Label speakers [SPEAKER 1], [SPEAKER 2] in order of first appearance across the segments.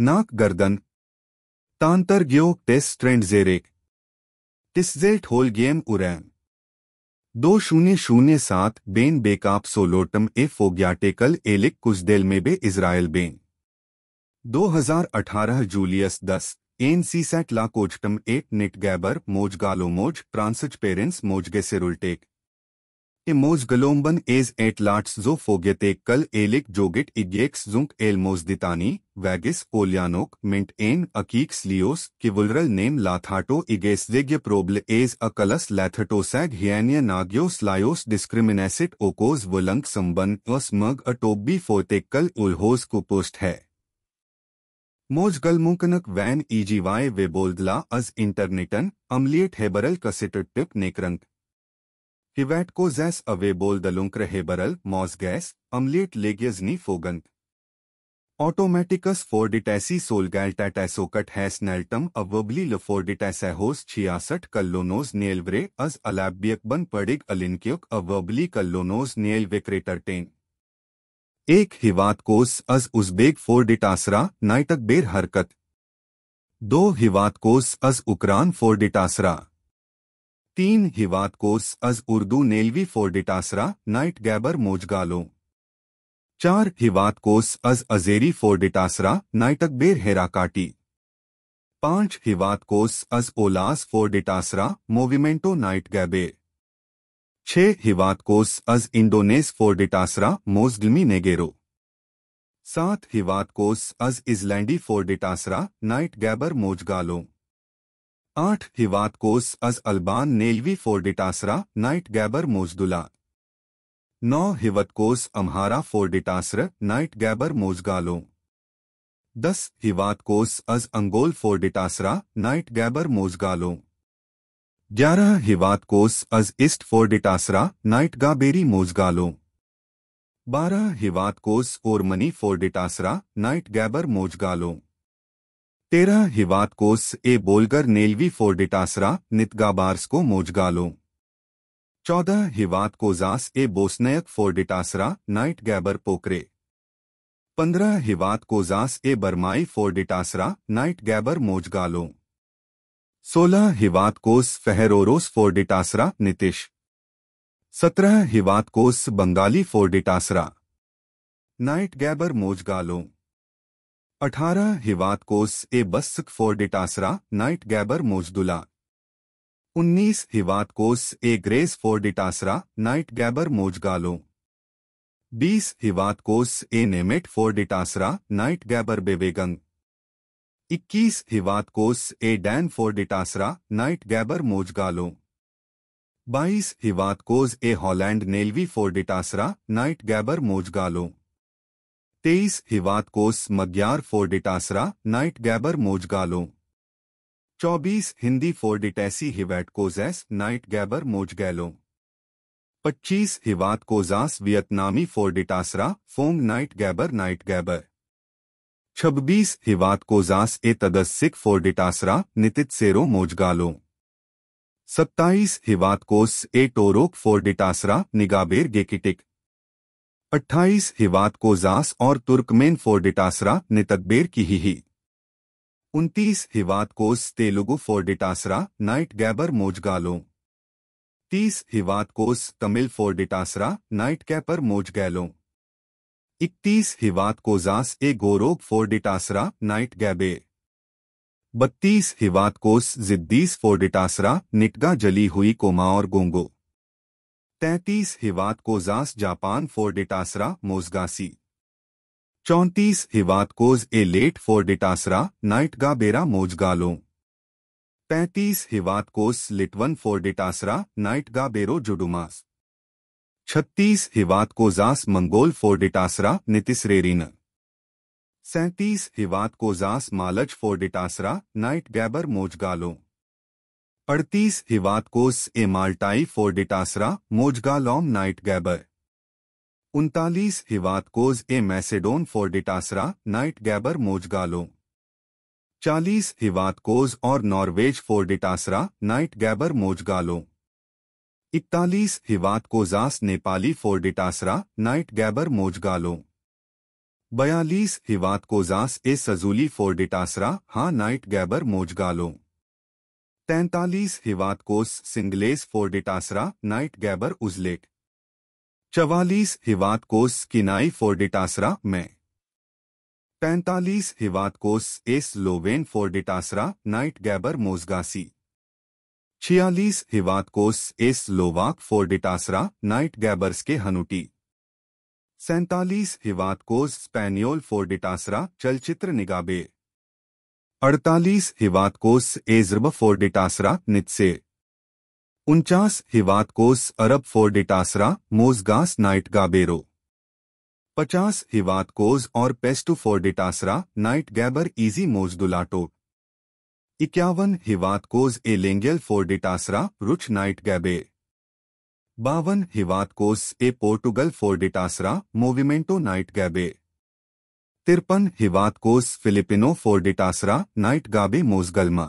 [SPEAKER 1] नाक गर्दन तांतरग्योग टेस्ट ट्रेंड जेरेक टिस्जेट होल गेम उरैन दो शून्य शून्य सात बेन बेकाप सोलोटम ए फोग्याटेकल एलिक कुजदेल में बे इसराइल बेन 2018 जूलियस 10 एन सी सैट लाकोजटम एट निट गैबर मोज गालोमोज ट्रांसच पेरेंट्स मोजगे सिरुलटेक इमोज गलोम्बन एज एट लाट्स जो फोगेते कल एलिक जोगिट इगेक्स जुंक एलमोज दितानी वैगिस ओलियानोक मिंट एन अकीक्स लियोस किवुलरल नेम लाथाटो इगेस दिग्य प्रोबल एज अकलस लैथटोसैग हियनिय नाग्योस लायोस डिस्क्रिमिनेसिट ओकोज वुलंक संबन अस्मग अटोबी फोते कल उल्होज कुपुष्ट है मोजगलमुकनक वैन ईजीवाय वे बोल्दला अज इंटरनेटन अम्लियट हेबरल कसिट टिप नेकरंक किवैट को जैस अवे बोल दलुंक रहे बरल मॉस गैस अम्लेट लेगियज नी फोगन ऑटोमैटिकस फोरडिटैसी सोलगैल्टैटैसोकट हैस नैल्टम अवबली लफोरडिटैसैहोस छियासठ कल्लोनोज नेलव्रे अज बन पड़िग अलिनक्योक अवबली कल्लोनोज नेल विक्रेटरटेन एक हिवात कोस अज उजबेग फोरडिटासरा नाइटक बेर हरकत दो हिवात कोस अज उक्रान फोरडिटासरा तीन हिवात कोस अज उर्दू नेलवी डिटासरा नाइट गैबर मोजगालो चार हिवात कोस अज अजेरी डिटासरा नाइटक बेर हेराकाटी पांच हिवात कोस अज ओलास फोर डिटासरा मोविमेंटो नाइट गैबे छह हिवात कोस अज इंडोनेस फोर डिटासरा मोजगलमी नेगेरो सात हिवात कोस अज इजलैंडी डिटासरा नाइट गैबर मोजगालों आठ हिवात कोस अज अल्बान नेलवी फोर्डिटासरा नाइट गैबर मोजदुला नौ हिवत कोस अम्हारा फोर्डिटासर नाइट गैबर मोजगालो दस हिवात कोस अज अंगोल फोर्डिटासरा नाइट गैबर मोजगालो ग्यारह हिवात कोस अज ईस्ट फोर्डिटासरा नाइट गाबेरी मोजगालो बारह हिवात कोस ओरमनी फोर्डिटासरा नाइट गैबर मोजगालो तेरह हिवात कोस ए बोलगर नेलवी फोर्डिटासरा नितगाबार्स को मोजगालो चौदह हिवात कोजास ए बोस्नयक फोर्डिटासरा नाइट गैबर पोकरे पंद्रह हिवात कोजास ए बर्माई फोर्डिटासरा नाइट गैबर मोजगालो सोलह हिवात कोस फेहरोरोस फोर्डिटासरा नितिश सत्रह हिवात कोस बंगाली फोर्डिटासरा नाइट गैबर मोजगालो अठारह हिवात कोस ए बस्क फोर डिटासरा नाइट गैबर मोजदुला उन्नीस हिवात कोस ए ग्रेस फोर डिटासरा नाइट गैबर मोजगालो बीस हिवात कोस ए नेमेट फोर डिटासरा नाइट गैबर बेवेगंग इक्कीस हिवात कोस ए डैन फोर डिटासरा नाइट गैबर मोजगालो बाईस हिवात कोस ए हॉलैंड नेलवी फोर डिटासरा नाइट गैबर मोजगालो तेईस हिवात कोस मग्यार फोर्डिटासरा नाइट गैबर मोजगालो चौबीस हिंदी फोर्डिटैसी हिवैट कोजैस नाइट गैबर मोजगैलो पच्चीस हिवात कोजास वियतनामी फोर्डिटासरा फोंग नाइट गैबर नाइट गैबर छब्बीस हिवात कोजास ए तदस्सिक फोर्डिटासरा नितित सेरो मोजगालो सत्ताईस हिवात कोस ए टोरोक फोर्डिटासरा निगाबेर गेकिटिक अट्ठाईस हिवात कोजास और तुर्कमेन डिटासरा ने तकबेर की ही ही उनतीस हिवात कोस तेलुगु डिटासरा नाइट गैबर मोजगालो तीस हिवात कोस तमिल फोर डिटासरा नाइट कैपर मोजगैलों इकतीस हिवात कोजास ए गोरोग फोर डिटासरा नाइट गैबे बत्तीस हिवात कोस जिद्दीस फोर डिटासरा निटगा जली हुई कोमा और गोंगो तैतीस हिवात कोजास जापान फोर डिटासरा मोजगासी चौंतीस हिवात कोज ए लेट फोर डिटासरा नाइट गा बेरा मोजगालो तैतीस हिवात कोस लिटवन फोर डिटासरा नाइट गा बेरो जुडुमास छत्तीस हिवात कोजास मंगोल फोर डिटासरा नितिसरेरिन सैंतीस हिवात कोजास मालज फोर डिटासरा नाइट गैबर मोजगालो अड़तीस हिवातकोस ए माल्टाई फोर फोर्डिटासरा लॉम नाइट गैबर उनतालीस हिवातकोज ए मैसेडोन फोर डिटासरा नाइट गैबर मोजगालो चालीस हिवातकोज और नॉर्वेज फोर डिटासरा नाइट गैबर मोजगालो इकतालीस हिवातकोजास नेपाली फोर डिटासरा नाइट गैबर मोजगालो बयालीस हिवातकोजास ए सजूली फोर डिटासरा हा नाइट गैबर लो तैंतालीस कोस सिंगलेस फोर्डिटासरा नाइट गैबर उजलेट चवालीस हिवातकोस किनाई फोर्डिटासरा में पैंतालीस हिवातकोस एस लोवेन फोर्डिटासरा नाइट गैबर मोजगासी छियालीस हिवातकोस एस लोवाक फोर्डिटासरा नाइट गैबर्स के हनुटी सैंतालीस हिवातकोस स्पेनियोल फोर्डिटासरा चलचित्र निगाबे अड़तालीस हिवातकोस एजरब डिटासरा नित्से उनचास हिवातकोस अरब फोर डिटासरा मोजगास गाबेरो पचास कोस और पेस्टू फोर डिटासरा नाइट गैबर इजी मोजदुलाटो इक्यावन हिवातकोज फोर डिटासरा रुच नाइट गैबे बावन हिवातकोस ए पोर्टुगल फोर डिटासरा मोविमेंटो नाइट गैबे तिरपन कोस फिलिपिनो फोर्डिटासरा नाइट गाबे मोजगलमा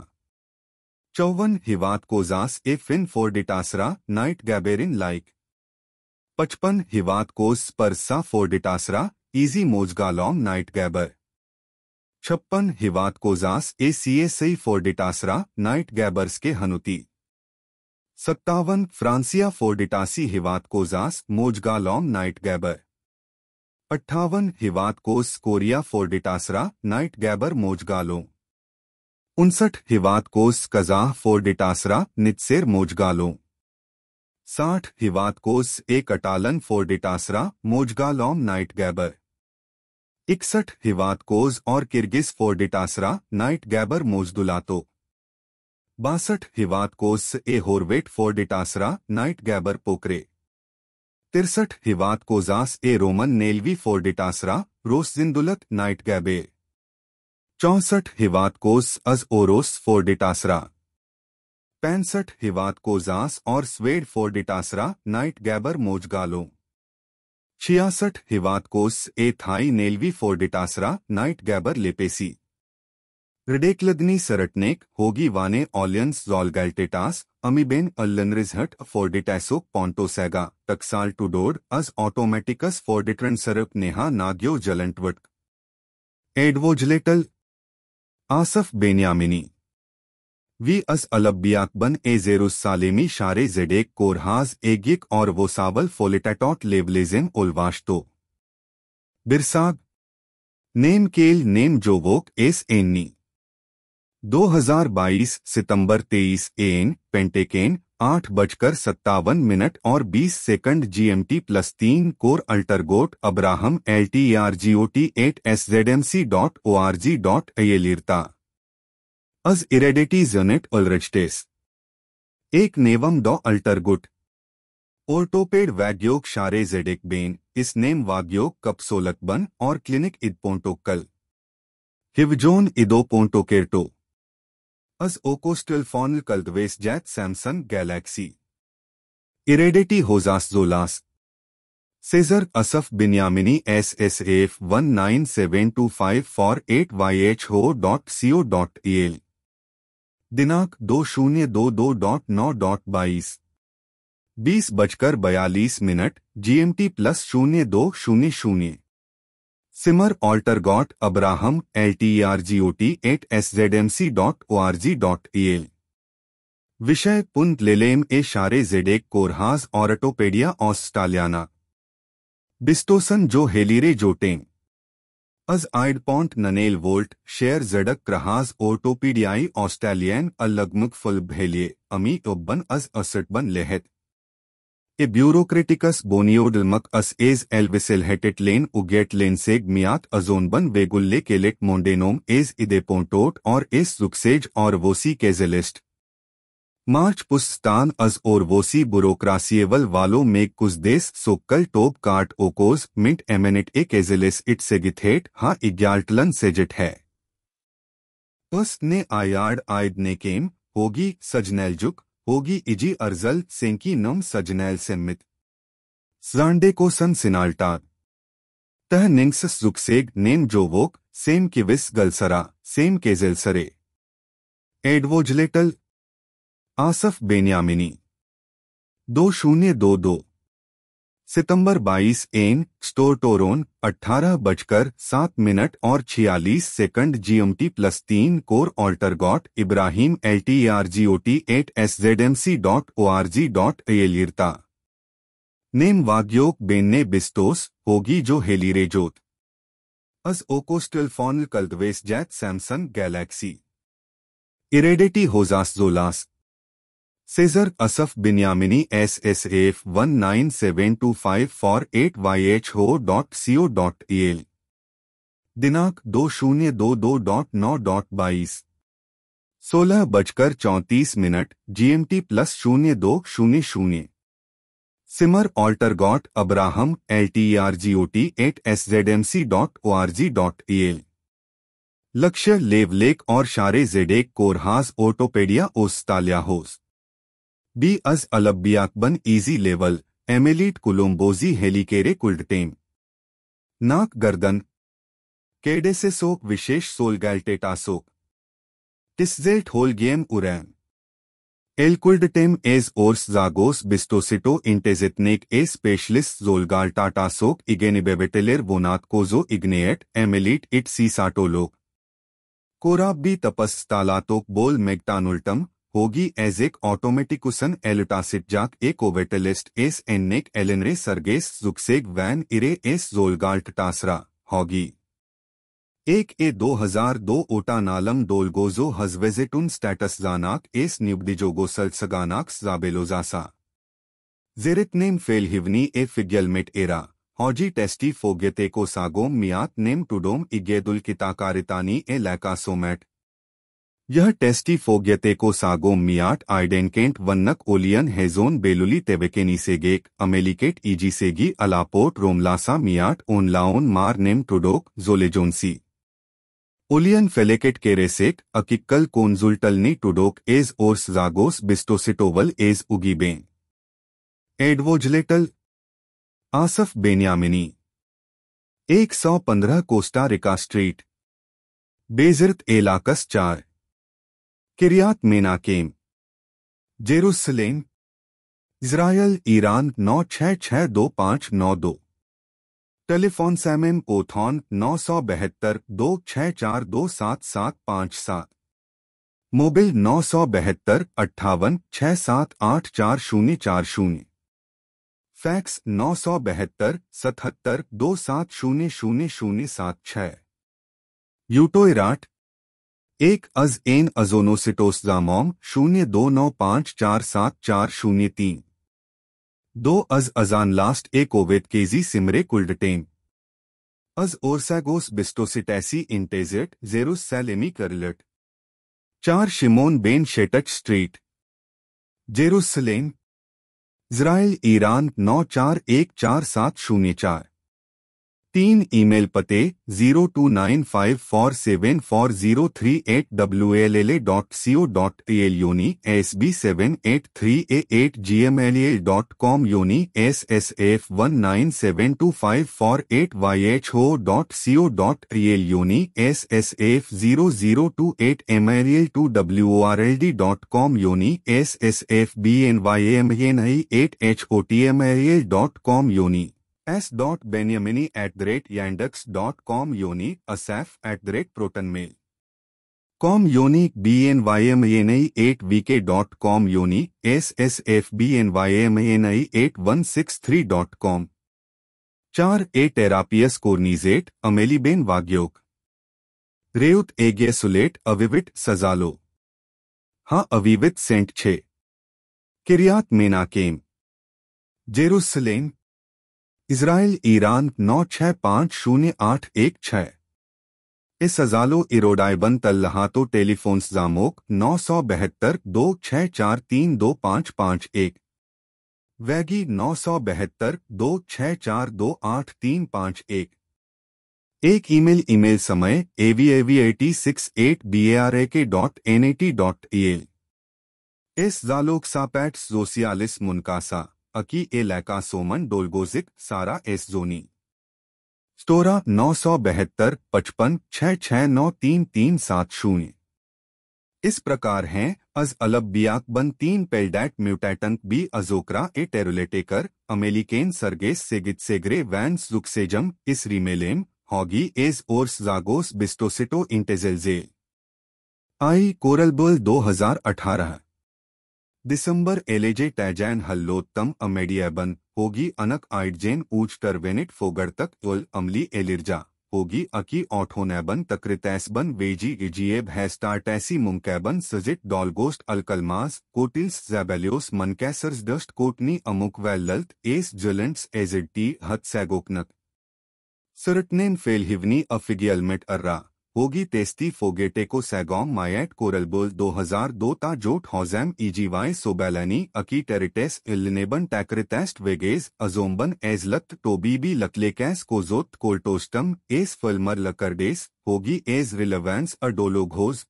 [SPEAKER 1] चौवन हिवातकोजास ए फिन फोर्डिटासरा नाइट गैबेरिन लाइक पचपन हिवातकोस परसा फोर्डिटासरा इजी मोजगालोंग नाइट गैबर छप्पन कोजास ए सीएसई फोर्डिटासरा नाइट गैबर्स के हनुती सत्तावन फ्रांसिया फोर्डिटासी हिवातकोजास मोजगालोंग नाइट गैबर अट्ठावन हिवात कोस कोरिया फोर्डिटासरा नाइट गैबर मोजगालो उनसठ हिवात कोस कजाह फोर्डिटासरा नित्सेर मोजगालो साठ हिवात कोस एक अटालन फोर्डिटासरा मोजगालोम नाइट गैबर इकसठ हिवात कोज और किर्गिस फोर्डिटासरा नाइट गैबर मोजदुलातो बासठ हिवात कोस ए होरवेट फोर्डिटासरा नाइट गैबर पोकरे तिरसठ हिवात कोजास ए रोमन नेलवी फोर्डिटासरा रोसजिंदुलत नाइट गैबे चौसठ हिवात कोस अज ओरोस फोर्डिटासरा पैंसठ हिवात कोजास और स्वेड फोर्डिटासरा नाइट गैबर मोजगालो छियासठ हिवात कोस ए थाई नेलवी फोर्डिटासरा नाइट गैबर लेपेसी रिडेक्लग्नी सरटनेक होगी वाने ऑलियंस जॉलगैल्टेटास अमीबेन अल्लनरिजहट फोर्डिटैसो पॉन्टोसैगा टक्साल टूडोर अज ऑटोमेटिकस फोर्डिट्रन सरप नेहा नाग्यो जलंटवट एडवोजलेटल आसफ बेनियामिनी वी अस अलब्बियाकबन ए जेरुस सालेमी शारे जेडेक कोरहाज एगिक और वो वोसावल फोलिटाटॉट लेवलेजिन उलवाश्तो बिरसाग नेम केल नेम जोवोक एस एन्नी 2022 सितंबर 23 एन पेंटेकेन आठ बजकर सत्तावन मिनट और 20 सेकंड जीएमटी प्लस तीन कोर अल्टरगोट Abraham L T R G O T at S Z M C dot O R G dot एलिरता अज इरेडिटी जनेट ओलरस्टेस एक नेवम डॉ अल्टरगुट ओर्टोपेड वैग्योग शारे जेडेक बेन इस नेम वाग्योग कपसोलकबन और क्लिनिक इदपोटोकल हिवजोन इदो अस ओको स्टिल फॉनल कल्दवेस जैत सैमसन गैलेक्सी इरेडेटी होजास जोलास सेजर Asaf Binyamini S S F one nine seven two five four eight Y H हो dot CO O dot L दिनांक दो शून्य दो दो डॉट नौ डॉट बाईस बीस बजकर बयालीस मिनट जीएमटी प्लस शून्य दो शून्य शून्य सिमर ऑल्टर गॉट Abraham L T R G O T at S Z M C dot O R G dot L विषय पुंत लेलेम ए शारे जेडेक कोरहाज ऑरटोपेडिया ऑस्टालियाना बिस्टोसन जो हेलीरे जोटें अज आइड पॉन्ट ननेल वोल्ट शेयर जडक क्रहाज ओटोपीडियाई ऑस्ट्रेलियन अलगमुक फुल भेलिए अमी ओब्बन अज असटबन लेहत ए ब्यूरोक्रेटिकस बोनियोडमक अस एज एलविसेल हेटेट लेन उगेट लेन सेग मियात अजोनबन वेगुल्ले केलेट मोन्डेनोम एज इदे पोंटोट और एस जुक्सेज और वोसी केजेलिस्ट मार्च पुस्तान अज और वोसी ब्यूरोक्रासिएवल वालो मेक कुछ देस सोकल टोब कार्ट ओकोज मिंट एमेनिट ए केजेलिस इट सेगिथेट हा इग्याल्टलन सेजिट है पस ने आयार्ड आयद ने केम होगी सजनेलजुक होगी इजी अर्जल सेंकी नम सजनैल मित सरांडे को सन सिनाल्टार तह निंग्स जुक्सेग नेम जोवोक सेम की विस गलसरा सेम के जेलसरे एडवोजलेटल आसफ बेनियामिनी दो शून्य दो दो सितंबर 22 एन स्टोरटोरोन अट्ठारह बजकर सात मिनट और छियालीस सेकंड जीएमटी प्लस तीन कोर ऑल्टरगॉट Ibrahim L T R G O T at S Z M C dot O R G dot एलिरता नेम वाग्योग बेन्ने बिस्तोस होगी जो हेलीरे जोत अस ओकोस्टल फॉनल कल्दवेस जैत सैमसंग गैलेक्सी इरेडेटी होजास जोलास सेजर Asaf S S F one nine seven two five four eight Y H dot Asaf dot E L दिनांक दो शून्य दो दो डॉट नौ डॉट बाईस सोलह बजकर चौंतीस मिनट जीएमटी प्लस शून्य दो शून्य शून्य सिमर ऑल्टरगॉट Abraham L T R G O T at S Z M C dot O R G dot L लक्ष्य लेवलेक और शारे जेडेक कोरहास ओटोपेडिया होस्ट बी अज अलबियाकबन ईजी लेवल एमेलीट कुलोम्बोजी हेलीकेरे कुल्डटेम नाक गर्दन केडे से सोक विशेष सोलगैल्टेटासोक टिस्जेल्ट होल गेम उरैन एलकुल्डटेम एज ओर्स जागोस बिस्टोसिटो इंटेजितनेक ए स्पेशलिस्ट जोलगाल्टाटासोक इगेनिबेबेटेलेर वोनाथ कोजो इग्नेट एमेलीट इट सी साटोलोक कोराबी तपस्तालातोक बोल मेग्टानुल्टम होगी एजेक ऑटोमेटिकुसन जाक ए कोवेटलिस्ट एस एन्नेक एलेनरे सर्गेस जुक्सेग वैन इरे एस जोलगाल्ट टासरा होगी एक ए 2002 ओटा नालम डोलगोजो हजवेजेटुन स्टैटस जानाक एस न्यूबिजोगो सल्सगानाक जाबेलोजासा जेरित नेम फेल हिवनी ए फिग्यलमेट एरा हॉजी टेस्टी फोगेते को सागोम मियात नेम टुडोम इगेदुल किताकारितानी ए लैकासोमेट यह टेस्टी फोग्यतेको सागोम मियाट आइडेनकेंट वन्नक ओलियन हेजोन बेलुली गेक अमेलिकेट ईजीसेगी अलापोट रोमलासा मियाट ओनलाओन मार नेम टुडोक जोलेजोनसी ओलियन फेलेकेट केरेसेक अकिक्कल कोन्जुलटलनी टुडोक एज ओर्स जागोस बिस्टोसिटोवल एज उगीबे एडवोजलेटल आसफ बेनियामिनी 115 कोस्टा रिका स्ट्रीट बेजर्त एलाकस चार Kiryat Menachem Jerusalem Israel Iran नौ छह छह दो पांच नौ दो टेलीफोन सैमेम ओथॉन नौ सौ बहत्तर दो छह चार दो सात सात पांच सात मोबाइल नौ सौ बहत्तर अट्ठावन छः सात आठ चार शून्य चार शून्य फैक्स नौ सौ बहत्तर सतहत्तर दो सात शून्य शून्य शून्य सात छह यूटोइराट एक अज एन अजोनोसिटोस्जामॉम शून्य दो नौ पांच चार सात चार शून्य तीन दो अज अजान लास्ट ए कोविड केजी सिमरे कुल्डटेन अज ओरसैगोस बिस्टोसिटैसी इंटेजेट जेरो सैलेमी करलट चार Shimon Ben Shetach Street Jerusalem Israel Iran नौ चार एक चार सात शून्य चार तीन ईमेल पते zero two nine five four seven four zero three eight W L L A dot C O dot L यूनी एस B seven eight three A eight G M L L dot com यूनी एस S F one nine seven two five four eight Y H O dot C O dot L यूनी एस S F zero zero two eight M L L two W O R L D dot com यूनी एस S F B N Y M N I at H O T M L L dot com यूनी एस dot Beniamini at the rate Yandex dot com Yoni Asaf at the rate Proton mail com Yoni B N Y M N I at V K dot com योनी S S F B N Y M N I at one six three dot com चार ए टेरापियस कोर्नीजेट अमेलीबेन वाग्योग रेउत एगेसुलेट सुलेट अविविट सजालो हा अविविद सेंट छे Kiryat Menachem Jerusalem Israel Iran नौ छह पाँच शून्य आठ एक छह इस अजालो इरोडाइबन तल्लहातो टेलीफोन जामोक नौ सौ बहत्तर दो छह चार तीन दो पाँच पाँच एक वैगी नौ सौ बहत्तर दो छह चार दो आठ तीन पाँच एक एक ईमेल ईमेल समय एवी एवी eighty six eight B A R A K dot N A T dot E L इस जालोक सापैट्स जोसियालिस मुनकासा अकी ए लैका सोमन डोलगोजिक सारा एस जोनी स्टोरा नौ सौ बहत्तर पचपन छः छः नौ तीन तीन सात शून्य इस प्रकार हैं अज अलब बन तीन पेल्डैट म्यूटैटन बी अजोक्रा ए टेरुलेटेकर अमेलिकेन सरगेस सेगित सेग्रे वैन लुक्सेजम इस रिमेलेम हॉगी एज ओर्स जागोस बिस्टोसिटो इंटेजेलजे आई कोरलबुल अठारह दिसंबर एलेजे टैजैन हल्लोत्तम अमेडियाबन होगी अनक आइडजेन ऊज टर्वेनिट फोगर्तक उल अमली एलिर्जा होगी अकी ऑठोनेबन तक्रितैसबन वेजी इजिएब हैस्टार्टैसी मुंकैबन सजिट डॉलगोस्ट अलकलमास कोटिल्स जैबेलियोस मनकैसर्स डस्ट कोटनी अमुक वैललत एस जुलेंट्स एजिड टी हथ सैगोकनक सरटनेन फेलहिवनी अफिगियलमिट अर्रा होगी तेस्ती फोगेटे को सैगोंग मायट कोरलबुल 2002 ता जोट हॉजैम ईजीवाय सोबैलानी अकी टेरिटेस इलनेबन टैक्रिटेस्ट वेगेज अजोम्बन एजलत टोबीबी लकलेकैस कोजोत कोल्टोस्टम एस फलमर लकरडेस होगी एज रिलेवेंस अडोलोघोज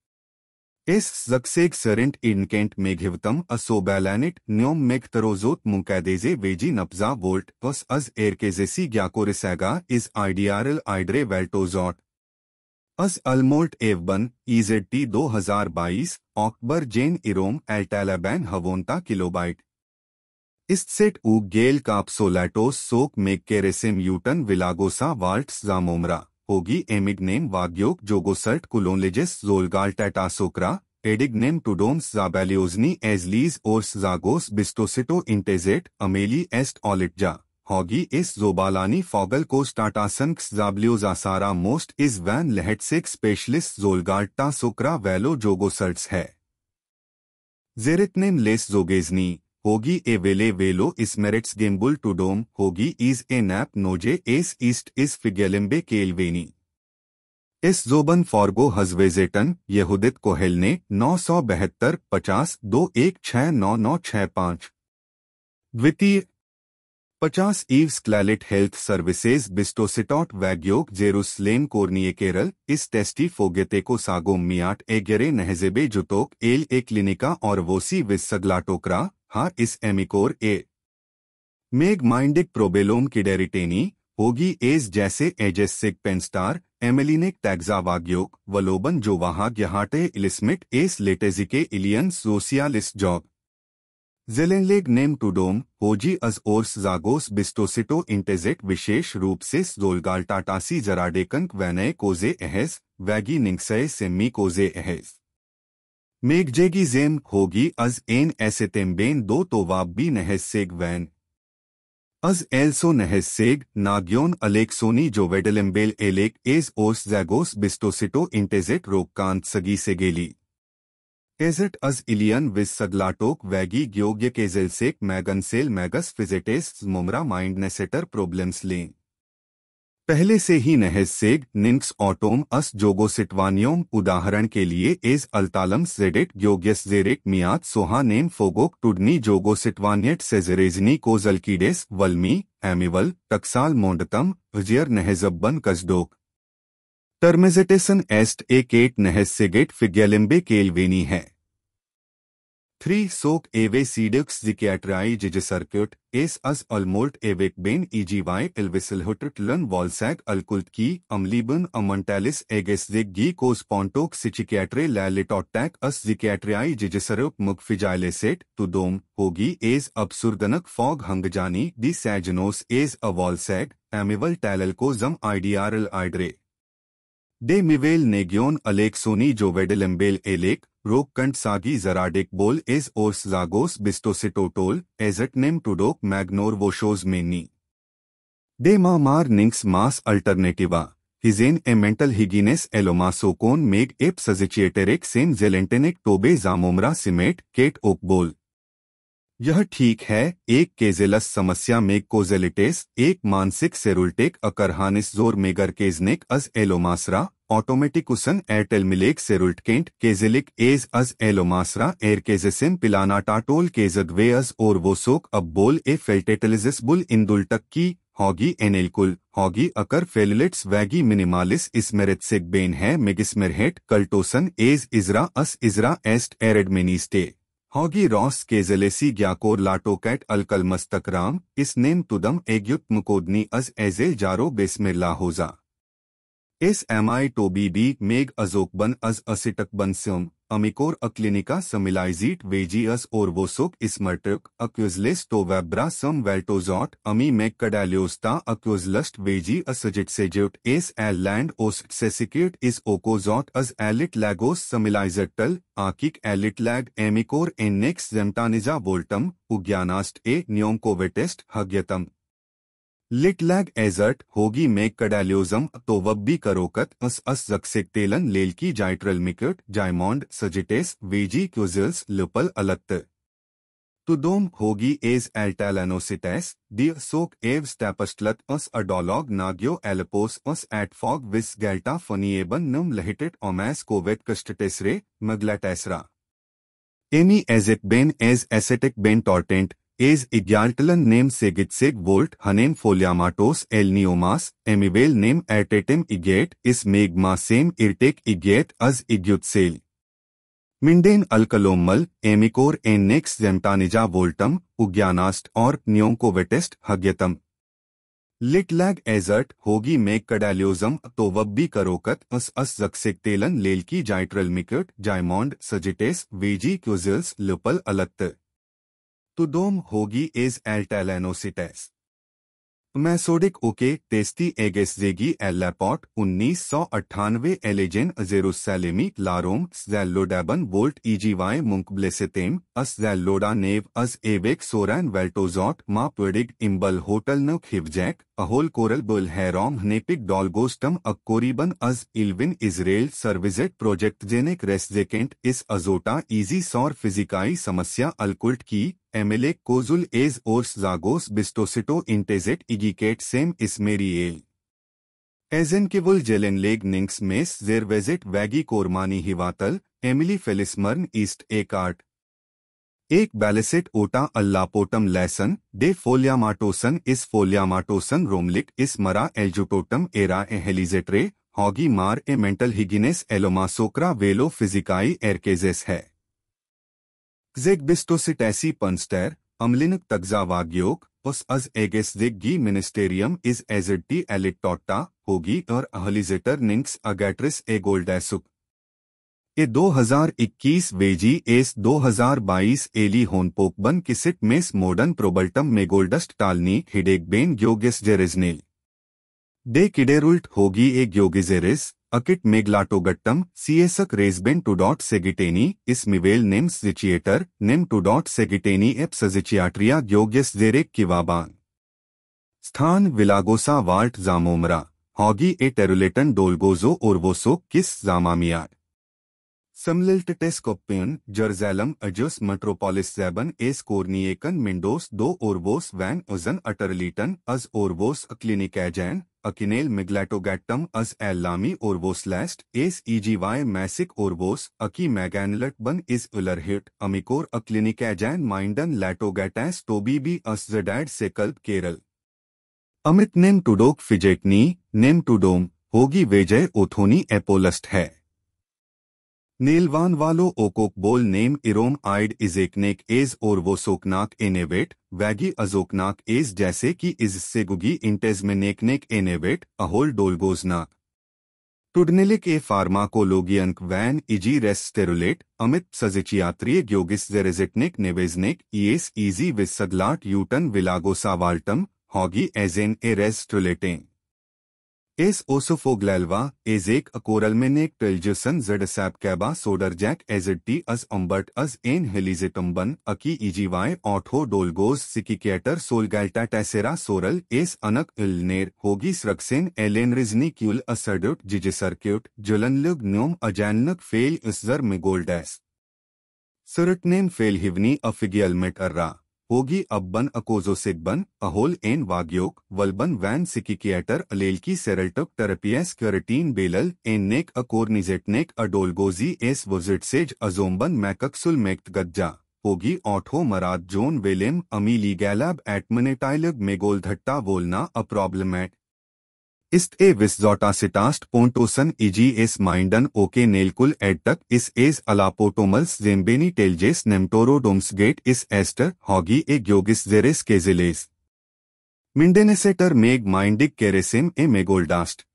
[SPEAKER 1] इस जक्सेग सरेंट इनकेंट मेघिवतम असोबैलैनिट न्योम मेघतरोजोत मुकैदेजे वेजी नब्जा वोल्ट वस अज एरकेजेसी ग्याकोरिसैगा इज आइडियारल आइड्रे वेल्टोजॉट अस अलमोर्ट एवबन ईजेटी बाईस ऑक्बर जेन इरोम एल्टैलाबैन हवोनता किलोबाइट इस्सेट ऊ गेल काप्सोलैटोस सोक मेक केरेसिम यूटन विलागोसा वाल्ट जामोमरा होगी एमिड नेम वाग्योग जोगोसर्ट कुलोनलिजिस जोलगाल टैटासोकरा एडिग्नेम टूडोम्स जाबेलियोजनी एजलीज ओर्स जागोस बिस्टोसिटो इंटेजेट अमेली एस्ट ऑलिटजा होगी इस जोबालानी फॉगल को स्टाटासंक्स जाब्लियोजासारा मोस्ट इस वैन लेहटसिक स्पेशलिस्ट जोलगार्टा सुक्रा वेलो जोगोसर्ट्स है जेरितनेम लेस जोगेजनी होगी ए वेले वेलो इस मेरिट्स गेम्बुल टूडोम होगी इज ए नैप नोजे एस ईस्ट इस फिगेलिम्बे केलवेनी इस जोबन फॉर्गो हजवेजेटन यहूदित कोहेल ने नौ सौ बहत्तर पचास दो एक छः नौ नौ छः पांच द्वितीय पचास ईव्स क्लैलिट हेल्थ सर्विसेज बिस्टोसिटॉट वैग्योग जेरूसलेम कोर्निये केरल इस टेस्टी फोगेते को सागो मियाट एगेरे नहजेबे जुतोक एल ए क्लिनिका और वोसी विस हा इस एमिकोर ए मेग माइंडिक प्रोबेलोम किडेरिटेनी होगी एज जैसे एजेसिक पेंस्टार एमेलिनिक टैग्जावाग्योग वलोबन जो यहाटे इलिस्मिट एस लेटेजिके इलियन सोसियालिस जॉग जेलेनलेग नेम टूडोम होजी अज ओर्स जागोस बिस्टोसिटो इंटेजेट विशेष रूप से जोलगाल टाटासी जराडेकंक वैनय कोजे अहस वैगी निंगसय मी कोजे अहस मेघजेगी जेम होगी अज एन ऐसे तेम्बेन दो तो वाबी सेग वैन अज एल्सो नहसेग नाग्योन अलेक्सोनी जो वेडलम्बेल एलेक एज ओर्स जैगोस बिस्टोसिटो इंटेजेट कांत सगी से गेली Ezért az Ilian visszaglátók végig jogja kezelszék मैगस फिजेटेस मुमरा माइंड नेसेटर प्रॉब्लम्स लें पहले से ही नहज सेग निम्स ऑटोम अस जोगोसिटवानियोम उदाहरण के लिए एज अल्तालम जेडेट ग्योग्यस जेरेक मियात सोहा नेम फोगोक टुडनी जोगोसिटवानियट सेजरेजनी कोजलकीडेस वल्मी एमिवल टक्साल मोंडतम वजियर नहजब्बन कसडोक टर्मेजेटेसन एस्ट ए केट नहज सेगेट फिगेलिम्बे केलवेनी है थ्री सोक एवे सीडक्स जिकैट्राई जिज सर्क्यूट एस अस अलमोल्ट एवेक बेन इजी वाई एलविसलहुट लन वॉलसैक अलकुल्त की अम्लीबन अमंटैलिस एगेस दिग गी कोस पॉन्टोक सिचिकैट्रे लैलिटॉटैक अस जिकैट्राई जिज सरुप मुखफिजाइले तु दोम होगी एज अबसुरदनक फॉग हंगजानी दी सैजनोस एज अ वॉलसैक एमिवल को जम आईडियारल आइड्रे डे मिवेल नेग्योन अलेक्सोनी सोनी जोवेडल एम्बेल एलेक कंट सागी जराडिक बोल एज ओस जागोस बिस्टोसिटोटोल एजटनेम टूडोक मैग्नोर वोशोज मेनी डे मा मार निंग्स मास अल्टरनेटिवा हिजेन ए मेंटल हिगिनेस एलोमासोकोन मेग एप सजिचिएटेरिक सेम जेलेंटेनिक टोबे जामोमरा सिमेट केट ओकबोल यह ठीक है एक केजेलस समस्या में कोजेलिटेस एक मानसिक सेरुलटेक अकरहानिस जोर मेगर केजनेक अज एलोमासरा ऑटोमेटिक उसन एयरटेल मिलेक otomatikusen ertelmileek serultkent kezelik ez az elomasra erkezesen pilanatatol kezeg veas orvosok abbol e feltetelizes bul indultak की हॉगी एनेलकुल हॉगी अकर फेलुलेट्स वैगी मिनिमालिस इसमेरित्सिक बेन है मिगिस्मेरहेट कल्टोसन एज इजरा अस इजरा एस्ट एरेडमिनीस्टे हॉगी रॉस केजलेसी ग्याकोर लाटोकैट अलकल मस्तक राम इस नेम तुदम एग्युत मुकोदनी अज एजे जारो बेस्मिल्ला होजा एस एम आई टोबी बी मेघ अजोक बन अज असिटक बन स्योम अमिकोर अक्लिनिका समिलाइजीट वेजी अस और वो स्मर्टक अक्यूजलिस टो तो वेब्रा सम वेल्टोजॉट अमी मेक कडेल्योस्ता अक्यूजलस्ट वेजी असजिट से जुट एस एल लैंड ओस सेसिक्यूट इस ओकोजॉट अज एलिट लैगोस समिलाइजटल आकिक एलिट लैग एमिकोर एनेक्स जेमटानिजा वोल्टम उग्यानास्ट ए न्योम कोविटेस्ट हग्यतम लिटलैग एजर्ट होगी मेक कडाल्योजम तो वब्बी करोकत अस अस जक्सिक तेलन लेलकी जाइट्रल मिकट जायमोंड सजिटेस वेजी क्यूजल्स लुपल अलत्त तुदोम तो होगी एज एल्टालानोसिटेस दि सोक एव स्टैपस्टलत अस अडोलॉग नाग्यो एलपोस अस एट फॉग विस गैल्टा फनीएबन नम लहिटेट ओमैस कोवेट कस्टटेसरे मगलाटेसरा एमी एजिक बेन एज एसेटिक बेन टॉर्टेंट es igiantlan nem segitseg volt hanem foliamatos एमिवेल नेम एटेटेम इगेट इस मेगमा सेम इर्टेक इगेट अज igyutsel. मिंडेन अल्कलोमल एमिकोर एनेक्स जेम्टानिजा वोल्टम उग्यानास्ट और न्योकोवेटेस्ट हग्यतम लिटलैग एजर्ट होगी मेक कडाल्योजम तो वब्बी करोकत अस अस जक्सेक्टेलन लेलकी जाइट्रल मिकट जायमोंड सजिटेस वेजी क्यूजिल्स लुपल अलत्त तुदोम तो होगी एज एल्टेलेनोसिटेस मैसोडिक ओके टेस्टी जेगी एल्लापॉट उन्नीस सौ अट्ठानवे एलेजेन जेरुसलेमी लारोम जेलोडेबन बोल्ट ईजीवाय मुंकब्लेसेम अस जैलोडा नेव अस एवेक सोरैन वेल्टोजॉट मा इम्बल होटल नो खिवजैक अहोल कोरल बुल हैरोम नेपिक डॉलगोस्टम अकोरीबन अज इलविन इजरेल सर्विजेट प्रोजेक्ट जेनेक रेस्जेकेंट इस अजोटा इजी सौर फिजिकाई समस्या अलकुल्ट की एमएलए कोजुल एज ओर्स जागोस बिस्टोसिटो इंटेजेट इगिकेट सेम इसमेरियल एजेन केवल जेलेन लेग निंग्स मेस जेरवेजेट वैगी कोरमानी हिवातल एमिली फेलिसमर्न ईस्ट एकार्ट एक બેલેસેટ ओटा अल्लापोटम लैसन डे फोलियामाटोसन इस फोलियामाटोसन रोमलिक इस मरा एल्जुटोटम एरा एहेलिजेट्रे हॉगी मार ए मेंटल हिगिनेस एलोमासोक्रा वेलो फिजिकाई एरकेजेस है जेगबिस्टोसिटैसी पंस्टर अम्लिनक तगजा वाग्योग उस अज एगेस जिग्गी मिनिस्टेरियम इज एजिटी एलिटोटा होगी और अहलिजेटर निंक्स अगैट्रिस ए गोल्डैसुक ए 2021 वेजी एस दो हजार बाईस एली होनपोकबन किसिट मिस मोडन प्रोबल्टम में गोल्डस्ट टालनी बेन ग्योगिस जेरिजनेल डे किडेरुल्ट होगी ए ग्योगिजेरिस अकिट मेगलाटोगट्टम सीएसक रेजबेन टू डॉट सेगिटेनी इस मिवेल नेम्स जिचिएटर नेम टू डॉट सेगिटेनी एप्स जिचियाट्रिया ग्योगिस जेरेक किवाबान स्थान विलागोसा वार्ट जामोमरा हॉगी ए टेरुलेटन डोलगोजो और वोसो किस जामामियाड समलिल्टिटिस कोपियन जर्जैलम अजस मेट्रोपोलिस जैबन एस कोर्निएकन मिंडोस दो ओरवोस वैन उजन अटरलीटन अज ओरवोस अक्लिनिक अकिनेल मिग्लैटोगैटम अज एल ओरवोस लैस्ट एस ईजीवाय मैसिक ओरवोस अकी मैगैनलट बन इज उलरहिट अमिकोर अक्लिनिकैजैन एजैन माइंडन लैटोगैटैस टोबी बी से कल्प केरल अमित निम टूडोक फिजेटनी निम टूडोम होगी वेजय ओथोनी एपोलस्ट है नेलवान वालो ओकोक बोल नेम इरोम आइड इजेकनेक एज और वो सोकनाक एनेवेट वैगी अजोकनाक एज जैसे कि से गुगी इंटेज में नेकनेक एनेवेट अहोल डोलगोजनाक टुडनेलिक ए अंक वैन इजी रेस्टेरुलेट अमित सजिचियात्रिय ग्योगिस जेरेजिटनेक नेवेजनेक ईएस इजी सगलाट यूटन विलागोसावाल्टम हॉगी एजेन ए रेस्टुलेटें इस ओसोफोग्लेलवा एजेक अकोरलमेनेक टेलजसन जडसैप कैबा सोडरजैक एजड टी अस अम्बर्ट अज एन हेलिजिटम्बन अकी इजीवाय ऑठो डोलगोज सिकिकेटर सोलगैल्टा टैसेरा सोरल एस अनक इलनेर होगी स्रक्सेन एलेन रिजनी क्यूल असडुट जिजे सर्क्यूट जुलनलुग न्योम अजैनक फेल इसजर मिगोल्डैस सुरटनेम फेल हिवनी अफिगियलमेट अर्रा होगी अब्बन अकोजोसिगबन अहोल एन वाग्योक वलबन वैन सिकिकिएटर अलेलकी सेरल्टक टरपियस क्यूरटीन बेलल एन नेक अकोर्निजेटनेक अडोलगोजी एस वोजिटसेज अजोम्बन मैकक्सुल मेक्त गज्जा होगी ऑठो मराद जोन वेलिम अमीली गैलाब एटमनेटाइलग धट्टा वोलना अ इस ए विस्जोटासिटास्ट पोन्टोसन इजी एस माइंडन ओके नेलकुल एड इस एज अलापोटोमल्स जेम्बेनी टेलजेस नेमटोरोडोम्स गेट इस एस्टर हॉगी ए ग्योगिस जेरेस केजिलेस मिंडेनेसेटर मेग माइंडिक केरेसिम ए मेगोल्डास्ट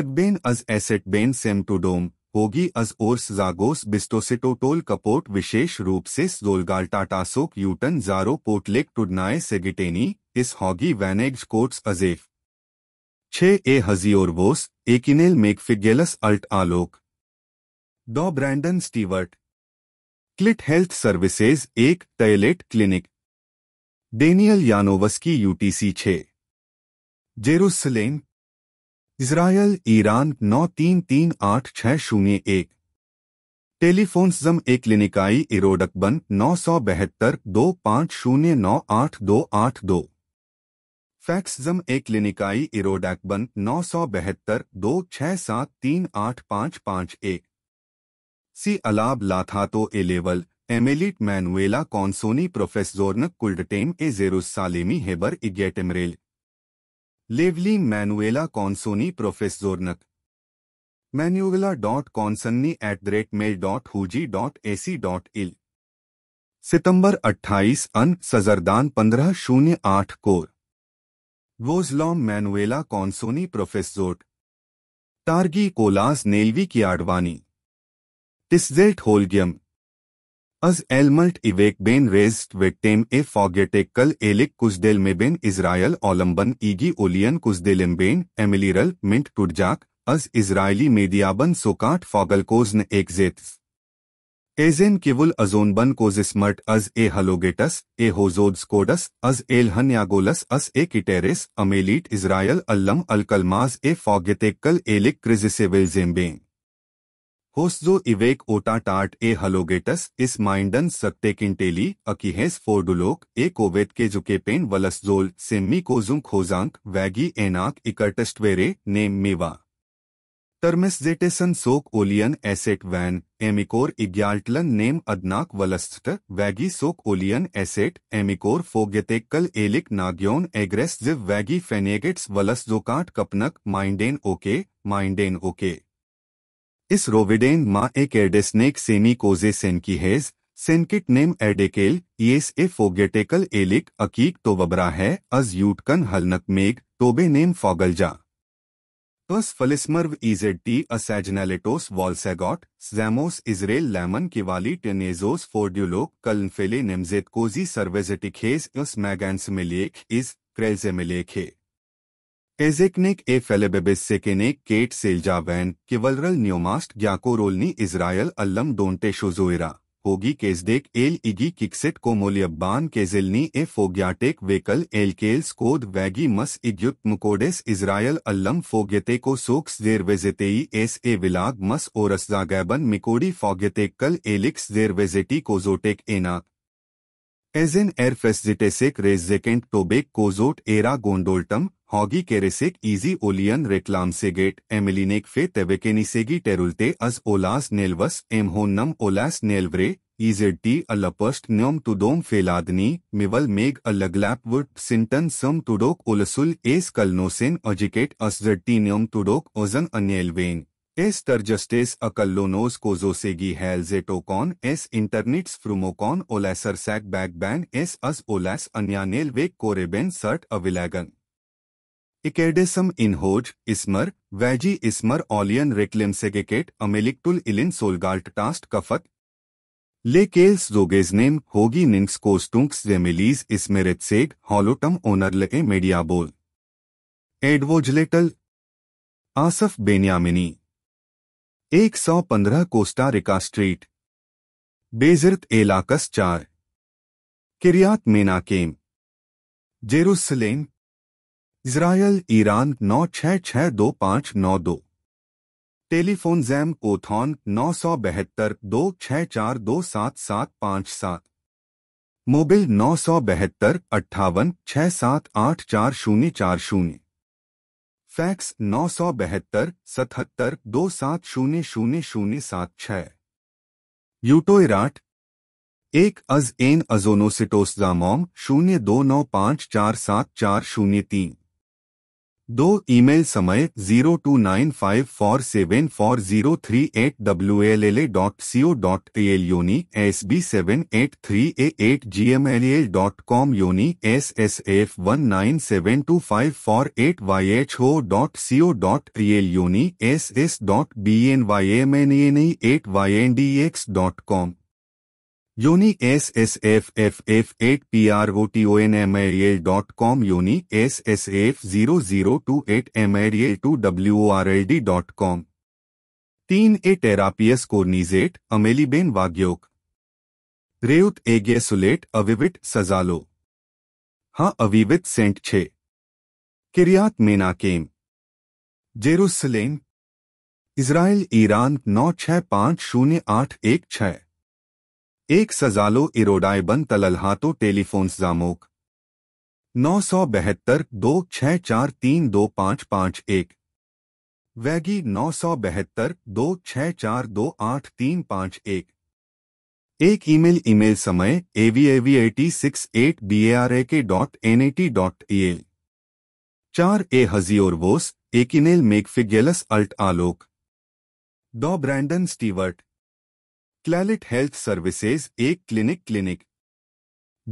[SPEAKER 1] एबेन अज एसेटबेन सेमटोडोम होगी अज ओर्स जागोस बिस्टोसिटोटोल कपोट विशेष रूप से जोलगाल टाटासोक यूटन जारो पोटलेक टुडनाए सेगिटेनी इस हॉगी वैनेग्ज कोट्स अजेफ छे ए हजियोरबोस एकिनेल मेकफिगेलस अल्ट आलोक डॉ Brandon Stewart Clalit health services एक टयलेट क्लिनिक डेनियल यानोवस्की यूटीसी छे जेरूसलेम इसराइल ईरान नौ तीन तीन आठ छह शून्य एक टेलीफोन टेलीफोन्सम ए क्लिनिकाई इरोडकबन नौ सौ बहत्तर दो पांच शून्य नौ आठ दो, आठ दो। फैक्सजम एक क्लिनिकाई इरोडैक्बन नौ सौ बहत्तर दो छह सात तीन आठ पाँच पाँच एक सी अलाब लाथातो एलेवल एमेलिट मैनुएला कॉन्सोनी प्रोफेसोर्न कुल्डटेम ए जेरुसालेमी हेबर इगेटेमरेल लेवली मैनुएला कॉन्सोनी प्रोफेसोर्नक Manuela dot Consonni at the rate mail dot HUJI dot A C dot il सितंबर अट्ठाईस अन सजरदान पंद्रह शून्य आठ कोर वोजलॉम मैनुएला कॉन्सोनी प्रोफेसोट टार्गी कोलास नेलवी की आडवानी टिस्जेल्ट होलगियम अज एलमल्ट इवेक बेन रेस्ट वेक्टेम ए फॉगेटेक कल एलिक कुजदेल मेबेन इसराइल ओलम्बन ईगी ओलियन कुजदेलिम्बेन एमिलिरल मिंट टुडजाक अज इजरायली मेदियाबन सोकाट फॉगलकोजन एक्जेट्स एजेन केवल अजोनबन कोजिसमर्ट अज ए हलोगेटस ए होजोडस्कोडस अज एल एलहन्यागोलस अस ए किटेरिस अमेलिट इजरायल अल्लम अलकलमाज ए फॉगेकल एलिक क्रिजिसेविल जेम्बे होस्जो इवेक ओटा टाट ए हलोगेटस इस माइंडन सत्ते किंटेली अकीहेस फोर्डुलोक ए कोवेत के जुकेपेन वलसजोल सेम्मी कोजुंक होजांक वैगी एनाक इकर्टस्टवेरे नेम मेवा टर्मिसजेटेसन सोक ओलियन एसेट वैन एमिकोर इग्याल्टलन नेम अदनाक वलस्थत वैगी सोक ओलियन एसेट एमिकोर फोगेतेकल एलिक नाग्योन एग्रेसिव वैगी फेनेगेट्स वलस्जोकाट कपनक माइंडेन ओके माइंडेन ओके इस रोविडेन मा एक एडेस्नेक सेमी कोजे की हैज सेनकिट नेम एडेकेल येस ए फोगेटेकल एलिक अकीक तो वबरा है अज यूटकन हलनक मेघ टोबे तो नेम फॉगलजा Plus Felismerv EZT Asaginalitos Volsagot, Zamos Israel Laman Kivali Tenezos Fordulo Kalnfele Nemzet Kozi Servezetikhes Us Magansmeliek Is Krelzemeliekhe. Ezeknik e Felebebis felebebessekenek Kate Seljavan Kivalral Neomast Gyakorolni Israel Alam Donte Shozoira. होगी केजडेक L इगी किक्सेट कोमोलियब्बान केजिलनी ए फोग्याटेक वेकल L केल्स कोद वैगी मस इग्युत मुकोडेस Israel अल्लम फोग्यते को सोक्स देर वेजेतेई एस ए विलाग मस गैबन मिकोडी फोग्यतेक कल एलिक्स देर वेजेटी कोजोटेक एना एजेन एरफेसजिटेसेक रेजेकेंट टोबेक कोजोट एरा गोंडोल्टम हॉगी केरेसिक इजी ओलियन रेटलामसेगेट एमिलीनेक फे तेवेकेनिसेगी टेरुलते अज ओलास नेलवस एमहोनम ओलास नेलव्रे इजेडी अलपस्ट न्योम तुडोम फेलादनी मिवल मेग अलग्लैपवुड सिंटन सम तुडोक ओलसुल एस कलनोसेन अजिकेट टी न्योम तुडोक ओजन अन्येलवेन एस टर्जस्टेस अकल्लोनोस कोजोसेगी हेल्जेटोकॉन एस इंटरनिट्स फ्रूमोकॉन बैग बैन एस अज ओलैस अन्यानेल वेग कोरेबेन सर्ट अविलैगन इकेडेसम इनहोज इसमर वैजी इसमर ऑलियन रेक्लेमसेगेकेट अमेलिकटुल इलिन सोलगाल्ट टास्ट कफत ले केल्स जोगेजनेम होगी निंग्स कोस्टुंक्स रेमिलीज इसमेरेत्सेग हॉलोटम ओनरलके मेडियाबोल एडवोजलेटल आसफ बेनियामिनी 115 कोस्टा रिका स्ट्रीट बेजर्त एलाकस चार Kiryat Menachem Jerusalem Israel Iran नौ छह छह दो पाँच नौ दो टेलीफोन जैम ओथॉन नौ सौ बहत्तर दो छह चार दो सात सात पाँच सात मोबिल नौ सौ बहत्तर अट्ठावन छह सात आठ चार शून्य चार शून्य फैक्स नौ सौ बहत्तर सतहत्तर दो सात शून्य शून्य शून्य सात छः यूटोइराट एक अज एन अजोनोसिटोसजामॉम शून्य दो नौ पाँच चार सात चार शून्य तीन दो ईमेल समय zero two nine five four seven four zero three eight W L L A dot C O dot L योनी S B seven eight three A eight G M L L dot com योनी S S F one nine seven two five four eight Y H O dot C O dot L योनी S S dot B N Y M N N eight Y N D X dot com योनी S S F F F eight P R O T O N M L dot com योनी S S F zero zero two eight M L two W O R L D dot com तीन ए टेरापियस कोर्नीजेट अमेलीबेन वाग्योक रेउत एगेसुलेट अविविट सजालो हाँ अविविट सेंट छे Kiryat Menachem Jerusalem Israel Iran नौ छह पांच शून्य आठ एक छह एक सजालो इरोडाई बन तललहा तो टेलीफोन्स जामोक नौ सौ बहत्तर दो छह चार तीन दो पाँच पाँच एक वैगी नौ सौ बहत्तर दो छ चार दो आठ तीन पाँच एक एक ईमेल ईमेल समय एवीएवीएटी six eight B A R A K dot N A T dot E L चार ए ईमेल मेक फिगेलस अल्ट आलोक डॉ Brandon Stewart Clalit Health services एक clinic clinic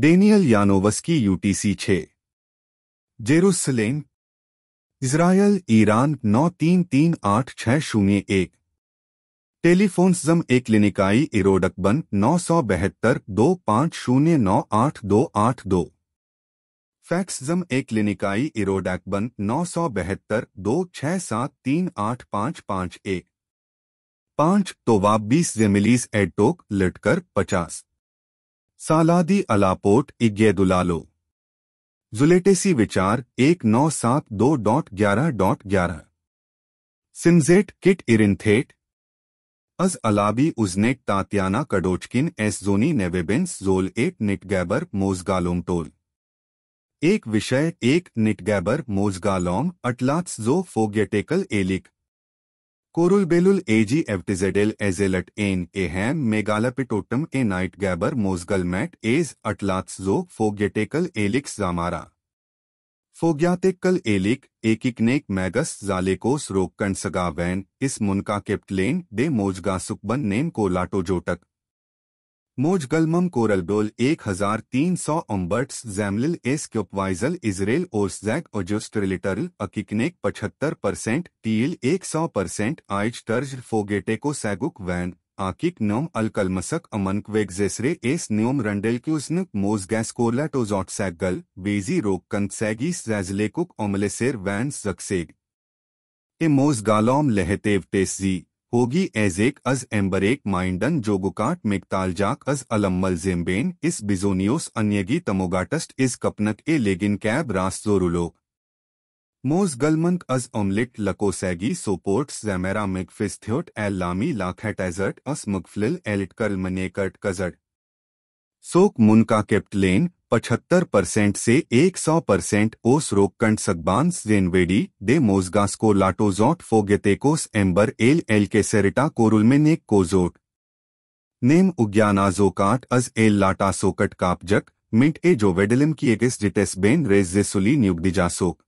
[SPEAKER 1] Daniel Yanovsky UTC छे जेरूसलेम इसराइल ईरान नौ तीन तीन आठ छह शून्य एक टेलीफोन जम एक लिनिकाई इरोडकबन नौ सौ बहत्तर दो पांच शून्य नौ आठ दो आठ दो फैक्स जम एक लिनिकाई इरोडकबन नौ सौ बहत्तर दो छह सात तीन आठ पांच पांच एक पांच तोवा बीस जेमिलीस एडटोक लटकर पचास सालादी अलापोट इगेदुलालो जुलेटेसी विचार एक नौ सात दो डॉट ग्यारह डॉट ग्यारह सिंजेट किट इरिंथेट अज अलाबी उजनेट तात्याना कडोचकिन एस जोनी नेवेबेंस जोल एट निटगैबर मोजगालोम टोल एक विषय एक निटगैबर मोजगालोम अटलाट्स जो फोगेटेकल एलिक कोरुल बेलुल एजी एवटिजेडेल एजेलट एन एहैम मेगालपिटोटम ए नाइट गैबर मोजगल मैट एज अटलात्सो फोगेटेकल एलिक्स जामारा फोग्यातेकल एलिक एकिकनेक मैगस जालेकोस रोककंसगा वैन इस मुनका केप्टलेन डे मोजगा सुकबन नेम को लाटोजोटक हजार कोरलडोल सौ ओम्बर्ट्स जैमलिल एस क्योपवाइजल इजरेल ओर्सजैक ओजोस्ट्रिलिटरल अकिकनेक पचहत्तर परसेंट टील एक सौ परसेंट आइज टर्ज फोगेटेको सैगुक वैन आकिक नोम अलकलमसक अमनक्वेगजेसरे एस न्योम कोरलाटोजॉट सैगल बेजी रोक कंसैगी सैजलेकुक ओमलेसेर वैन जक्सेग ए मोजगालोम लहतेव टेसजी होगी एजेक अज एम्बरेक माइंडन जोगुकाट जाक अज अलम्बल जेम्बेन इस बिजोनियोस अन्यगी तमोगाटस्ट इस कपनक ए लेगिन कैब रास्तोरुलो मोज गलमंक अज ओमलिट लकोसैगी सोपोर्ट जैमेरा मिकफिस्थ्योट एल लामी लाखेटेजर्ट अस मुगफिल एलिटकर मनेकर्ट कजट सोक मुनका केप्टलेन पचहत्तर परसेंट से एक सौ परसेंट ओस रोककंड सगबांस जेनवेडी दे मोजगास्को लाटोजॉट फोगेतेकोस एम्बर एल एल के सेरिटा कोरुलमेनेक कोजोट नेम उग्यानाजोकाट अज एल लाटा सोकट कापजक मिंट ए जो वेडलिम की एगिस जिटेस बेन रेजेसुली जेसुली नियुगदिजासोक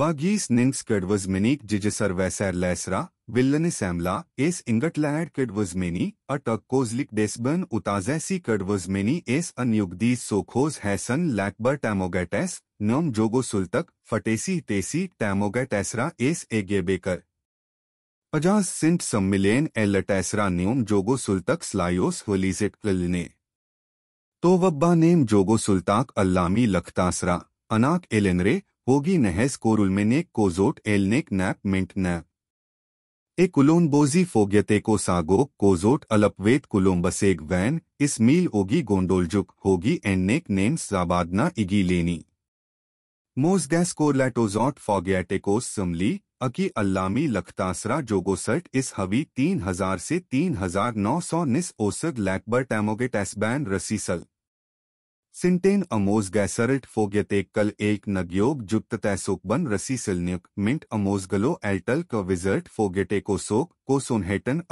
[SPEAKER 1] वागीस निंग्स कडवज मिनिक जिजसर वैसर लैसरा Villani Samla, es Ingatlaad Kedwasmeni, a Turkoslik Desban Utazasi Kedwasmeni es a Nugdis Sokhos Hassan Lakbar Tamogates, Nam Jogo Sultak, Fatesi Tesi Tamogatesra es Egebekar. Ajaz Sint Sammilen Elatesra Neum Jogo Sultak Slayos Holizet Kliline. Tovabba Neem Jogo Sultak Allami Laktasra, Anak Elenre, Hogi Nehes Korulmenek Kozot Elnek Nap Mint Nap. एक कुलोनबोजी फोग्यते को sago कोजोट अलपवेत कुलोम्बसेग van इस मील ओगी गोंडोलजुक होगी एननेक name जाबादना इगी लेनी मोजगैस कोरलैटोजॉट फोग्यटेकोस समली अकी अल्लामी लखतासरा जोगोसर्ट इस हवी तीन हजार से तीन हजार नौ सौ निस ओसग लैकबर टैमोगेट एसबैन रसीसल सिंटेन अमोज गैसरट फोगते कल एक नगयोग जुक्त तैसोकबन रसी सिलन्युक मिंट अमोजगलो एल्टल क विजर्ट फोगेटे को सोक को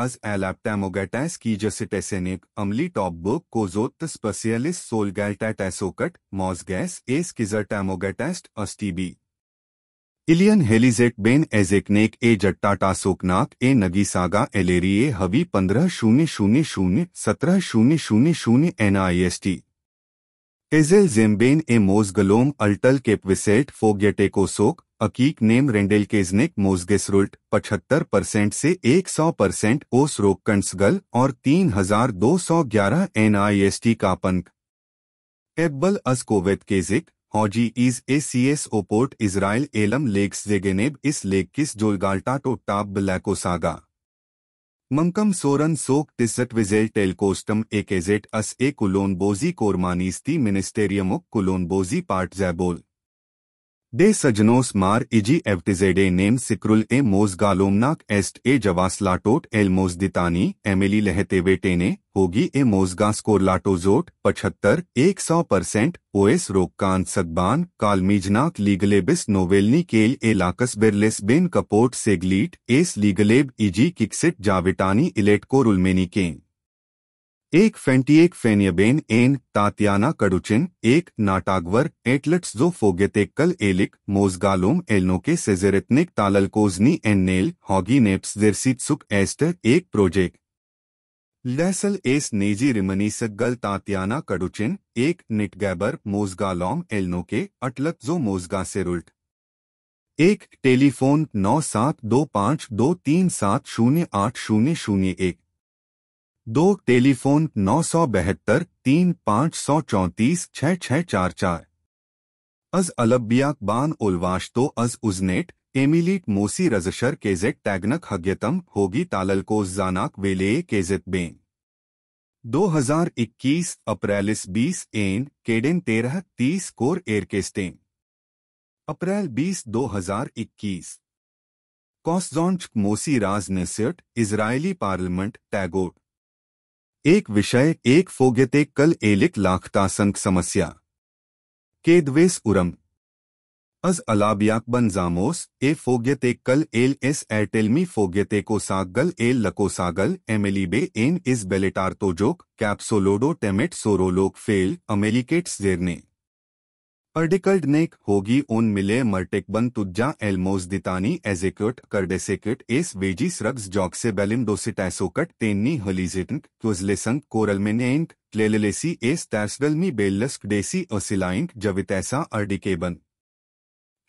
[SPEAKER 1] अज एलैप्टैमोगैटैस की जसिटेसेनिक अमली टॉप बुक को जोत स्पेसियलिस सोलगैल्टै टैसोकट मॉजगैस एस किजरटैमोगैटेस्ट अस्टीबी इलियन हेलीजेट बेन एजेकनेक ए जट्टा टासोकनाक ए नगी सागा एलेरिए हवी पंद्रह शून्य शून्य शून्य सत्रह शून्य शून्य शून्य एनआईएसटी Ezel जेम्बेन ए मोजगलोम अल्टल kepviset फोगेटेकोसोक अकीक नेम रेंडेल केजनिक मोजगेसरुल्ट पचहत्तर परसेंट से 100 परसेंट ओस रोकंसगल और 3211 एनआईएसटी का पंख एब्बल अस्कोवेत केजिक हॉजी इज ए सी एस ओपोर्ट इसराइल एलम लेक्स जेगेनेब इस लेक किस जोलगाल्टा टो टाप मंकम सोरन सोक तिस्सट विजेल टेलकोस्टम एक एजेट अस ए कुलोन बोजी कोरमानीस्ती मिनिस्टेरियमुक कुलोन बोजी पार्ट जैबोल एवटिजेडे नेम सिक्रुल ए मोज गालोमनाक एस्ट ए जवास लाटोट एल मोज दितानी एमिली लहते वेटे ने होगी ए मोजगा लाटोजोट पचहत्तर एक सौ परसेंट ओएस रोकान सगबान कालमीजनाक लीगलेबिस नोवेलनी केल ए लाकस बिरलेस बिन कपोट सेगलीट एस लीगलेब इजी किक्सिट जाविटानी इलेटको रुलमेनी कें एक फेंटी एक फेनियबेन एन तातियाना कडुचिन एक नाटागवर एटलट्स जो फोगेतेकल एलिक मोजगालोम एलनो के सेजेरेतनिक तालकोजनी एन नेल हॉगी नेप्स जेरसित सुक एस्टर एक प्रोजेक्ट लेसल एस नेजी रिमनीसक गल तातियाना कडुचिन एक निटगैबर मोजगालोम एलनो के अटलक जो मोजगा से रुल्ट एक टेलीफोन नौ सात दो पांच दो तीन सात शून्य आठ शून्य शून्य एक दो टेलीफोन नौ सौ बहत्तर तीन पाँच सौ चौंतीस छः छः चार चार अज अलबियाक बान उलवाश तो अज उजनेट एमिलीट मोसी रजशर केजेट टैगनक हग्यतम होगी तालल को जानाक वेले केजित बेन 2021 अप्रैल 20 एन केडेन तेरह तीस कोर एयरकेस्टें अप्रैल 20 2021 कॉस्जॉन्च मोसी राज इसराइली इजरायली पार्लियामेंट टैगोट एक विषय एक फोग्यते कल एलिक लाखता संक समस्या केद्वेस उरम अज अलाबियाकबन जामोस ए फोग्यते कल एल एस एटेलमी फोग्यते को सागल एल लको सागल एमेलीबे एन इज बेलेटार्तोजोक कैप्सोलोडो टेमेट सोरोलोक फेल अमेरिकेट्स जेरने अर्डिकल्ड नेक होगी उन मिले मर्टेकबन तुज्जा एलमोज दितानी एजेक्यूट करडेसेक्यूट एस वेजी स्रग्स जॉक्से डोसिटैसोकट तेन्नी हलीजेटंक क्यूजलेसंक कोरलमेनेंक क्लेलेसी एस तैसडलमी बेल्लस्क डेसी असिलाइंक जवितैसा अर्डिकेबन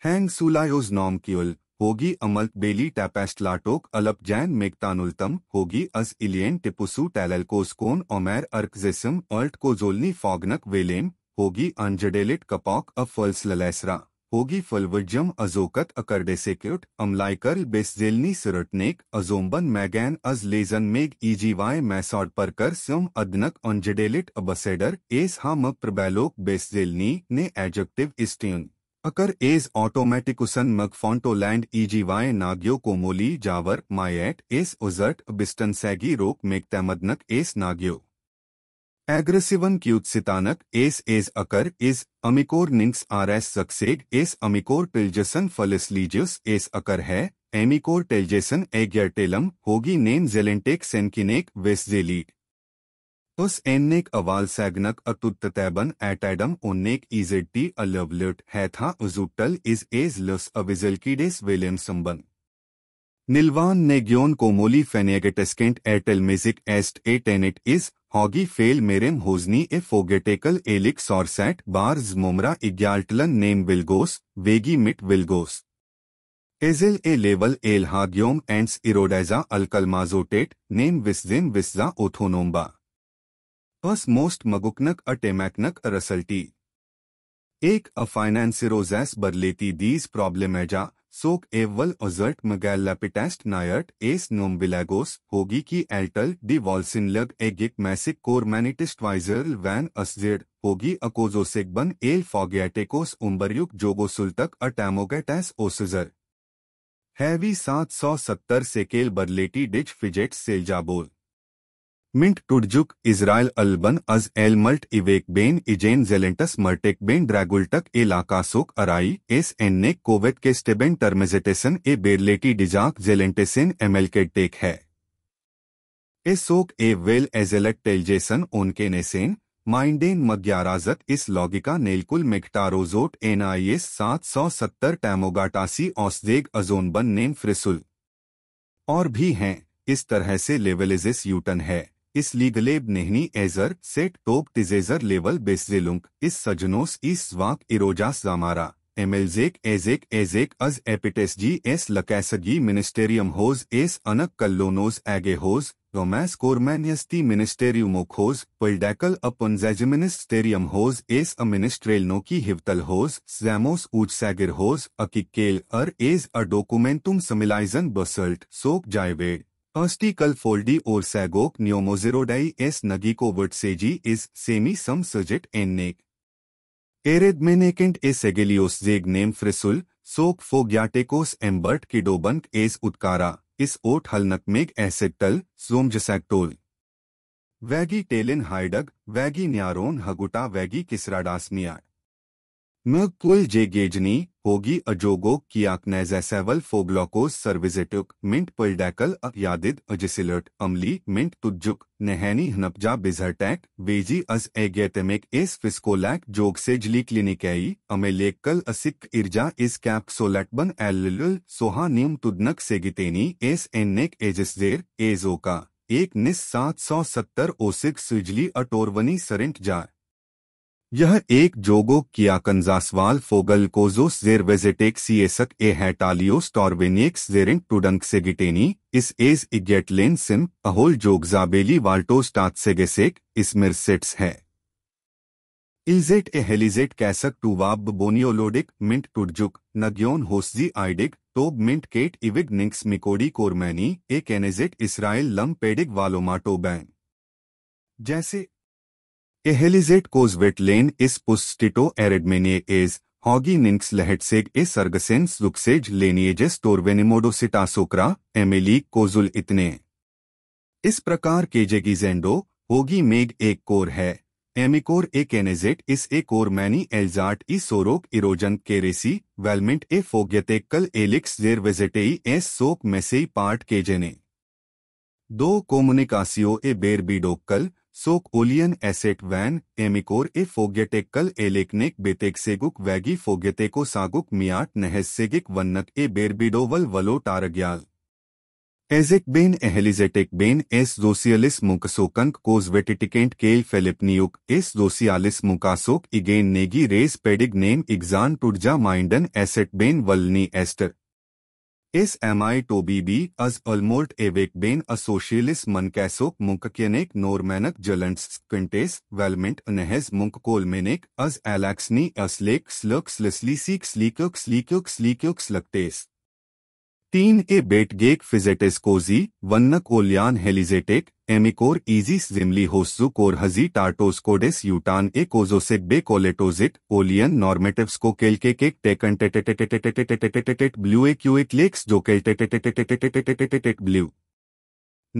[SPEAKER 1] हैंग सुलायोज नॉम क्यूल होगी अमल बेली टैपेस्ट लाटोक अलप जैन मेकतानुलतम होगी अज इलियन टिपुसु टैलकोस्कोन ओमैर अर्कजेसम अल्ट कोजोलनी फॉगनक वेलेम होगी अंजडेलिट कपॉक अ फल्स ललैसरा होगी फलवजम अजोकत अकर्डेसेक्यूट अमलाइकर बेसजेलनी सिरटनेक अजोम्बन मैगैन अज लेजन मेग ईजीवाय मैसॉड परकर स्यम अदनक ऑनजडेलिट अबसेडर एस हम प्रबैलोक बेसजेलनी ने एडजेक्टिव इस्ट्यून अकर एज ऑटोमेटिकुसन मगफॉन्टोलैंड ईजीवाय नाग्यो कोमोली जावर मायट एस उजर्ट सैगी रोक मेक तैमदनक एस नाग्यो सितानक एस एस अकर occur अमिकोर निंग्स आर एस सक्सेड एस अमिकोर टेलजेसन फलिस लीजियस एस अकर है एमिकोर टेलजेसन टेलम होगी नेम जेलेंटेक सेनकिनेक वेस्जेली उस एन्नेक अवाल सैगनक अतुत्तैबन एटैडम ओनेक इजेटी अलवल्युट है था उजुटल इज एज लुस अविजलकीडेस विलियम संबन निलवान नेग्योन कोमोली फेनेगेटेस्केंट एटेल म्यूजिक एस्ट ए टेनेट इज हॉगी फेल मेरेम होजनी ए फोगेटेकल एलिक सॉरसैट बार्ज मोमरा इग्याल्टलन नेम विल्गोस वेगी मिट विल्गोस एजेल ए लेवल एल हाग्योम एंड्स इरोडेजा अलकलमाजोटेट नेम विस्जिम विस्जा ओथोनोम्बा अस मोस्ट मगुकनक अ टेमैकनक रसल्टी एक अफाइनेंसिरोजैस फाइनेंसिरोजैस बरलेती दीज प्रॉब्लमेजा सोक एवल ओजर्ट मगैलापिटेस्ट नायर्ट एस नोम्बिलागोस होगी की एल्टल डी वॉल्सिन लग एगिक मैसिक कोरमैनिटिस्ट वाइजर वैन असजेड होगी अकोजोसेगबन एल फॉगैटेकोस उम्बरयुक जोगोसुलतक अटैमोगेटैस ओसजर हैवी 770 सेकेल बर्लेटी डिच फिजेट सेल्जाबोल टुडजुक इजराइल अलबन अज एल मल्ट इवेक बेन इजेन जेलेंटस मर्टेक बेन ड्रैगुलटक ए लाकासोक अराई एस एन ने Kovet के स्टेबेन टर्मेजेटेसन ए बेरलेटी डिजाक जेलेंटेसिन एमएलकेट टेक है ए सोक ए वेल एजेलेट टेलजेसन ओनके नेसेन माइंडेन मग्याराजत इस लॉगिका नेलकुल आई एनआईएस सात सौ सत्तर टैमोगाटासी औसदेग अजोनबन नेम फ्रिसुल और भी हैं इस तरह से लेवलिजिस यूटन है इस लीगलेब नेहनी एजर सेट टोप तिजेजर लेवल बेसरेलुंक इस सजनोस इस वाक इरोजास जामारा एमएलजेक एजेक एजेक अज एपिटेस जी एस लकैसगी मिनिस्टेरियम होज एस अनक कल्लोनोज एगे होज रोमैस कोरमैनियस्ती मिनिस्टेरियमोक खोज पल्डैकल अपन जैजमिनिस होज एस अमिनिस्ट्रेलनो की हिवतल होज जैमोस ऊज सैगिर होज अकिकेल अर एज अ डोकुमेंटुम समिलाइजन बसल्ट सोक जायवेड कल फोल्डी और सैगोक न्योमोजेरोडाई एस नगी को वर्टसेजी इज सेमी सम सजेट एन नेक एरेदमेनेकेंट एस एगेलियोस जेग नेम फ्रिसुल सोक फोग्याटेकोस एम्बर्ट किडोबंक एस उत्कारा इस ओट हलनक मेग एसिटल सोमजसैक्टोल वैगी टेलिन हाइडग वैगी न्यारोन हगुटा वैगी किसराडासमियाड न जे गेजनी होगी अजोगो की आकनेज एसेवल फोग्लोकोस सर्विजेटुक मिंट पलडेकल अपयादिद अजिसिलर्ट अमली मिंट तुजुक नहनी हनपजा बिजरटैक बेजी अज एगेटेमिक इस फिस्कोलैक जोग से जली क्लिनिकेई अमेलेकल असिक इर्जा इस कैप्सोलेटबन एलिलुल सोहा नियम तुदनक से गितेनी एस एनिक एजिसजेर एजोका एक निस सात सौ सत्तर ओसिक सुजली अटोरवनी सरिंट जाए यह एक जोगो किया कंजासवाल फोगल कोजोस जेर वेजेटेक सीएसक ए हैटालियोस टॉर्वेनियक्स जेरिंग टूडंक से गिटेनी इस एज इगेटलेन सिम अहोल जोगजाबेली वाल्टोस टात्सेगेसेक इसमिर सेट्स है इल्जेट ए हेलिजेट कैसक टूवाब बोनियोलोडिक मिंट टुडजुक नग्योन होस्जी आइडिक टोब मिंट केट इविग निंक्स मिकोडी कोरमैनी ए कैनेजेट इसराइल लम पेडिक वालोमाटो बैंक जैसे ए हेलिजेट कोज वेट लेन इस पुस्टिटो एरेडमेनिये एज हॉगी निंक्स लहटसेग ए सर्गसेंस लुक्सेज लेनियेजेस टोरवेनिमोडोसिटासोक्रा एमेली कोजुल इतने इस प्रकार के जेगिजेंडो होगी मेग एक कोर है एमिकोर ए कैनेजेट इस ए कोर मैनी एल्जार्ट इ सोरोक इरोजन केरेसी वेलमिंट ए फोग्यते कल एलिक्स जेर वेजेटेई एस सोक मेसेई पार्ट केजेने दो कोमुनिकासियो ए बेरबीडोकल सोक ओलियन एसेट वैन एमिकोर ए फोगेटेक्कल एलेक्नेक बेतेक्सेगुक वैगी फोग्यतेको सागुक मियाट नहस्सेगिक वन्नक ए बेरबिडोवल वलो टारग्याल एजेक बेन एहलिजेटेक बेन एस दोसियलिस मुकसोकंक कोज वेटिटिकेंट केल फेलिपनियुक एस दोसियालिस मुकासोक इगेन नेगी रेस पेडिग नेम इग्जान टुडजा माइंडन एसेट बेन वलनी एस्टर Is MI tobibi az almolt években a socialist munkászok munkakének normának Valment velment nehez Kolmenek as alaxni aslék slök szlislik szlikök szlikök szlikök szlöktész. तीन ए बेटगेक फिजेटेस्कोजी वन्नक ओलियान हेलिजेटेक एमिकोर इजीस जिमली कोर हजी टार्टोस्कोडेस यूटान ए कोजोसेक बे कोलेटोजिट ओलियन नॉर्मेटिव को केल्केकेक टेकन ब्लू ए क्यू क्यूएक लेक्स जो केल्टेटेटेटेटेटेटेटेटेटेटेटेट ब्लू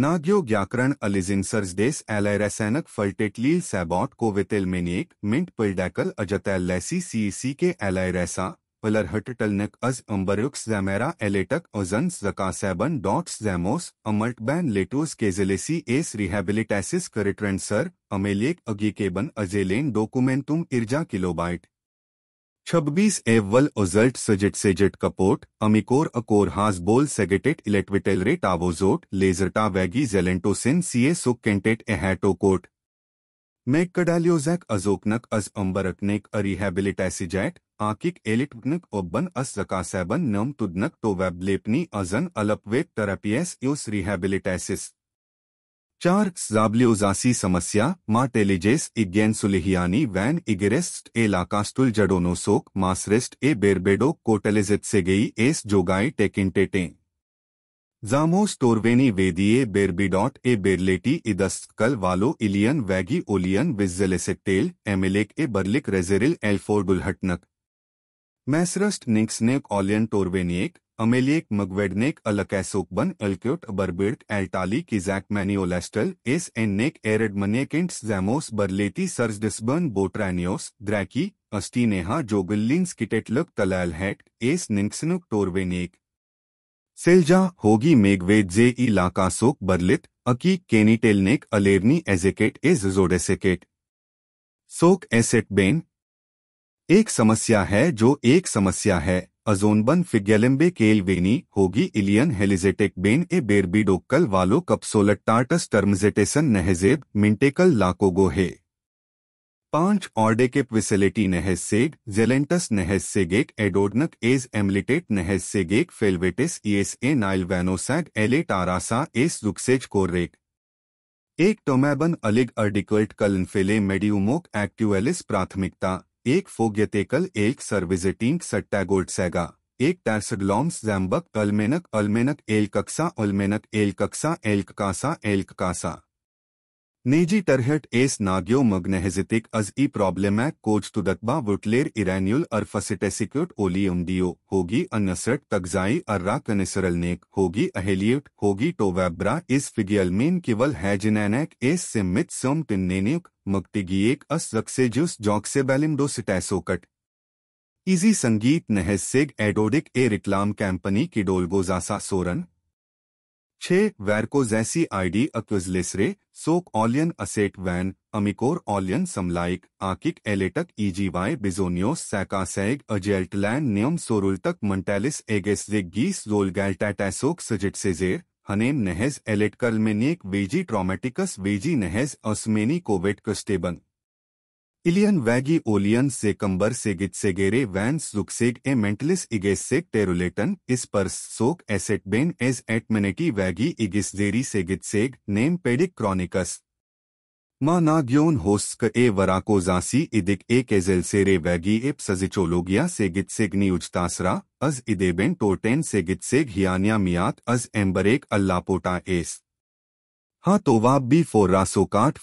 [SPEAKER 1] नाग्यो ग्याकरण अलिजिन डेस एलायरसैनक फल्टेटलील सैबॉट कोवितिल मेनेक मिंट पिल्डैकल अजतैल लैसी सीईसी के एलायरैसा पलर हट टलनेक अज अम्बरुक्स जैमेरा एलेटक ओजन जका सैबन डॉट्स जैमोस अमल्ट बैन लेटोस केजेलेसी एस रिहेबिलिटेसिस करिट्रेंसर अमेलियक अगिकेबन अजेलेन डोकुमेंटुम इर्जा किलोबाइट छब्बीस एवल ओजल्ट सजेट सेजेट कपोट अमिकोर अकोर हास बोल सेगेटेट इलेक्ट्विटेलरे टावोजोट लेजरटा वैगी जेलेंटोसिन सीए सुक कैंटेट एहैटोकोट मेक कडालियोजैक अजोकनक अज अम्बरकनेक अरिहेबिलिटेसिजैट akik अस obban सैबन नम तुदनक तो वेबलेपनी अजन alapvet therapies यूस रिहेबिलिटेसिस चार Zabliozasi समस्या माटेलिजेस इग्यन सुलिहियानी वैन इगरेस्ट ए लाकास्टुल जडोनोसोक मासरेस्ट ए बेरबेडो कोटेलिजित से गई एस जोगाई टेकिंटेटें जामोस टोरवेनी वेदिए बेरबीडॉट ए बेरलेटी इदस्कल वालो इलियन वैगी ओलियन विजेलेसिटेल एमिलेक ए बर्लिक रेजेरिल एल्फोर्डुलहटनक मैसरस्ट निक्सनेक ऑलियन टोरवेनिएक अमेलिएक मगवेडनेक अलकैसोकबन एल्क्यूट बर्बिड एल्टाली किजैक मैनिओलेस्टल एस एन नेक एरेडमनेकेंट जैमोस बर्लेटी सर्ज डिस्बर्न बोट्रैनियोस ड्रैकी अस्टीनेहा जोगिल्लिन स्किटेटलक तलैल हैट एस निक्सनुक टोरवेनिएक सेल्जा होगी मेघवेद जे ई लाकासोक बर्लित अकी केनीटेलनेक अलेवनी एजेकेट एस जोडेसेकेट सोक एसेट बेन एक समस्या है जो एक समस्या है अजोनबन फिगेलिम्बे केलवेनी होगी इलियन हेलिजेटेक बेन ए बेरबीडोक्कल वालो कप्सोलटार्टस टर्मजेटेसन नहजेब मिंटेकल लाकोगो है पांच के विसेलेटी नहज सेग जेलेंटस नहज सेगेक एडोडनक एज एमलिटेट नहज सेगेक फेलवेटिस एस ए वेनोसैग एले टारासा एस रुक्सेज कोरेक एक टोमैबन अलिग अर्डिक्वेट कलनफेले मेडियोमोक एक्ट्यूएलिस प्राथमिकता एक फोग्यतेकल एक सर्विजेटिंग सट्टैगोडसेगा एक टैसडलॉम्स जैम्बक अलमेनक एल कक्सा एल्क कासा एल्क कासा निजी तरहट एस नाग्यो मग्नेहजितिक अज ई प्रॉब्लमैक कोच तुदकबा वुटलेर इरान्युल अरफसिटेसिक्यूट ओली उमडियो होगी अनसट तगजाई अर्रा कनेसरल नेक होगी अहेलियट होगी टोवैब्रा इस फिगियलमेन केवल हैजिनैनैक एस सिमित सोम तिन्नेक मक्टिगिएक अस रक्सेजुस जॉक्सेबैलिमडोसिटैसोकट इजी संगीत नहसिग एडोडिक ए रिक्लाम कैंपनी की डोलगोजासा सोरन छह वैरकोजैसी डी अक्विजलेसरे सोक ऑलियन असेट वैन अमिकोर ऑलियन समलाइक आकिक एलेटक ईजीवाई बिजोनियोस सैकासैग अजेल्टलैन नियम सोरुलतक मंटेलिस एगेस रेगीस रोलगैल्टैटैसोक सजिटसेजेर हनेम नहेज एलेटकलमेनिक वेजी ट्रोमेटिकस वेजी नहेज असमेनी कोविड कस्टेबंग इलियन वैगी ओलियन से कम्बर से गिट से गेरे वैन जुकसेग ए मेंटलिस इगेस से टेरुलेटन इस पर सोक एसेट बेन एज एटमेनेटी वैगी इगिस देरी से गिट नेम पेडिक क्रॉनिकस मा नाग्योन होस्क ए वराको जासी इदिक ए केजेल सेरे वैगी एप सजिचोलोगिया से गित्सेग नियुज तासरा अज इदेबेन टोटेन से गित्सेग हियानिया मियात अज एम्बरेक अल्लापोटा एस हाँ तो वाप बी फोर रासोकाट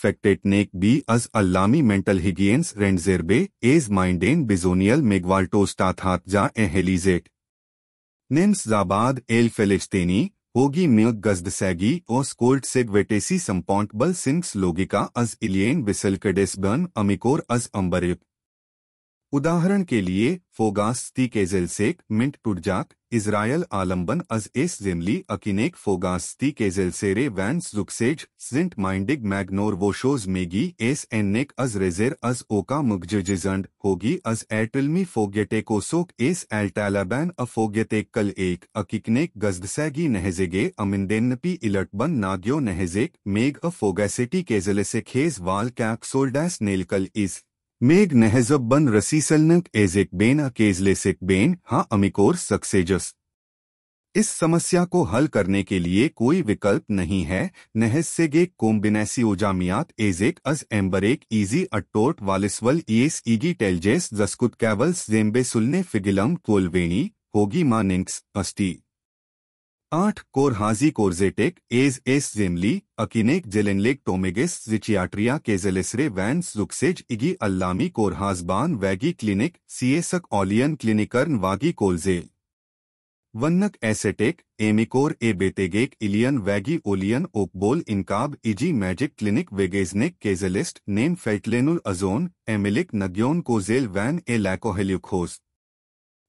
[SPEAKER 1] नेक बी अज अल्लामी मेंटल हिगियंस रेंडजेरबे एज माइंडेन बिजोनियल मेगवाल्टोस्टात हाथ जा एहेलीजेट निम्स जाबाद एल फेलिस्तेनी होगी म्यग गजद सैगी और स्कोल्ट सिग वेटेसी संपॉन्टबल सिंक्स लोगिका अज इलियन विसलकडेस अमिकोर अज अम्बरिप उदाहरण के लिए फोगास्ती केजेलसेक मिंट टुरजाक इसराइल आलम्बन अज एस जिमली अकिनेक फोगास्ती केजेलसेरे वैंस जुक्सेज सिंट माइंडिग मैग्नोर वोशोज मेगी एस एन्नेक अज रेजेर अज ओका मुगजिजंड होगी अज एटलमी फोगेटेकोसोक एस एल्टैलाबैन अ कल एक अकिकनेक गजदसैगी नहजेगे अमिंदेनपी इलटबन नाग्यो नहजेक मेग अ फोगैसेटी खेज वाल कैक सोल्डैस नेलकल इस मेघ बन nehezebb एजेक बेन ezekbén बेन हा अमिकोर सक्सेजस इस समस्या को हल करने के लिए कोई विकल्प नहीं है कोम्बिनेसी ओजामियात एजेक अज एम्बरेक इजी अट्टोर्ट वालिसवल ईएस ईगी टेलजेस जस्कुत कैवल्स जेम्बे सुलने फिगिलम कोलवेणी होगी मानिंग्स अस्टी आठ कोर हाजी कोरजेटेक एज एस जेमली अकिनेक जेलेनलेक टोमेगेस जिचियाट्रिया केजेलेसरे वैन जुक्सेज इगी अल्लामी कोरहाजबान वैगी क्लिनिक सीएसक ओलियन क्लिनिकर्न वागी कोलजे वन्नक एसेटेक एमिकोर ए बेतेगेक इलियन वैगी ओलियन ओकबोल इनकाब इजी मैजिक क्लिनिक वेगेजनेक केजेलिस्ट नेम फेटलेनुल अजोन एमिलिक नग्योन कोजेल वैन ए लैकोहेल्यूखोस्त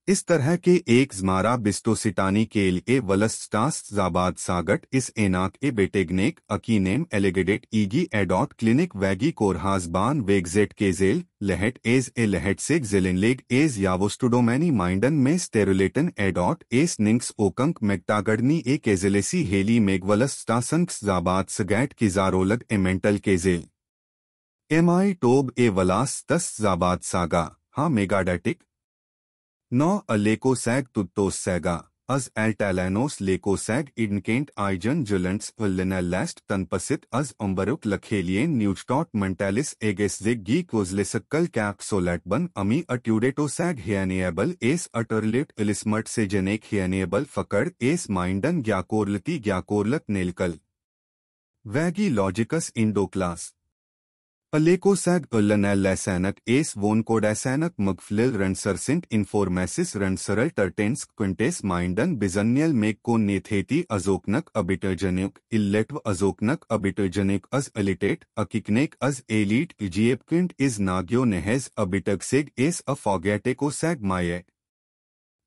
[SPEAKER 1] इस तरह के एक जमारा बिस्तोसिटानी के लिए वलस्टास जाबाद सागट इस एनाक ए बेटेगनेक अकीनेम एलिगेडेट ईगी एडॉट क्लिनिक वैगी कोरहाजबान वेगजेट जेल लहट एज ए लहट से जिलेनलेग एज यावोस्टुडोमैनी माइंडन में स्टेरुलेटन एडॉट एस निंक्स ओकंक मेक्टागडनी ए केजेलेसी हेली मेगवलस्टासंक्स जाबाद सगैट किजारोलग एमेंटल जेल एम आई टोब ए वलास्तस जाबाद सागा हा मेगाडेटिक नौ अलेको सैग तुत्तो सैगा अज एल्टैलैनोस लेको सैग इनकेंट आईजन जुलेंट्स लेस्ट तनपसित अज अम्बरुक लखेलियन न्यूज टॉट मेंटेलिस एगेस जिग गी कोजलिसक्कल कैक सोलैटबन अमी अट्यूडेटो सैग हियनेबल एस अटरलिट इलिसमर्ट से जेनेक हियनेबल फकर एस माइंडन ग्याकोरलती ग्याकोरलक नेलकल वैगी लॉजिकस इंडोक्लास Palekosak ullanalasanak ace vonkodasanak mugflil ransarsint informesis ransaral tertensk quintes mindan bizannial mekko netheti azoknak abiturjanuk illetv azoknak abiturjanek as elitate akiknek as elite igiepkint is nagyo nehes abitaksig ace afogatekosag maye.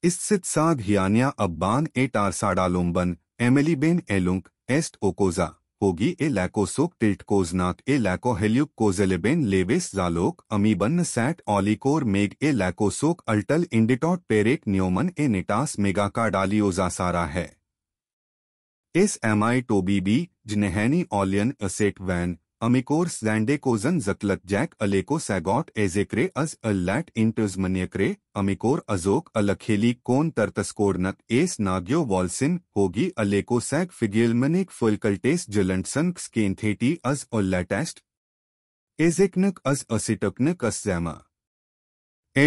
[SPEAKER 1] Issit sag hiania abban et arsadalumbban, emilibin elunk, est okoza. होगी ए लैकोसोक टिल्टकोजनाक ए लैकोहेल्युक कोजेलेबेन लेवेस जालोक अमीबन set ऑलिकोर मेग ए लैकोसोक अल्टल इंडिटॉट पेरेक न्योमन ए निटास mega का मेगाकार्डालियोजासारा है एस एम आई टोबीबी जिनेहैनी ऑलियन असेट वैन अमिकोर स्जैंडेकोजन जकलत जैक अलेको सैगॉट एजेक्रे अज अल्लैट इंटजमनियक्रे अमिकोर अजोक अलखेली कोन तरतस्कोरनक एस नाग्यो वॉल्सिन होगी अलेको सैग फिगिलमनिक फुलकल्टेस जलंटसन स्केंथेटी अज ओल्लैटेस्ट एजेक्नक अज असिटकनक अस्जैमा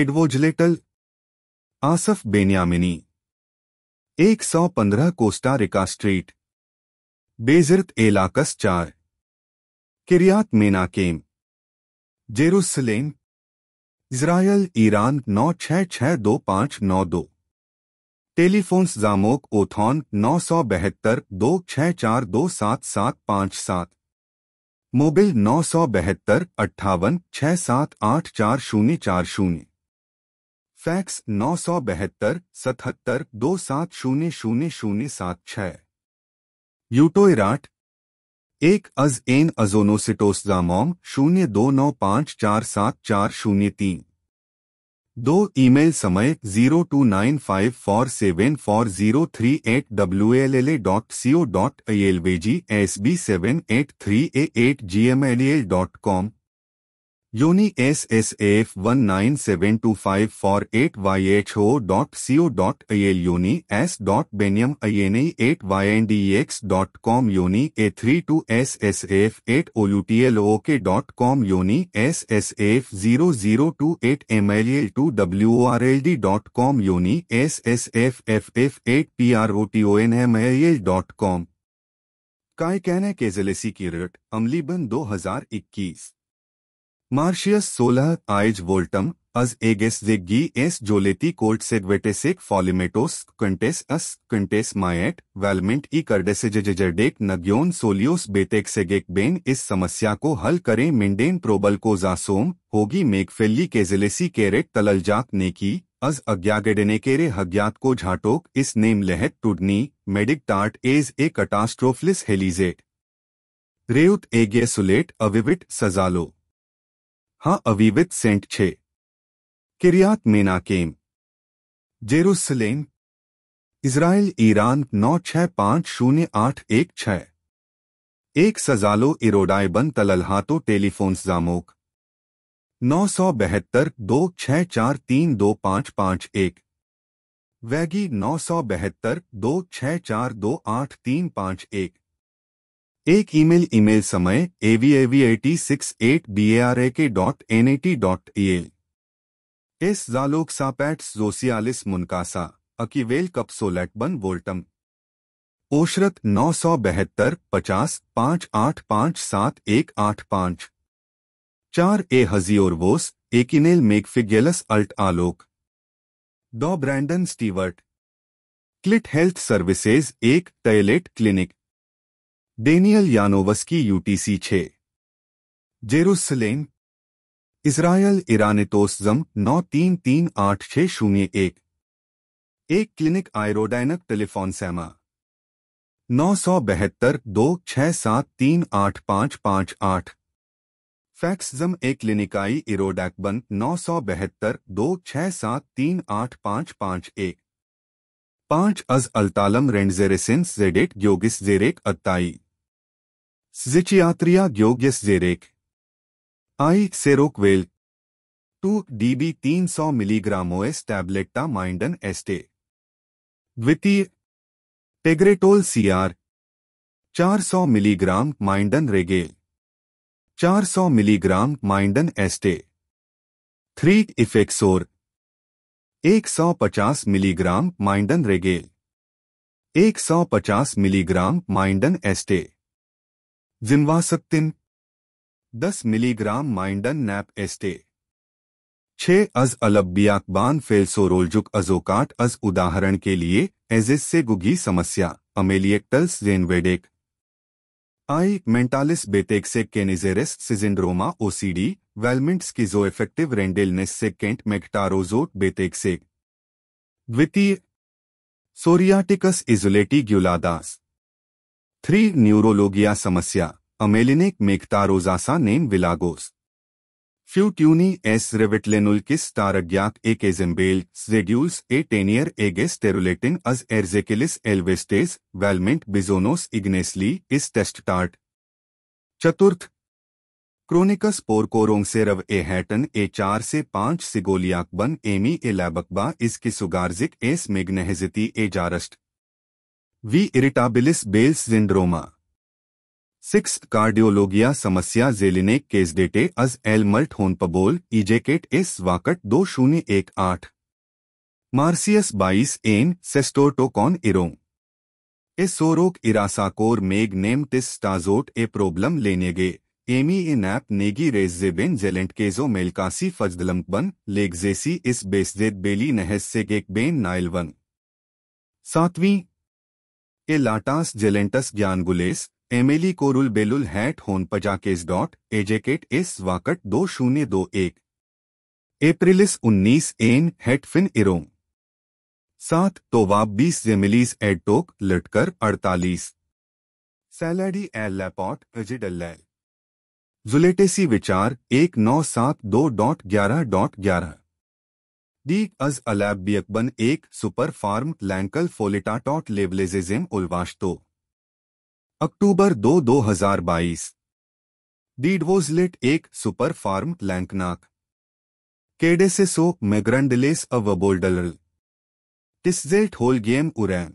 [SPEAKER 1] एडवोजलेटल आसफ बेनियामिनी 115 कोस्टा रिका स्ट्रीट बेजर्त एलाकस चार Kiryat Menachem Jerusalem Israel Iran नौ छह छह दो पांच नौ दो टेलीफोन्स जामोक ओथॉन नौ सौ बहत्तर दो छह चार दो सात सात पाँच सात मोबिल नौ सौ बहत्तर अट्ठावन छह सात आठ चार शून्य चार शून्य फैक्स नौ सौ बहत्तर सतहत्तर दो सात शून्य शून्य शून्य सात छह यूटोइराट एक अज एन अजोनोसिटोसजामॉम शून्य दो नौ पाँच चार सात चार शून्य तीन दो ईमेल समय zero two nine five four seven four zero three eight W L L A dot C O dot L way G S B seven eight three A eight G M L L dot com योनी S S F one nine seven two five four eight Y H O dot C O dot I L योनी S dot बेनियम I N E at Y N D X dot com योनी A three two S S F at O U T L O K dot com योनी S S F zero zero two eight M L L two W R L D dot com योनी S S F F F eight P R O T O N M I L dot com काय कहने के जिलेसी की rate अमलीबन दो हजार इक्कीस मार्शियस सोलह आइज वोल्टम अज एगेस जेगी एस जोलेती कोर्ट सेग्वेटेसिक फॉलिमेटोस क्विंटेस अस क्विंटेस मायट वेलमेंट ई कर्डेसेजेजेडेक नग्योन सोलियोस बेतेक सेगेक बेन इस समस्या को हल करें मिंडेन प्रोबल को जासोम होगी मेकफेली के जिलेसी केरेक तलल ने की अज अज्ञागेडेने केरे हज्ञात को झाटोक इस नेम लहत टुडनी मेडिक टार्ट एज ए कटास्ट्रोफलिस हेलीजेट रेउत एगेसुलेट अविविट सजालो हाँ अवीवित सेंट छे Kiryat Menachem Jerusalem Israel Iran नौ छह पांच शून्य आठ एक छह एक सजालो इरोडाइबन तललहातो टेलीफोन्स जामोक नौ सौ बहत्तर दो छह चार तीन दो पांच पांच एक वैगी नौ सौ बहत्तर दो छ चार दो आठ तीन पांच एक एक ईमेल ईमेल समय एवी एवी eighty six eight B A R A K dot N A T dot E S जालोक सापैट्स जोसियालिस मुनकासा अकीवेल कपसोलेट बन वोल्टम ओशरत नौ सौ बहत्तर पचास पांच आठ पांच सात एक आठ पांच चार ए हजियोरवोस एकिनेल मेकफिगेलस अल्ट आलोक दो Brandon Stewart Clalit health services एक टैलेट क्लिनिक डेनियल यानोवस्की यूटीसी छे जेरूसलेम इसराइल ईरानितोसम नौ तीन तीन आठ छः शून्य एक एक क्लिनिक आयरोडाइनक टेलीफोन सैमा नौ सौ बहत्तर दो छः सात तीन आठ पाँच पाँच आठ फैक्सजम ए क्लिनिकाई इरोडैकबन नौ सौ बहत्तर दो छः सात तीन आठ पाँच पाँच एक पाँच अज अल्तालम रेंडजेरेसिन जेडेट योगिस जेरेक अत्ताई Zitchiatria Gyogyas I I. Two DB db सौ mg OS टैबलेटा माइंडन एस्टे द्वितीय टेग्रेटोल सीआर 400 मिलीग्राम माइंडन रेगेल 400 मिलीग्राम माइंडन एस्टे थ्री इफेक्सोर 150 मिलीग्राम माइंडन रेगेल 150 मिलीग्राम माइंडन एस्टे जिनवासक्तिन 10 मिलीग्राम माइंडन नैप एस्टे छह अज अलब्बियाकबान फेल्सोरोलजुक अजोकाट अज उदाहरण के लिए एजिस से गुगी समस्या अमेलियक्टल्स जेनवेडेक आई मेंटालिस बेटेक से केनिजेरेस सिजिंड्रोमा ओसीडी जो इफेक्टिव रेंडेलनेस से केंट मेक्टारोजोट बेतेक से द्वितीय सोरियाटिकस इजोलेटी ग्यूलादास थ्री न्यूरोलोगिया समस्या अमेलिनिक मेकतारोजासा नेम विलागोस फ्यूट्यूनी एस किस तारग्याक एक एजेम्बेल रेड्यूल्स ए टेनियर एगेस टेरुलेटिन अज एर्जेकिलिस एलवेस्टेस वेलमेंट बिजोनोस इग्नेसली इस टेस्ट टार्ट चतुर्थ क्रोनिकस पोरकोरोंगसेरव ए हैटन ए चार से पांच सिगोलियाकबन एमी ए लैबकबा इसकी सुगार्जिक एस मेग्नहजती ए जारस्ट वी इरिटाबिलिस बेल्स सिंड्रोमा सिक्स कार्डियोलोगिया समस्या जेलिने केस डेटे अज एलमर्ट होनपबोल इजेकेट एस वाकट दो शून्य एक आठ मार्सियस बाईस एन सेस्टोटोकॉन इरों एसोरोक इरासाकोर मेग नेम टिस स्टाजोट ए प्रॉब्लम लेनेगे एमी ए नैप नेगी रेजेबिन जेलेंट केजो मेलकासी फजदलम्पन लेगजेसी इस बेसजेद बेली नहस से गेकबेन नाइलवन सातवीं ए लाटास जेलेंटस गुलेस एमेली कोरुल बेलुल हैट होन पजाकेस डॉट एजेकेट एस वाकट दो शून्य दो एक एप्रिलिस उन्नीस एन हेटफिन इरोम सात तोवाब बीस जेमिलीस एडटोक लटकर अड़तालीस सैलैडी एल लैपॉट एजिडल जुलेटेसी विचार एक नौ सात दो डॉट ग्यारह डॉट ग्यारह डी अज अलैबियकबन एक सुपर फार्म लैंकल फोलिटाटॉट लेवलेजेजेम उलवाश्तो अक्टूबर दो दो 2 2022 डीडवोजलेट एक सुपर फार्म लैंकनाक केडेसेसो मेग्रंडलेस अवबोल्डलल टिस्जेल्ट होल गेम उरैन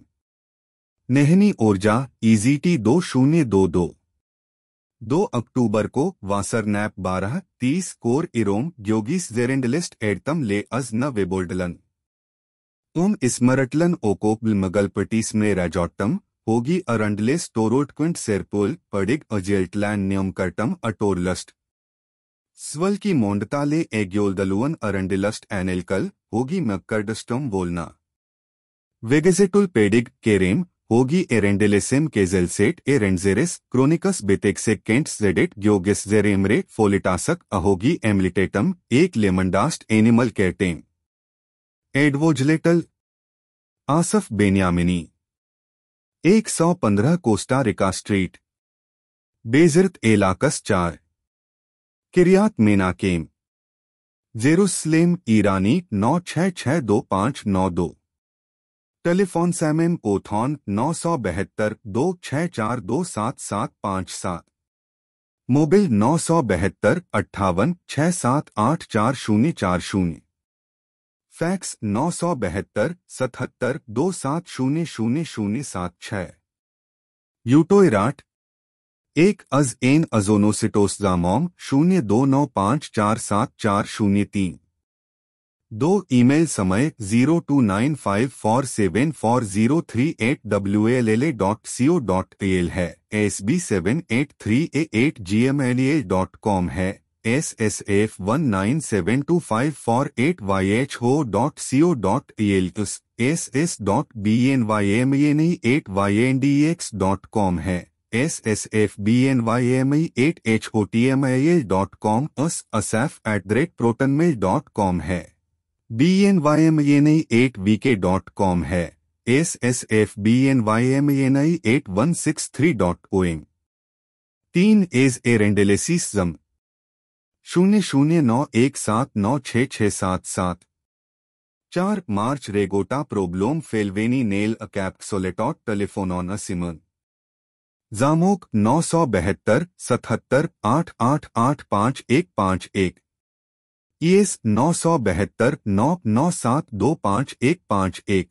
[SPEAKER 1] नेहनी ओरजा ईजीटी दो शून्य दो दो दो अक्टूबर को वासर नैप बारह तीस कोर इरोम योगीस जेरेंडलिस्ट एडतम ले अज न वेबोल्डलन तुम स्मरटलन ओकोपल मगलपटीस में राजोट्टम होगी अरंडलेस टोरोटक्विंट सेरपुल पड़िग अजेल्टलैन नियमकर्टम अटोरलस्ट स्वल की मोंडता ले दलुअन अरंडिलस्ट एनेलकल होगी मक्कर्डस्टम बोलना वेगेजेटुल पेडिग केरेम होगी एरेंडेलेसेम केजेलसेट एरेंडेरिस क्रोनिकस बेतेक्सेक केंट्स जेडेट जेरेमरे फोलिटासक अहोगी एमलिटेटम एक लेमनडास्ट एनिमल कैटेम एडवोजलेटल आसफ बेनियामिनी 115 कोस्टा रिका स्ट्रीट बेजर्त एलाकस चार किरियात मेनाकेम जेरूसलेम ईरानी नौ छः छः दो पाँच नौ दो टेलीफोन सैमिन ओथॉन नौ सौ बहत्तर दो छः चार दो सात सात पाँच सात मोबिल नौ सौ बहत्तर अट्ठावन छः सात आठ चार शून्य चार शून्य फैक्स नौ सौ बहत्तर सतहत्तर दो सात शून्य शून्य शून्य सात छः यूटोइराट एक अज एन अजोनोसिटोसामोम शून्य दो नौ पाँच चार सात चार शून्य तीन दो ईमेल समय zero two nine five four seven four zero three eight W L L A dot C O dot L है S B seven eight three A eight G M L A dot com है S S F one nine seven two five four eight Y H O dot C O dot L S S dot B N Y M N E at Y N D X dot com है S S F B N Y M I at H O T M I L dot com S S F at the rate Proton mail dot com है B N Y M ये नई at V K dot com है S S F B N Y M ये नई at one six three dot O M तीन एज ए रेंडेलेसिसम शून्य शून्य नौ एक सात नौ छ छ सात सात चार मार्च रेगोटा प्रोब्लोम फेलवेनी नेल अकैप्सोलेटॉट ऑन असिमन जामोक नौ सौ बहत्तर सतहत्तर आठ आठ आठ पांच एक पांच एक ईएस नौ सौ बहत्तर नौ नौ सात दो पाँच एक पाँच एक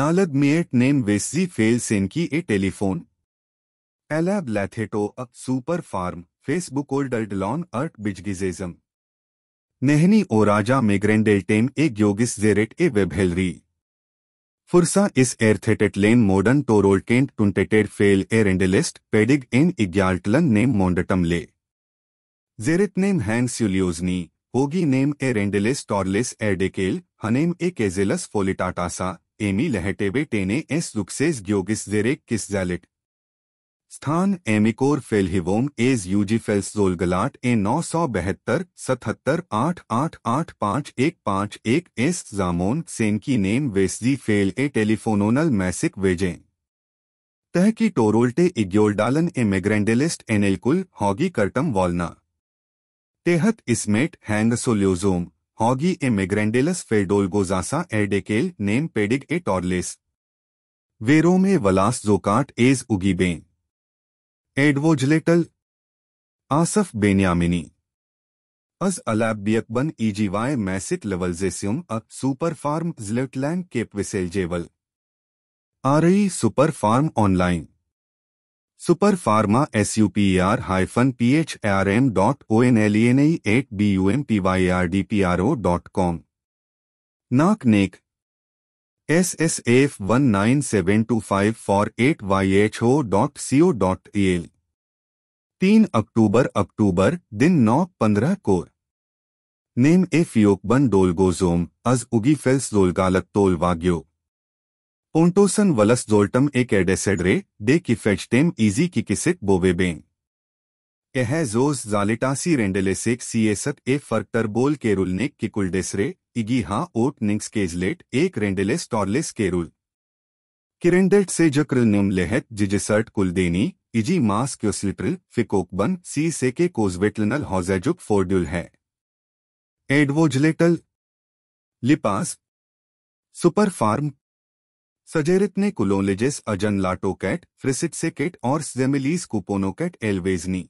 [SPEAKER 1] नालद मेट नेम वेस्जी फेल सेन की ए टेलीफोन एलैब लैथेटो अ सुपर फार्म फेसबुक ओल्ड लॉन अर्ट बिजगिजेजम नेहनी ओ राजा मेग्रेंडेल टेम ए ग्योगिस जेरेट ए वेबहेलरी फुरसा इस एर्थेटेट लेन मोडन टोरोल्टेंट टुंटेटेड फेल ए रेंडेलिस्ट पेडिग इन इग्याल्टलन नेम मोंडटम ले जेरित नेम हैंग होगी नेम ए रेंडेलिस टॉर्लिस एडेकेल हनेम ए केजेलस फोलिटाटासा एमी लहटेबे टेने एस लुक्सेस ग्योगिस जेरेक किस जैलिट स्थान एमिकोर फेलहिवोम एज यूजी फेल्स जोलगलाट ए नौ सौ बहत्तर सतहत्तर आठ आठ आठ पाँच एक पाँच एक एस जामोन सेनकी नेम वेस्जी फेल ए टेलीफोनोनल मैसिक वेजे तह की टोरोल्टे इग्योलडालन ए मेग्रेंडेलिस्ट एनेलकुल हॉगी कर्टम वॉलना तेहत इसमेट हैंग सोल्योजोम हॉगी ए मेग्रेंडेलस फेडोलगोजासा एडेकेल नेम पेडिग ए टॉर्लेस वेरोमे वलास जोकाट एज उगीबे एडवोजलेटल आसफ बेनियामिनी अज अलाबियकबन इजीवाय मैसिक लवलजेसियम अ सुपर फार्म जिलेटलैंड केपविसेल जेवल आ रही Super Pharm online Super pharma S U P R hyphen P H R M dot O N L N E at B U M P Y R D P R O dot com नाक नेक S S F one nine seven two five four eight Y H O dot C O dot L तीन अक्टूबर अक्टूबर दिन नौ पंद्रह कोर नेम एफ फियोकबन डोलगोजोम अज उगी फेल्स डोलगालक तोल वाग्यो पोंटोसन वलस जोल्टम एक एडेसेडरे डे कि फेजटेम इजी की किसिक बोवेबें यह जोस जालिटासी रेंडेलेसिक सीएसक ए फर्कटर बोल केरुलनिक कि कुलडेसरे इगीहा ओट निंग्स केजलेट एक रेंडेलेस टॉरलेस केरुल किरेंडेट से जक्रल निम्लेहत जिजिसर्ट कुलदेनी इजी मास क्योसिल्ट्रल फिकोकबन सी से के कोजवेटलनल हॉजेजुक फोर्ड्यूल है एडवोजलेटल लिपास सुपर फार्म सजेरित ने कुलोलेजिस अजन लाटोकैट फ्रिसिटसेकेट और जेमिलीस कुपोनोकैट एलवेजनी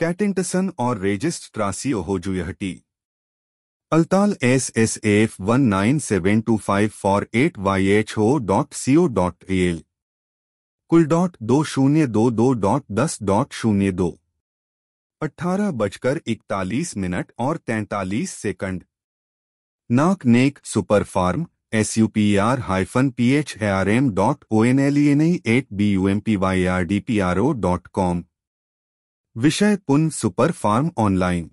[SPEAKER 1] कैटिंटसन और रेजिस्ट ट्रासी होजुयहटी अल्ताल S S F one nine seven two five four eight Y H O dot C O dot L कुल डॉट दो शून्य दो दो डॉट दस डॉट शून्य दो अट्ठारह बजकर इकतालीस मिनट और तैंतालीस सेकंड नाक नेक Super Pharm S P P H A R M dot O N L B dot com विषय पुन सुपर फार्म ऑनलाइन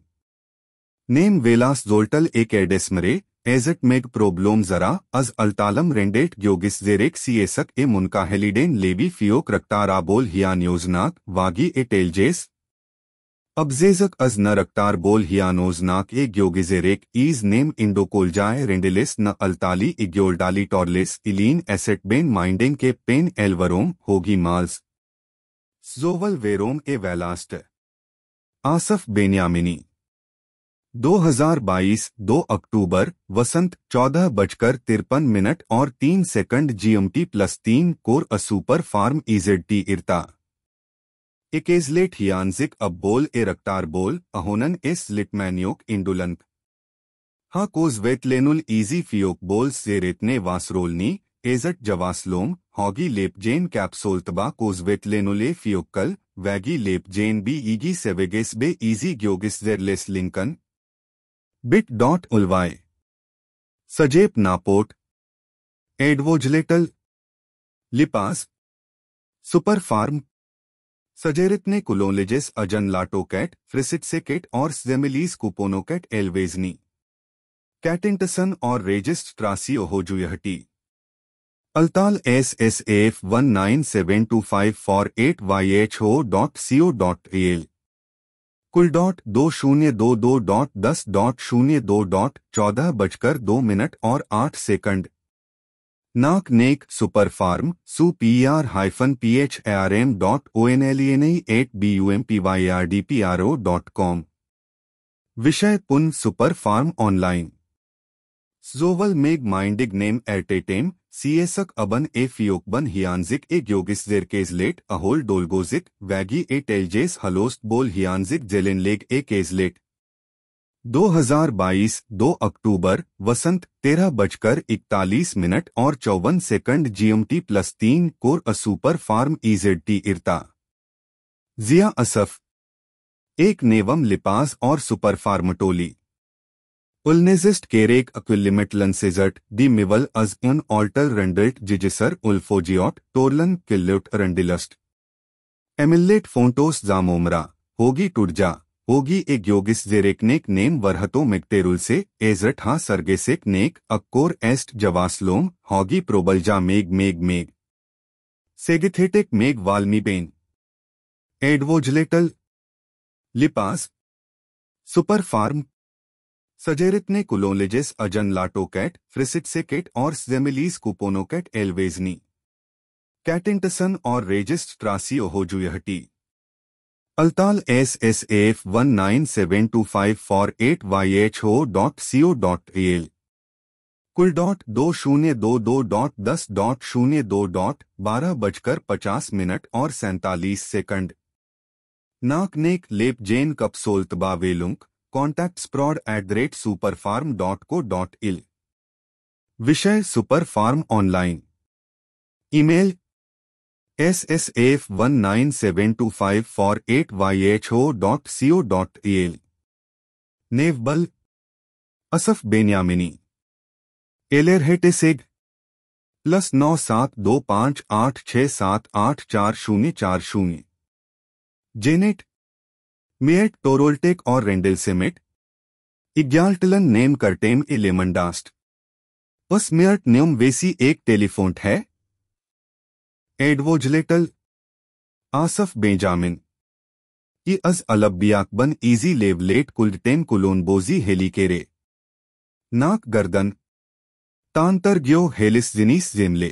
[SPEAKER 1] नेम वेलास जोल्टल एक एडेस्मरे एजट मेग प्रोब्लोम जरा अज अल्तालम रेंडेट ग्योगिस जेरेक सीएसक ए मुनका हेलीडेन लेबी फियोक रक्ताराबोल हियान न्योजनाक वागी ए टेलजेस अबजेजक अज न रक्तार बोल हियानोज ना के ग्योगिजे रेक ईज नेम इंडो जाए रिंडिलिस न अलताली इग्योल डाली टॉरलिस इलीन एसेट बेन माइंडिंग के पेन एलवरोम होगी माल्स जोवल वेरोम ए वेलास्ट आसफ बेनियामिनी 2022 दो अक्टूबर वसंत चौदह बजकर तिरपन मिनट और तीन सेकंड जीएमटी प्लस तीन कोर असूपर फार्म इजेड टी इर्ता इकेजलेट यानजिक अब बोल ए रक्तार बोल अहोनन एस लिटमैनियोक इंडुलंक हा कोज वेतलेनुल इजी फियोक बोल से रेतने वासरोलनी एजट जवासलोम हॉगी लेपजेन कैप्सोलतबा कोज वेतलेनुले फियोक्कल वैगी लेप जेन बी ईगी सेवेगेस बे इजी ग्योगिस जेरलेस लिंकन बिट डॉट उलवाय सजेप नापोट एडवोजलेटल लिपास सुपर फार्म सजेरित ने कुलोलेजिस अजन लाटोकैट फ्रिसिटसेकेट और जेमिलीस कुपोनोकेट एलवेजनी कैटिंटसन और रेजिस्ट ट्रासी ओहोजुयहटी अल्ताल S S F one nine seven two five four eight Y H O dot C O dot L कुल डॉट दो शून्य दो दो डॉट दस डॉट शून्य दो डॉट चौदह बजकर दो मिनट और आठ सेकंड नाक नेक फार्म सु P R hyphen P H R M dot O N L N I at B U M P Y R D P R O dot com विषय पुन सुपर फार्म ऑनलाइन जोवल मेग माइंडिग नेम एटेटेम सीएसक अबन ए फियोकबन हियानजिक ए केज लेट अहोल डोलगोजिक वैगी ए टेलजेस हलोस्ट बोल हियानजिक जेलेनलेग ए केजलेट 2022 2 अक्टूबर वसंत तेरह बजकर इकतालीस मिनट और चौवन सेकंड जीएमटी प्लस तीन कोर अ सुपर फार्म ईजेडटी e इरता जिया असफ एक नेवम लिपास और सुपर फार्मटोली उलनेजिस्ट केरेक अक्विलिमिट लंसेजट दी मिवल अज उन ऑल्टर रेंडल्ट जिजिसर उल्फोजियोट टोरलन किल्लुट रेंडिलस्ट एमिलेट फोंटोस जामोमरा होगी टुर्जा ओगी एक योगिस जेरेक नेक नेम वरहतो मिकतेरुल से एजरट हा सर्गेसेक नेक अक्कोर एस्ट जवासलोम होगी प्रोबलजा मेग मेग मेग सेगिथेटिक मेग वाल्मी बेन एडवोजलेटल लिपास सुपर फार्म सजेरित ने कुलोलिजिस अजन लाटोकैट फ्रिसिटसेकेट और जेमिलीज कुपोनोकैट एलवेजनी कैटिंटसन और रेजिस्ट ट्रासी ओहोजुयहटी अलताल S S F one nine seven two five four eight Y H O dot C O dot L कुल डॉट दो शून्य दो दो डॉट दस डॉट शून्य दो डॉट बारह बजकर पचास मिनट और सैंतालीस सेकंड नाकनेक लेप जेन कपसोल तबा वेलुंक कॉन्टैक्ट स्प्रॉड at the rate Super Pharm dot co dot IL विषय Super Pharm online email S S F one nine seven two five four eight Y H O dot C O dot L नेवबल Asaf Benyamini एलेरहेटे plus नौ सात दो पांच आठ छ सात आठ चार शून्य चार शून्य जेनेट मेयट टोरोल्टेक और रेंडेल सेमेट इग्याल्टलन नेम करटेम इलेमंडास्ट पसमेयर्ट न्यूम वेसी एक टेलीफोन है एडवोजलेटल आसफ बेजामिन इज अलबियाकबन इजी लेवलेट कुलटेन बोजी हेलीकेरे नाक गर्दन ग्यो हेलिस जिनीस जेमले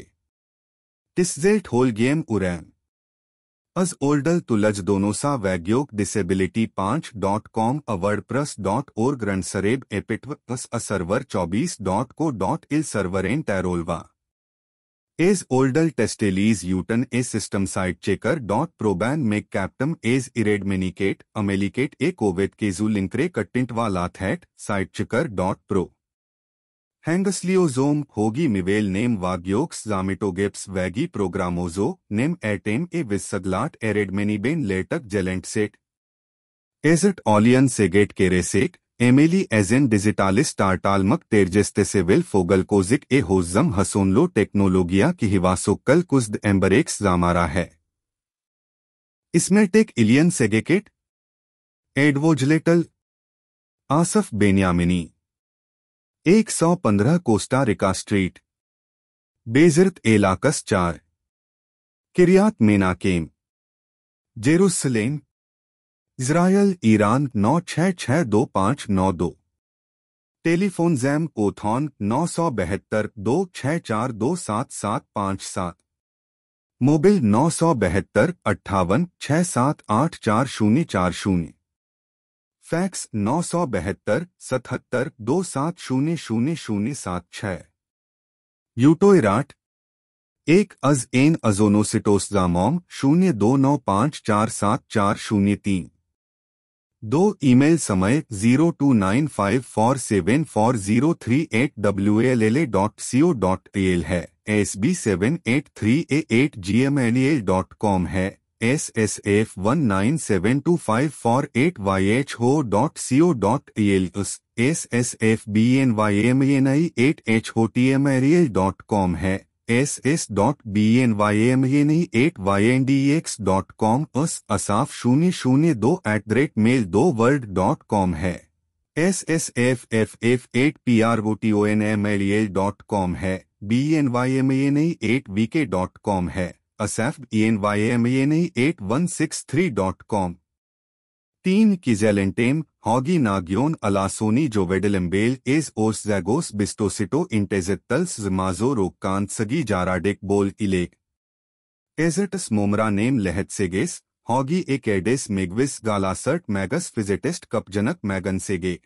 [SPEAKER 1] टिस्जेल्ट होल गेम उरैन अज ओल्डल तुलज दोनोसा वैग्योक डिसेबिलिटी पांच डॉट कॉम अवर्ड प्रस डॉट ग्रंड सरेब एपिटव असरवर चौबीस डॉट को डॉट इल सर्वरेन टैरोलवा Is older testales uton is system side checker dot proban make captum is irid minicate amelicate a covet kezu linkre cutint wala thet side checker dot pro. Hangasliozome hogi mivel name vagyox zamitogips vagi programozo nem etem a visaglat erid miniben letak gelent set. Is it olian segate keresek एमेली एजेन डिजिटालिस टार्टालमक तेरजेस्ते से विल फोगल kojic ए होजम हसोनलो टेक्नोलोगिया की हिवासो कल कुस्द एम्बरेक्स जामारा है इसमें टेक इलियन सेगेकेट एडवोजलेटल आसफ बेनियामिनी 115 सौ पंद्रह कोस्टा रिका स्ट्रीट बेजरत एलाकस चार Kiryat Menachem Jerusalem Israel Iran नौ छः छः दो पाँच नौ दो टेलीफोन जैम ओथॉन नौ सौ बहत्तर दो छः चार दो सात सात पाँच सात मोबिल नौ सौ बहत्तर अट्ठावन छः सात आठ चार शून्य चार शून्य फैक्स नौ सौ बहत्तर सतहत्तर दो सात शून्य शून्य शून्य सात छः यूटोइराट एक अज एन अजोनोसिटोसजामॉम शून्य दो नौ पाँच चार सात चार शून्य तीन दो ईमेल समय zero two nine five four seven four zero three eight W L L A dot C O dot L है S B seven eight three A eight G M L L dot com है S S F one nine seven two five four eight Y H हो dot C O dot L S S F B N Y M N I at H O T M L dot com है S S dot B N Y M A नहीं at Y N D X dot com अस Asaf शून्य शून्य दो at the rate mail दो world dot com है S S F F F eight P R O T O N M L L dot com है B N Y M A नहीं at V K dot com है Asaf B N Y M A नहीं at one six three dot com तीन किजेलेंटेम हॉगी नाग्योन अलासोनी जो वेडलम्बेल S ओस जैगोस बिस्टोसिटो इंटेजिटल्स माजो रोकांत सगी जाराडेक बोल इलेक एजेटस मोमरा नेम लहतसेगेस हॉगी एक एडेस मेगविस गालासर्ट मैगस फिजेटिस्ट कपजनक मैगनसेगे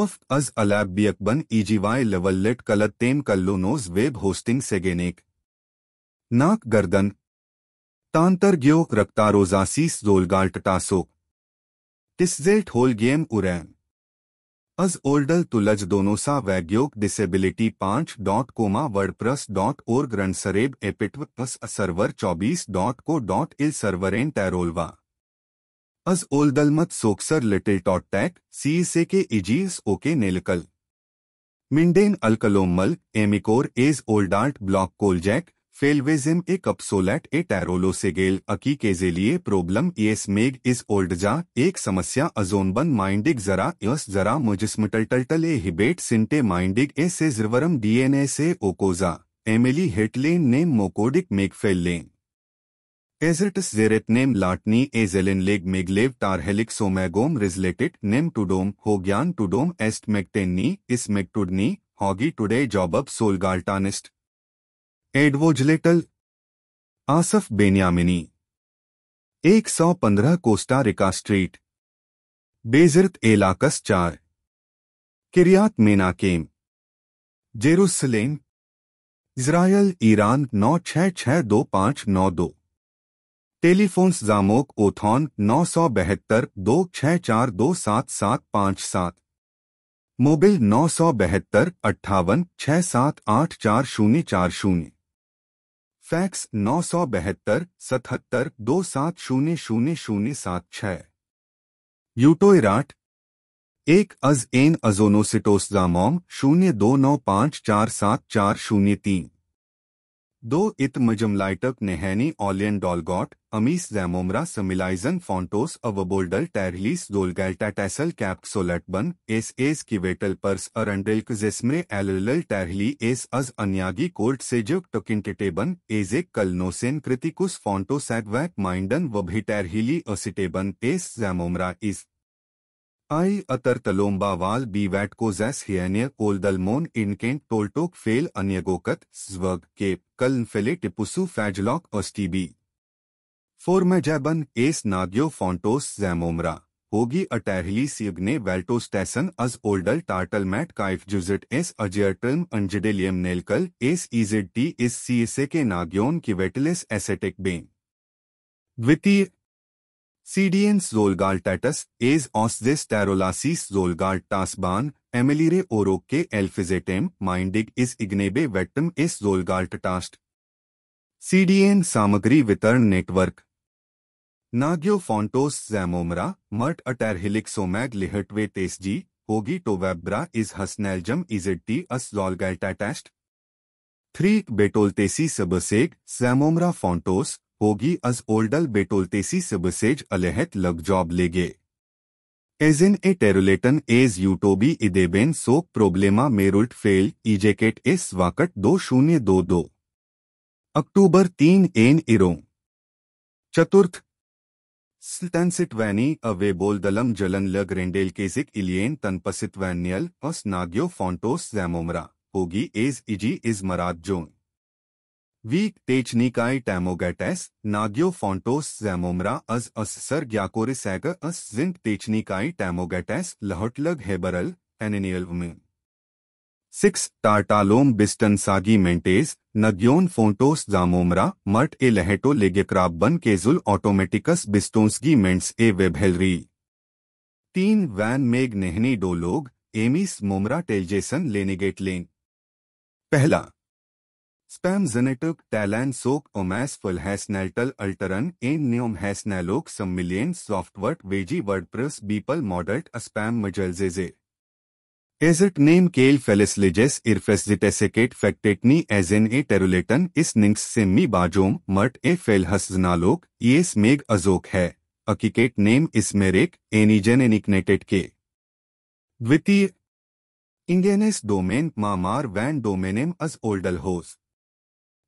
[SPEAKER 1] ओफ अज अलैबियकबन बियकबन ईजीवाय लेवल्लेट कलत तेम कल्लोनोज वेब होस्टिंग सेगेनेक नाक गर्दन तांतर रक्तारोजासीस जोलगाल्टटासोक डिसजेट होल गेम उरैन अज ओल्डल तुलज दोनों सा वैग्योग डिसेबिलिटी पांच डॉट कोमा वर्ड प्रस डॉट ओर्ग रनसरेब एपिटव प्लस सर्वर चौबीस dot co dot il server एन टैरोलवा अज ओल्डल मत सोक्सर लिटिल टॉट टैक सी से के इजीस ओके नेलकल मिंडेन अलकलोमल एमिकोर एज ओल्डार्ट ब्लॉक कोलजैक फेलवेजिम ए कप्सोलेट ए टैरोलोसेगेल अकी के जे प्रॉब्लम एस मेग इस ओल्ड जा एक समस्या अजोनबन माइंडिग जरा यस जरा मुजिस्मटल ए हिबेट सिंटे माइंडिग ए से जरवरम डीएनए से ओकोजा एमिली हेटलेन नेम मोकोडिक मेगफेल लेन एजरटस जेरेट नेम लाटनी ए जेलिन लेग मेगलेव टारहेलिक सोमैगोम रिजलेटेड नेम टूडोम होग्यान टूडोम एस्ट मेक्टेनी इस मेक्टुडनी हॉगी टुडे जॉबअप सोलगाल्टानिस्ट एडवोजलेटल आसफ बेनियामिनी 115 कोस्टा रिका स्ट्रीट बेजरत एलाकस चार Kiryat Menachem Jerusalem Israel Iran नौ छह छह दो पांच नौ दो टेलीफोन्स जामोक ओथॉन नौ सौ बहत्तर दो छह चार दो सात सात पांच सात मोबिल नौ सौ बहत्तर अट्ठावन छह सात आठ चार शून्य चार शून्य फैक्स नौ सौ बहत्तर सतहत्तर दो सात शून्य शून्य शून्य सात छह यूटोइराट एक अज एन अजोनोसिटोस्जामोम शून्य दो नौ पांच चार सात चार शून्य तीन दो इत मजमलाइटक नेहनी ऑलियन डॉलगॉट अमीस जैमोमरा समिलाइजन फॉन्टोस अव बोल्डर टैरलीस डोलगैल्टा टैसल कैप सोलटबन एस एस वेटल पर्स अरंडिल्क जिसमे एलल टैरली एस अज अन्यागी कोर्ट से जुग टोकिनटेबन एज ए कलनोसेन कृतिकुस फॉन्टोसैटवैक माइंडन व भी टैरहिली असिटेबन एस जैमोमरा इस आई अतर तलोम्बा वाल बी वैट को जैस हियन्य कोल दलमोन इनकेंट टोलटोक फेल अन्यगोकत स्वग के कल फेले टिपुसु फैजलॉक अस्टीबी फोर्मे जैबन एस नादियो फोंटोस जैमोमरा होगी अटैहली सीगने वेल्टोस्टेसन अज ओल्डल टार्टल मैट काइफ जुजिट एस अजियटर्म अंजिडेलियम नेलकल एस इजिड टी इस सी एसे के नाग्योन की वेटिलिस एसेटिक बेन द्वितीय सीडियंस जोलगाल टैटस एज ऑसजिस टैरोलासिस जोलगाल टासबान एमिलीरे ओरोक के एल्फिजेटेम माइंडिग इस इग्नेबे वेटम इस जोलगाल्ट टास्ट सीडीएन सामग्री वितरण नेटवर्क नाग्यो फोंटोस जैमोमरा मर्ट अटैरहिलिक्सोमैग लिहटवे तेसजी होगी टोवेब्रा तो इज हसनैलजम इजटी अस जॉलगैटाटेस्ट थ्री बेटोलतेसी सबसेग जैमोमरा फोंटोस होगी अज ओल्डल बेटोलतेसी सबसेज अलहत लग जॉब लेगे इन ए टेरुलेटन एज यूटोबी इदेबेन सोक प्रोब्लेमा मेरुल्ट फेल इजेकेट इस वाकट दो शून्य दो दो अक्टूबर तीन एन इरो चतुर्थ अवे बोल दलम जलन लग रेंडेल केसिक इलियन तनपसितवैनियल ऑस नाग्यो फॉन्टोस जैमोमरा होगी एज इजी इज मराद जो वीक टेचनिकाई टैमोगैटेस नाग्यो फॉन्टोस जैमोमरा अज अस सर ग्याकोरिसग अस जिंक टेचनिकाई टैमोगैटेस लहटलग हेबरल एनिनियल सिक्स टार्टालोम बिस्टन सागी मेंटेस नग्योन फोंटोस जामोमरा मर्ट ए लहटो लेगेक्राबन केजुल ऑटोमेटिकस बिस्टोंसगी मेंट्स ए वेभेलरी तीन वैन मेग नेहनी डोलोग एमिस मोमरा टेलजेसन लेनेगेट लेन पहला स्पैम जेनेटिक टैलैन सोक ओमैस फुल अल्टरन एन न्योम हैसनैलोक सम्मिलियन सॉफ्टवर्ट वेजी वर्डप्रेस बीपल मॉडल्ट अस्पैम मजलजेजे Is name Kale Felisliges irfesditesecate factetni as in a terulaton is ninx simmi bajom mut a felhasznalok, yes meg azok hai. Akikate name is merek, anigen aniknetet ke. Dvitiy. Indianus domain mamar van domenem as oldal hos.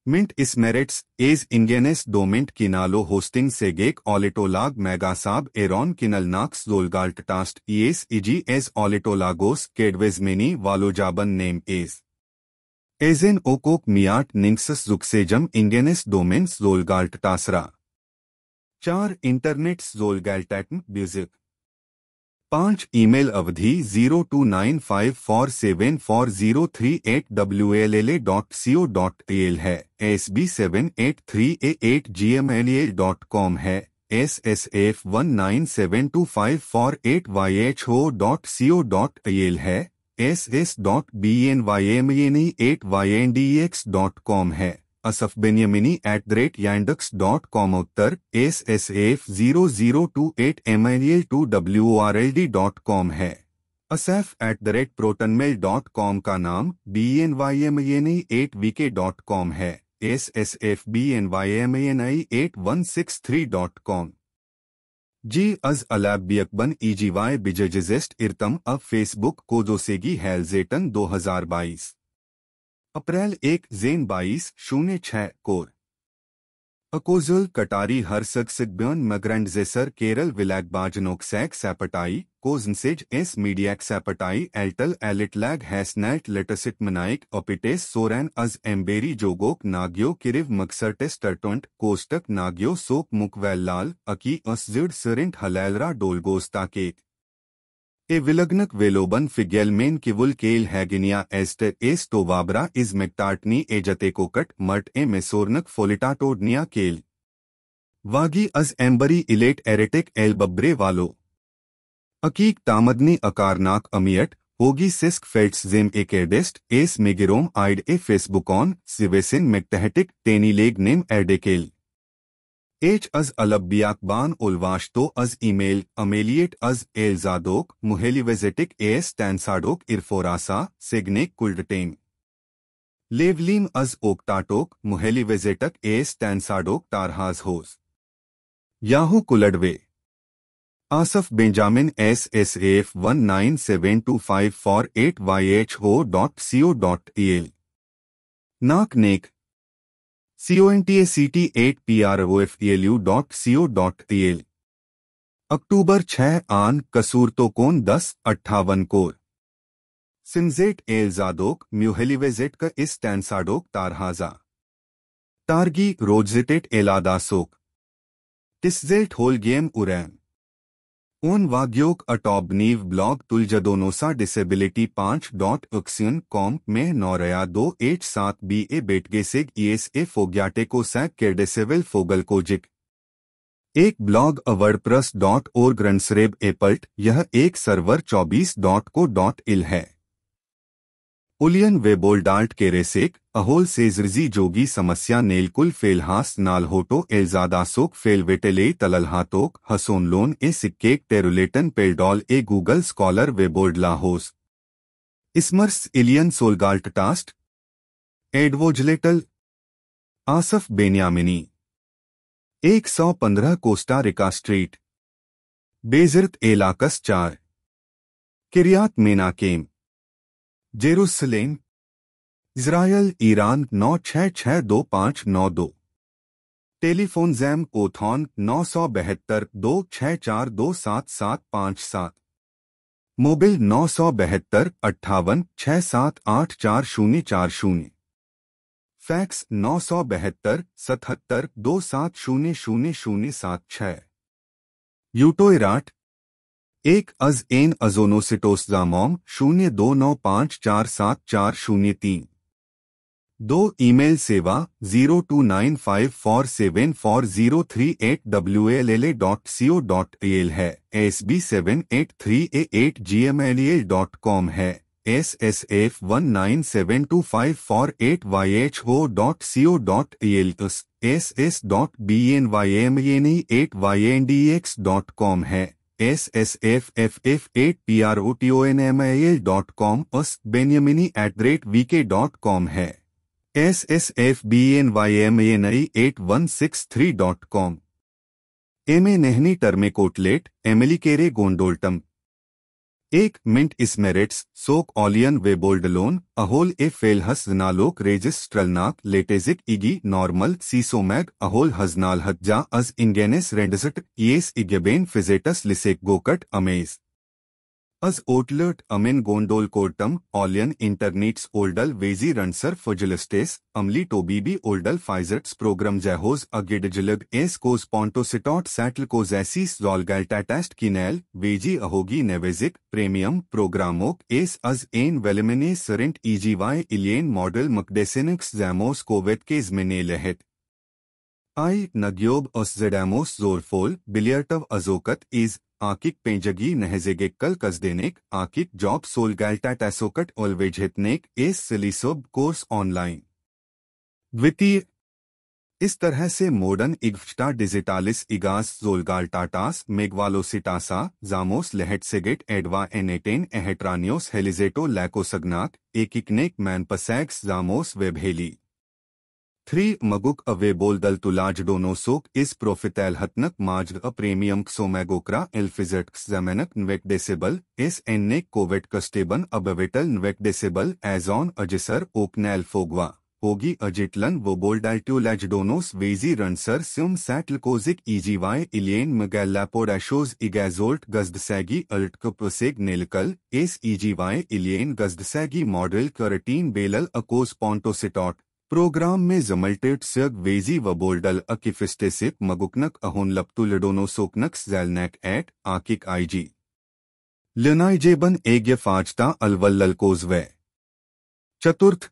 [SPEAKER 1] मिंट इसमेरेट्स एज इंडियनेस डोमिंट नालो hosting से गेक ऑलिटोलाग मैगासाब एरॉन नाक्स जोलगाल्ट टास्ट एस इजी एज ऑलिटोलागोस केडवेजमिनी वालोजाबन नेम एज एन ओकोक मियाट निंक्सस जुक्सेजम इंडियनेस मिंट जोलगाल्ट टासरा चार इंटरनेट्स जोलगाल्टैटम म्यूजिक पाँच ईमेल अवधि zero two nine five four seven four zero three eight W L L A dot C O dot L है S B seven eight three A eight G M L A dot com है S S F one nine seven two five four eight Y H O dot C O dot L है S S dot B N Y M N E at Y N D X dot com है Asaf Beniamini at the rate Yandex dot com उत्तर S S F zero zero two eight M I L two W R L D dot com है असैफ at the rate ProtonMail dot com का नाम B N Y M N I at V K dot com है S S F B N Y M N I at one six three dot com जी अज अलाब बियकबन ई e जी वाई बिजेजेस्ट इरतम अब फेसबुक कोजोसेगी हेल्जेटन दो हजार बाईस अप्रैल एक जेन बाईस शून्य छह कोर अकोजुल कटारी हरसक सिग्ब्यन मग्रेंड जेसर केरल बाजनोक सैक सैपटाई कोजनसेज एस मीडियाक सैपटाई एल्टल एलिटलैग हैसनैट लेटसिट मनाइक ओपिटेस सोरेन अज एम्बेरी जोगोक नाग्यो किरिव मक्सरटेस टर्टोंट कोस्टक नाग्यो सोक मुकवेल लाल अकी असजिड सरिंट हलैलरा डोलगोस्ता केक ए विलग्नक वेलोबन फिगेलमेन किवुल केल हैगिनिया एस्ट एस तो वाबरा इज मिकटाटनी ए कोकट मट ए मेसोरनक फोलिटाटोडनिया केल वागी अज एम्बरी इलेट एरेटिक एल बब्रे वालो अकीक तामदनी अकारनाक अमियट होगी सिस्क फेट्स जिम ए केडेस्ट एस मेगिरोम आइड ए फेसबुकॉन सिवेसिन मेक्टहटिक टेनी लेग नेम एडेकेल एच अज अलबियाकबान उलवाश्तो अज ईमेल अमेलिएट अज एलजादोक मुहेलिवेजेटिक एस टैंसाडोक इरफोरासा सिग्नेक कुल्डटेन लेवलीम अज ओक्टाटोक मुहेलिवेजेटक एस टैंसाडोक तारहाज होस याहू कुलडवे Asaf Benjamin S S F one nine seven two five four eight Y H O dot CO dot E L नाक नेक सीओएनटीएसीटी eight P F L U dot dot L अक्टूबर छह आन कसूर तो कोन दस अट्ठावन कोर सिंजेट एल्जादोक म्यूहेलिवेजेट का इस टैंसाडोक तारहाजा तारगी रोजिटेट एलादासोक टिस्जेट होल गेम उरैन उन वाद्योग अटॉबनीव ब्लॉग तुलजदोनोसा डिसेबिलिटी पांच डॉट ऑक्सियन कॉम में नौरया दो एच सात बी ए बेटगे सिग ईएस ए फोग्याटे को सैक के डिसेबल फोगल कोजिक एक ब्लॉग अवर्डप्रस डॉट और ग्रंसरेब एपल्ट यह एक सर्वर चौबीस डॉट को डॉट इल है उलियन के रेसेक अहोल सेजरजी जोगी समस्या नेलकुल फेल वेटेले तलल हाथोक तललहातोक हसोनलोन ए सिक्केक टेरुलेटन पेलडॉल ए गूगल स्कॉलर वेबोल्डलाहोस इसमर्स इलियन सोलगाल्ट टास्ट एडवोजलेटल आसफ बेनियामिनी 115 कोस्टा रिका स्ट्रीट बेजरत एलाकस चार Kiryat Menachem Jerusalem Israel Iran नौ छः छः दो पाँच नौ दो टेलीफोन जैम ओथॉन नौ सौ बहत्तर दो छः चार दो सात सात पाँच सात मोबिल नौ सौ बहत्तर अट्ठावन छः सात आठ चार शून्य चार शून्य फैक्स नौ सौ बहत्तर सतहत्तर दो सात शून्य शून्य शून्य सात छः यूटोइराट एक अज एन अजोनोसिटोस्जामॉम शून्य दो नौ पाँच चार सात चार शून्य तीन दो ईमेल सेवा zero two nine five four seven four zero three eight W L L A dot C O dot L है S B seven eight three A eight G M L L dot com है S S F one nine seven two five four eight Y H O dot C O dot L S S dot B N Y M N E at Y N D X dot com है S S F F F eight P R O T O N M I L dot com और Beniamini at the rate V K dot com है S S F B N Y M N I at one six three dot com एम ए नेहनी टर्मेकोटलेट एमली केरे गोंडोल्टम एक मिंट इसमेरिट्स सोक ऑलियन वेबोल्डलोन अहोल ए फेल हसनालोक नालोक ट्रलनाक लेटेजिक इगी नॉर्मल सीसोमैग अहोल हजनाल हजा अज इंडियनेस रेंडसट येस इगेबेन फिजेटस लिसेक गोकट अमेज अस ओटलट अमेन गोंडोल कोर्टम ऑलियन इंटरनीट्स ओल्डल वेजी रनसर फुजलिस्टेस अमली टोबीबी ओल्डल फाइजर्ट्स प्रोग्राम जैहोज अगिडजिलग एस कोज पॉन्टोसिटॉट सैटल कोज एसिस की नैल वेजी अहोगी नेवेजिक प्रीमियम प्रोग्रामोक एस अज एन वेलमेने सरेंट ईजी वाई इलियन मॉडल मकडेसिनिक्स जैमोस कोविड केज मिने लहित आई नग्योब अस जेडामोस जोरफोल बिलियर्टव अजोकत इज कल कस nehezegek आकिक जॉब सोल job टैसोकट ओलवेज olvejetnek एस सिलीसोब कोर्स ऑनलाइन द्वितीय इस तरह से मॉडर्न इग्फ्टा डिजिटालिस इगास टाटास मेगवालोसिटासा जामोस सेगेट एडवा एनेटेन एहेट्रानियोस हेलिजेटो लैकोसग्नाक एकिकनेक मैनपसैक्स जामोस वेभेली थ्री मगुक अवे बोल दल तुलाज डोनो सोक इस प्रोफिटैल हतनक माज अ प्रेमियम सोमैगोक्रा एल्फिजेट जमेनक न्वेक डेसेबल इस एन ने कोविड कस्टेबन अबेवेटल न्वेक डेसेबल एजॉन अजिसर ओकनेल फोगवा होगी अजिटलन वो बोल डाइट्यूलैज डोनोस वेजी रनसर सिम सैटलकोजिक इजी वाई इलियन मगैलैपोडैशोज इगैजोल्ट गजद सैगी अल्टकोसेग नेलकल एस इजी वाई इलियन गजद मॉडल करटीन बेलल अकोस पॉन्टोसिटॉट प्रोग्राम में जमलटेट सग वेजी व बोल्डल अकिफिस्टेसिप मगुकनक अहोन लडोनो सोकनक जैलनेक एट आकिक आईजी लनाइजेबन एग्य फाजता अलवल कोजवे चतुर्थ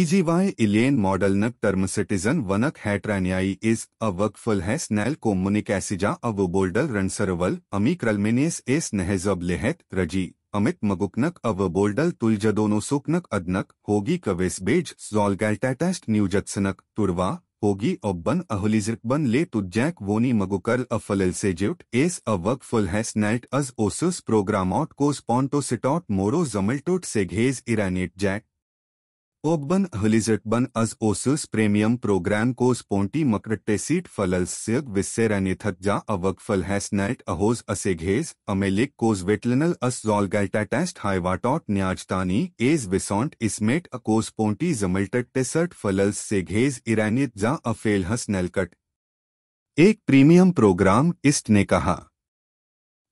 [SPEAKER 1] ईजीवाई इलेन मॉडल नक टर्म सिटीजन वनक हैट्रैनियाई इज अ वकफुल है स्नैल कोमुनिक एसिजा अव बोल्डल रनसरवल अमीक रलमिनेस एस नहजब लेहत रजी अमित मगुकनक अव बोल्डल तुलजदोनो सुकनक अदनक होगी कवेसबेज जॉलगैल्टाटेस्ट न्यूजत्सनक तुरवा होगी ओब्बन अहलिजरकबन ले तुजैक वोनी मगुकल अफलिल से जुट एस अवक फुल हैस नेट अज ओसुस प्रोग्रामॉट कोस पॉन्टोसिटॉट मोरो जमलटोट से घेज इरानेट जैक ओबन हलिजटबन अज ओसस प्रेमियम प्रोग्राम को स्पोंटी मकरटेसीट फलल्स्यग विस्सेरानिथक जा अवक अवकफल नैट अहोज असेघेज अमेलिक कोज वेटलनल अस जॉलगैटाटेस्ट हाईवाटॉट न्याजतानी एज विसोंट इसमेट अको स्पोंटी जमलटट टेसट फलल्सेघेज ईरानित जा अफेलहस नलकट एक प्रीमियम प्रोग्राम इस्ट ने कहा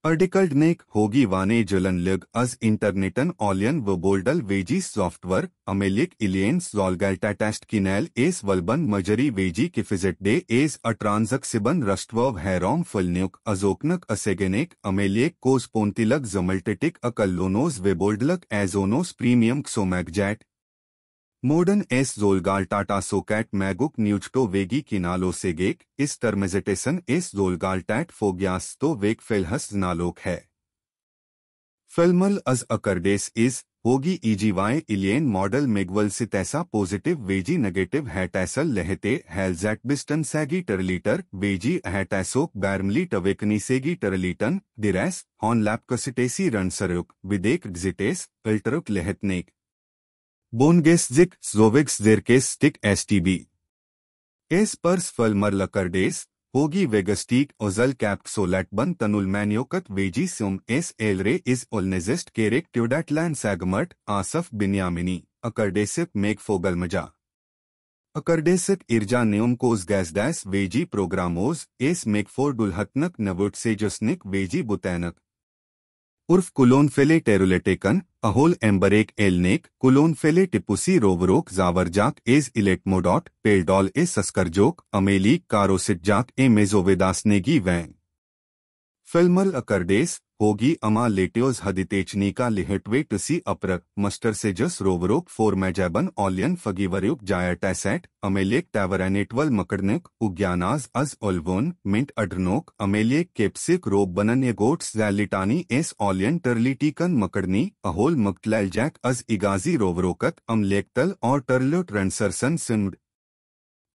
[SPEAKER 1] नेक होगी वाने जलन लग अज इंटरनेटन ऑलियन व बोल्डल वेजी सॉफ्टवेयर अमेलिक इलियन जॉलगैल्टाटेस्ट किनैल एस वलबन मजरी वेजी फिजिट डे एस अ ट्रांजक्सिबन रस्टव हैरोम फुलन्युक अजोकनक असेगेनेक अमेलिक कोसपोन्तिलक जमल्टेटिक अकल्लोनोज वे बोल्डलक एजोनोस प्रीमियम सोमैगजैट मोडन एस जोलगाल टाटा सोकैट मैगुक न्यूजटो तो वेगी किनालो गेक इस टर्मेजिटेशन एस जोलगाल टैट फोग्यास तो वेग फेलहस नालोक है फिल्मल अज अकरडेस इज होगी ईजीवाय इलियन मॉडल मेगवल से तैसा पॉजिटिव वेजी नेगेटिव है टैसल लहते बिस्टन सैगी टर्लीटर वेजी है टैसोक बैरमली टवेकनी सेगी टर्लीटन डिरेस हॉन लैपकसिटेसी रनसरुक विदेक डिजिटेस फिल्टरुक लहतनेक बोनगेस्जिक जोविक्स जेरकेस स्टिक एसटीबी एस पर्स फलमर लकरडेस होगी वेगस्टिक ओजल कैप्सोलेट बन तनुल मैन्योकत वेजी सुम एस एल रे इज ओलनेजिस्ट केरिक ट्यूडैट लैंड सैगमर्ट आसफ बिन्यामिनी अकरडेसिक मेक फोगल मजा अकरडेसिक इर्जा नियम कोस गैसडैस वेजी प्रोग्रामोज एस मेक फोर डुलहतनक नवुट से जस्निक वेजी बुतैनक उर्फ कुलोन फेले टेरुलेटेकन अहोल एम्बरेक एलनेक कुलोन फेले टिपुसी रोवरोक जावरजाक एज इलेटमोडॉट पेलडॉल ए सस्करजोक अमेली कारोसिटजाक ए मेजोवेदासनेगी वैंग फिल्मल अकरडेस होगी अमा लेटियोज हदितेचनी का लिहटवे टसी अपर मस्टर से जस रोवरोक फोरमेजैबन ऑलियन फगीवरुक जायटैसेट अमेलियक टैवरनेटवल मकड़निक उग्यानाज अज ओल्वोन मिंट अडरनोक अमेलियक केप्सिक रोब बनन गोट्स जैलिटानी एस ऑलियन टर्लिटिकन मकड़नी अहोल मकटलैल जैक अज इगाजी रोवरोकत अमलेक्टल और टर्लोट रनसरसन सिंड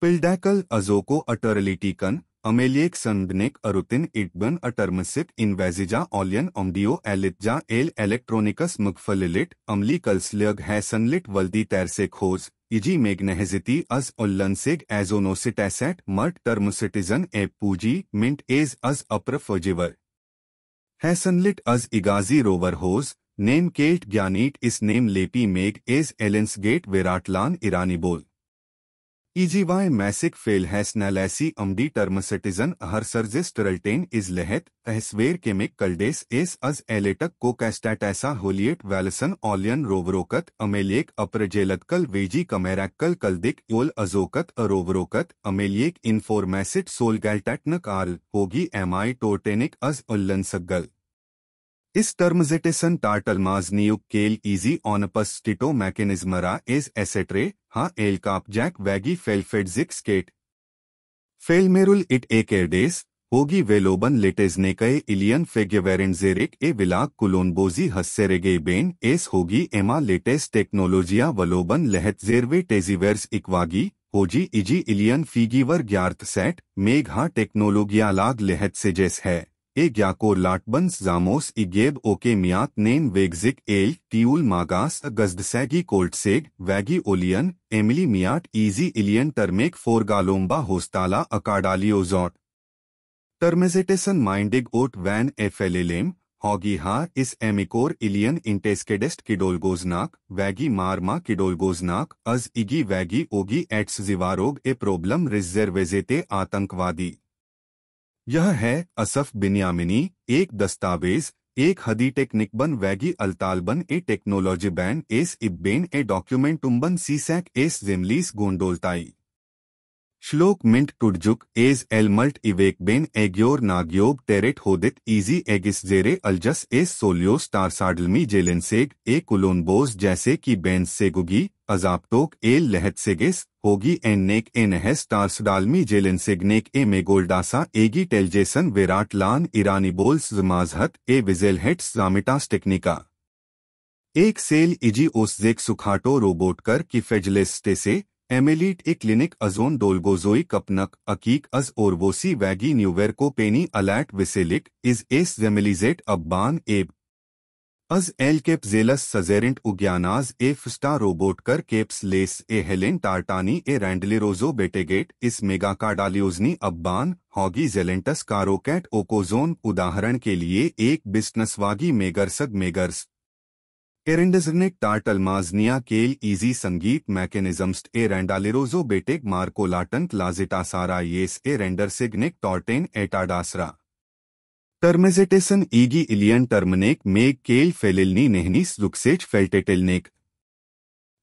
[SPEAKER 1] पिल्डैकल अजोको अटरलिटीकन अमेलिएक संदनिक अरुतिन इटबन अटर्मसिक इनवेजिजा ऑलियन ओमडियो एलिटा एल एलेक्ट्रोनिकस मुगफलिलिट अमली कल्सलग हैसनलिट वल्दी तैरसे खोज इजी मेघनेहजिति अज उल्लनसिग एजोनोसिटेसेट मर्ट टर्मसिटिजन ए पूजी मिंट एज अज अप्रफोजिवर है सनलिट अज इगाजी रोवर होज नेम केट ज्ञानीट इस नेम लेपी मेघ एज एलेंस गेट विराटलान ईरानी बोल ईजी वाई मैसिक फेल हैसनालैसी अमडी टर्म सिटीजन हर सर्जिस टरल्टेन इज लेहत एहसवेर केमिक कल्डेस एस अज एलेटक को कैस्टैट ऐसा होलियट वैलसन ऑलियन रोवरोकत अमेलियक अप्रजेलकल वेजी कमेराकल कल्दिक योल अजोकत अरोवरोकत अमेलियक इन्फोरमैसिट सोलगैल्टैटनक आर्ल होगी एमआई टोर्टेनिक अज उल्लन सग्गल इस टर्मजेटेसन टार्टलमाज नियुक केल इजी ऑनपस टिटो मैकेनिज्मरा एस एसेट्रे हा काप जैक वैगी फेलफेडजिक स्केट फेलमेरुल इट एकेरडेस होगी वेलोबन लेटेज ने कई इलियन फेगेवेरेंजेरिक ए विलाक कुलोनबोजी हस्सेरेगे बेन एस होगी एमा लेटेस टेक्नोलॉजिया वलोबन जेरवे टेजीवेर्स इक्वागी होजी इजी इलियन फीगीवर ग्यार्थ सेट हा टेक्नोलॉगिया लाग लहत सेजेस है ए ग्याको लाटबंस जामोस इगेब ओके मियात नेम वेगजिक एल टीउल मागास गजदसैगी कोल्टसेग वैगी ओलियन एमिली मियाट इजी इलियन टर्मेक फोरगालोम्बा होस्ताला अकाडालियोजॉट टर्मेजेटेसन माइंडिग ओट वैन एफेलेलेम हॉगीहा इस एमिकोर Ilion इंटेस्केडेस्ट किडोलगोजनाक वैगी मारमा किडोलगोजनाक a इगी वैगी Oggy एट्स जिवारोग a problem रिजर्वेजेते आतंकवादी यह है असफ बिनियामिनी एक दस्तावेज एक हदी टेक्निक बन वैगी बन ए टेक्नोलॉजी बैन एस इबेन ए डॉक्यूमेंट उम्बन सैक एस जिमलीस गोंडोलताई श्लोक मिंट टुडजुक एज एलमल्ट इवेक बेन एग्योर egyor टेरेट होदित hodet एगिस जेरे अलजस एस es solios tarsadlmi jelenseg ए kulonbos जैसे कि बेन सेगुगी अजापटोक एल लहत सेगिस होगी एन नेक ए नहस टार्सडालमी नेक ए मेगोल्डासा एगी टेलजेसन विराट लान ईरानी बोल्स जमाजहत ए हेट्स जामिटास टेक्निका एक सेल इजी ओसजेक सुखाटो रोबोटकर की फेजलेस्टे से एमेलीट क्लिनिक अजोन डोलगोजोई कपनक अकीक अज ओरवोसी वैगी न्यूवेर को पेनी अलैट विसेलिक इज एस वेमिलीजेट अब्बान एब अज एल केप जेलस सजेरेंट उग्यानाज ए फिस्टा रोबोटकर केप्स लेस ए हेलेन टार्टानी ए रैंडलेरोजो बेटेगेट इस मेगा कार्डालियोजनी अब्बान हॉगी जेलेंटस कारोकैट ओकोजोन उदाहरण के लिए एक बिस्नसवागी मेगरसग मेगर्स ने टार्ट अल्माजनिया केल इजी संगीत मैकेनिज्म्स्ट ए रेंडालेरोजो बेटेक मार्को लाटंक सारा येस ए सिग्निक टॉर्टेन एटाडासरा टर्मेजेटेसन ईगी इलियन टर्मनेक मेक केल फेलिलनी नेहनी सुक्सेज फेल्टेटेलनेक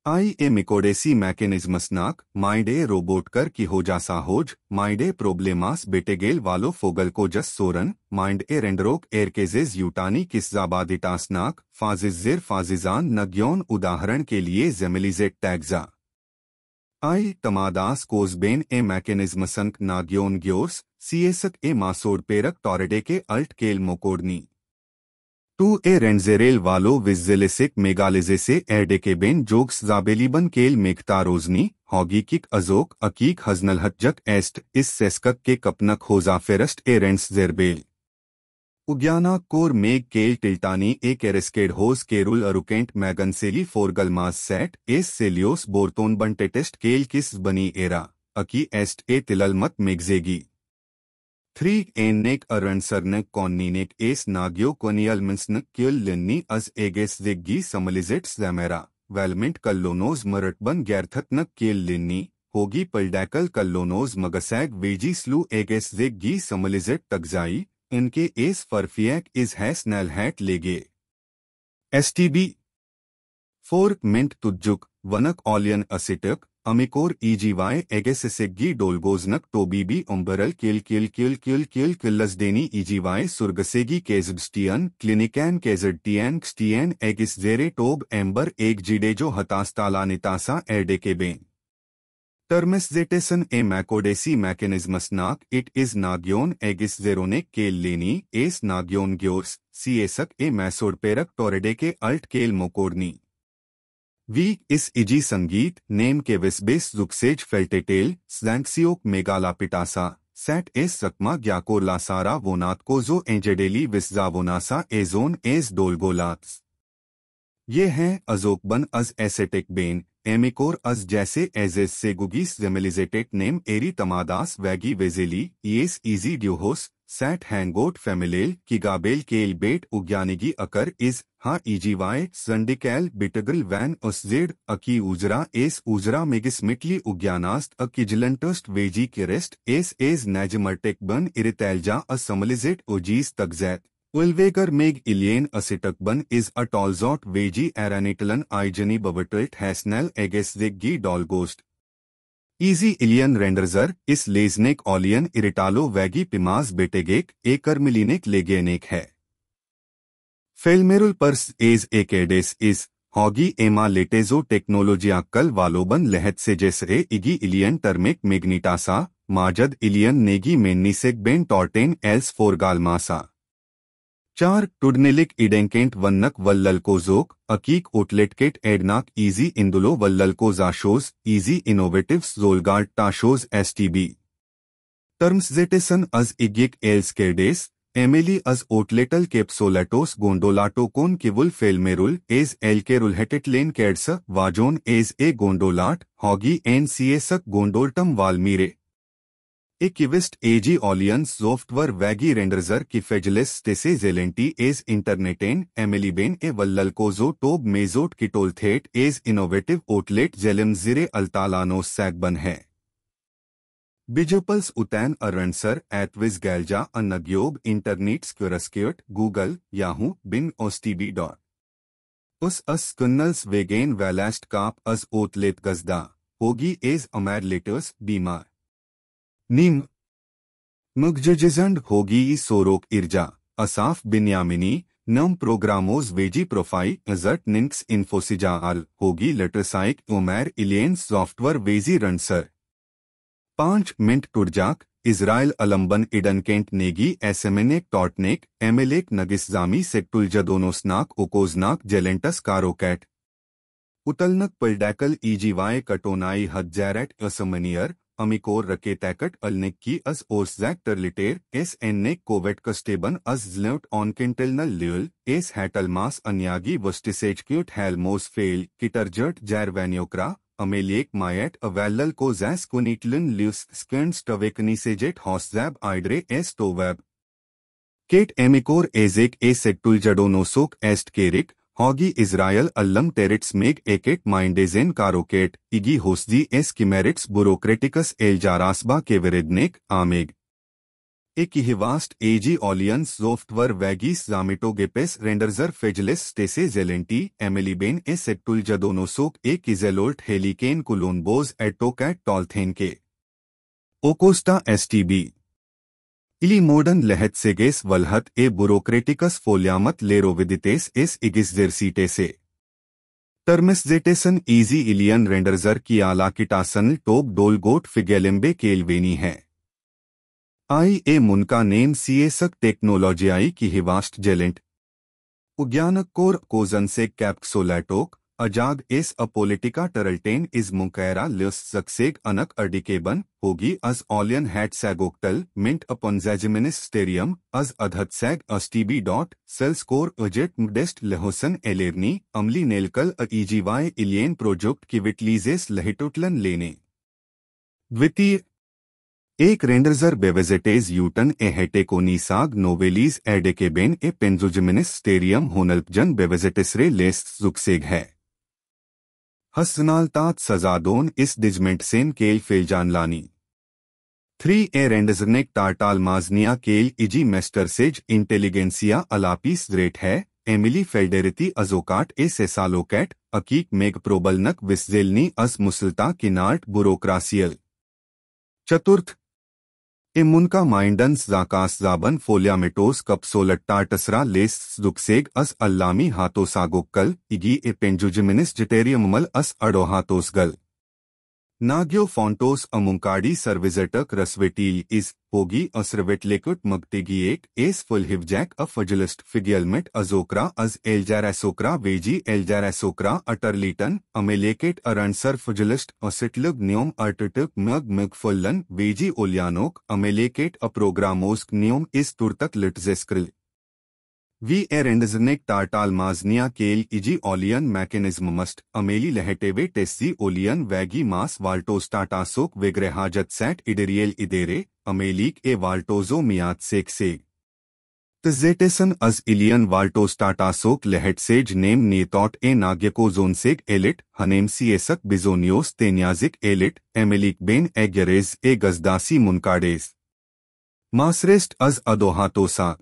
[SPEAKER 1] आई ए मिकोडेसी मैकेनिज्मसनाक माइडे रोबोटकर की हो जासा होज माइडे प्रोब्लेमास बेटेगेल वालो फोगल को जस सोरन माइंड ए रेंडरोक एरकेजेज यूटानी किस जाबादिटासनाक फाजिजिर फाजिजान नग्योन उदाहरण के लिए जेमिलिजेट टैगजा आई तमादास कोजबेन ए मैकेनिज्मसंक नाग्योन ग्योर्स सीएसक ए मासोड पेरक टॉरेडे के अल्ट केल मोकोडनी टू ए रेंजेरेल वालो विजेलेसिक मेगालेजे से एडेकेबेन जोक्स जाबेलीबन केल मेघता रोजनी हॉगी किक अजोक अकीक हजक एस्ट इस सेस्कक के कपनक होजाफेरस्ट ए रेंस जेरबेल उग्याना कोर मेग केल टिल्टानी ए केरेस्केड होस केरुल अरुकेंट मैगनसेली फोरगलमास सेट एस सेलियोस बोर्तोन बन टेटेस्ट केल किस बनी एरा अकी एस्ट ए तिललमत मेगजेगी 3 ennek aransernek konninek es nagyo konialminsnek kyullinni अस एगेस ziggi समलिजेट zamera वेलमेंट कल्लोनोज मरटबन गैरथतनक केल लिन्नी होगी पलडैकल कल्लोनोज मगसैग वेजी स्लू एगेस जेग समलिजेट तकजाई इनके एस फर्फियक इज हैस नल हैट लेगे एस टी बी फोर मिंट तुजुक वनक ऑलियन असिटक अमिकोर इजीवाए एगेसेसेग्गी डोलगोजनक टोबीबी उम्बरल केल किल किल किल किल किल्लसडेनी इजीवाय सुर्गसेगी केजडस्टियन क्लिनिकैन केजडटियन स्टियन एगिस जेरे टोब एम्बर एक जिडेजो हतास्ताला नितासा एडे के बेन टर्मिसजेटेसन ए मैकोडेसी मैकेनिज्मस नाक इट इज नाग्योन एगिस जेरोने केल लेनी एस नाग्योन ग्योर्स सीएसक ए मैसोडपेरक टोरेडे के अल्ट केल मोकोडनी वी इस इजी संगीत नेम के विस्बेस जुक्सेज फेल्टेटेल स्लैंक्सियोक मेगाला पिटासा सेट एस सकमा ग्याको लासारा वोनात कोजो एंजेडेली विस्जा वोनासा एजोन एस डोलगोलात ये हैं बन अज एसेटिक बेन एमिकोर अज जैसे एजेस से गुगीस जेमिलिजेटेक नेम एरी तमादास वैगी वेजेली येस इजी ड्यूहोस सैट हैंगोट फेमिलेल की गाबेल केल बेट उग्यानिगी अकर इज हा इजीवाय संडिकैल बिटगल वैन उसजेड अकी उजरा एस उजरा मेगिस मिटली उग्यानास्त अकिजलंटस्ट वेजी वेजी रेस्ट एस एज नैजमर्टेक बन इरितैलजा असमलिजेट ओजीस ओजीज तगजैत उल्वेगर मेग इलियन बन इज अटॉलजॉट वेजी एरानिटलन आइजनी बवटरेट हैसनेल एगेस्जेगी डॉलगोस्ट इजी इलियन रेंडरजर इस लेजनेक ऑलियन इरिटालो वैगी पिमास बेटेगेक एकर मिलीनेक लेगेनेक है फेलमेरुल पर्स एज एकेडेस इज हॉगी एमा लेटेजो कल वालोबन लहत से जैसे इगी इलियन टर्मिक मेग्निटासा माजद इलियन नेगी मेन्नीसेक बेन टॉर्टेन एल्स फोरगालमासा चार टुडनेलिक इडेंकेंट वन्नक जोक अकीक ओटलेटकेट एडनाक इजी इंदुलो जाशोज इजी इनोवेटिव जोलगार्ड टाशोज एसटीबी टर्म्सजेटेसन अज इगिक एल्सकेडेस एमेली अज ओटलेटल केप्सोलेटोस गोंडोलाटोकोन किवुल फेलमेरुल एज एल के लेन कैडस वाजोन एज ए गोंडोलाट हॉगी एन एसक गोंडोल्टम वालमीरे इक्कीविस्ट एजी ऑलियंस सॉफ्टवेयर वैगी रेंडरजर की फेजलिस तेसे जेलेंटी एज इंटरनेटेन एमिलीबेन ए वल्लकोजो टोब मेजोट किटोल थेट एज इनोवेटिव ओटलेट जेलिम जिरे अल्तालानो सैगबन है बिजोपल्स उतैन अरणसर एटविज गैलजा अनग्योग इंटरनेट स्क्योरस्क्योट गूगल याहू बिन ओस्टीबी डॉट उस अस्कन्नल्स वेगेन वेलैस्ट काप अस ओतलेत गजदा होगी एज अमेरलेटर्स बीमार नीम मुगजजंड होगी ई सोरोक इर्जा असाफ बिनयामिनी नम प्रोग्रामोज वेजी प्रोफाई जट निंक्स इन्फोसिजा आल होगी लेटरसाइक ओमैर इलियन सॉफ्टवेयर वेजी रनसर पांच मिंट टुर्जाक इसराइल अलम्बन इडनकेंट नेगी एसएमएनेक टॉटनेक एमएलेक नगिस्जामी सेक्टुलजदोनोस्नाक ओकोजनाक जेलेंटस कारोकैट उतलनक पलडैकल ईजीवाय कटोनाई हज्जैरेट असमनियर अमिकोर रके तैकट अलनेक की अस ओर तर लिटेर एस एन ने कोवेट कस्टेबन अस ज्लोट ऑन किंटल न ल्यूल एस हैटल मास अन्यागी वस्टिसेज क्यूट हैल मोस फेल किटरजर्ट जैर वैन्योक्रा अमेलियक मायट अवैलल को जैस कुनिटलन ल्यूस स्किन स्टवेकनी से जेट एस तो केट एमिकोर एजेक एसेटुल जडोनोसोक एस्ट केरिक हॉगी इजरायल अल्लम टेरिट्स मेक एकेट माइंडेजेन कारोकेट इगी होसजी एस मेरिट्स बुरोक्रेटिकस एल्जारासबा के विरिदनेक आमेग एक वास्ट एजी ऑलियंस सोफ्टवर वैगीस जामिटोगेपेस रेंडरजर फेजलिस स्टेसे जेलेंटी एमिलीबेन ए सेक्टुल जदोनोसोक ए किजेलोल्ट हेलिकेन कुलोनबोज एटोकैट टॉलथेन के ओकोस्टा एसटीबी लहत ઈલીમોડન वलहत ए बुरोक्रेटिकस બ્યુરોક્રેટિકસ लेरोविदितेस લેરોવિદિતેસ એસ से टर्मिसजेटेसन इजी इलियन रेंडरजर की आला किटासन टोप डोलगोट फिगेलिम्बे केलवेनी है आई ए मुनका नेम सीएसक टेक्नोलॉजी टेक्नोलॉजियाई की हिवास्ट जेलेंट उज्ञानक कोर कोजन से कैप्सोलैटोक अजाग इस अपोलिटिका टरल्टेन इज मुकैरा लिस जक्सेग अनक अडिकेबन होगी अज ऑलियन हैट सैगोक्टल मिंट अपन जैजमिनिस स्टेरियम अज अधत सैग अस्टीबी डॉट सेल स्कोर अजेट मडेस्ट लेहोसन एलेवनी अमली नेलकल अजीवाय इलियन प्रोजेक्ट की विटलीजेस लहिटोटलन लेने द्वितीय एक रेंडरजर बेवेजेटेज यूटन ए हेटेकोनी साग नोवेलीज एडेकेबेन ए पेंजुजमिनिस स्टेरियम होनल्पजन बेवेजेटिसरे लेस जुक्सेग है हसनाल तात सजादोन इस डिजमेंट सेन केल फिल जान लानी थ्री ए रेंडजनिक टार्टाल माजनिया केल इजी मेस्टर सेज इंटेलिगेंसिया अलापीस रेट है एमिली फेल्डेरिती अजोकाट ए सेसालोकैट अकीक मेग प्रोबलनक विस्जेलनी अस मुसलता किनार्ट बुरोक्रासियल चतुर्थ इमुनका माइंडन्स जाकास जाबन फोलियामेटोस टसरा less दुक्सेग us अल्लामी हाथोसागोक्कल इगी A पेंजुजमिनिस जिटेरियमल us अडोहातोसगल नाग्यो फॉन्टोस अमुंकाडी सर्विजटक रसवेटील is होगी असरवेटलेकट मगतेगी एक एस फुलहिवजैक अ फजलिस्ट फिगियलमेट अजोक्रा अज एलजारैसोक्रा वेजी एलजारैसोक्रा अटरलीटन अमेलेकेट अरणसर फजलिस्ट असिटलग न्योम अर्टटक मग मिगफुल्लन वेजी ओलियानोक अमेलेकेट अप्रोग्रामोस्क न्योम इस तुर्तक लिटजेस्क्रिल वी वीएरेंडजनेक टार्टालमाजनिया केल इजी ओलियन मैकेनिज्म मस्ट अमेली लहटेवे टेस्सी ओलियन वैगी मास वाल्टोस टाटासोक विग्रहाजत सेट इडेरियल इदेरे अमेलीक ए वाल्टोजो मियाद सेक सेग तजेटेसन अज इलियन वाल्टोस टाटासोक लहट सेज नेम नेतौट ए नाग्यको जोनसेक एलिट एसक बिजोनियोस तेन्याजिक एलिट एमेलिक बेन एगरेज ए गजदासी मुनकाडेस मासरेस्ट अज अदोहातोसा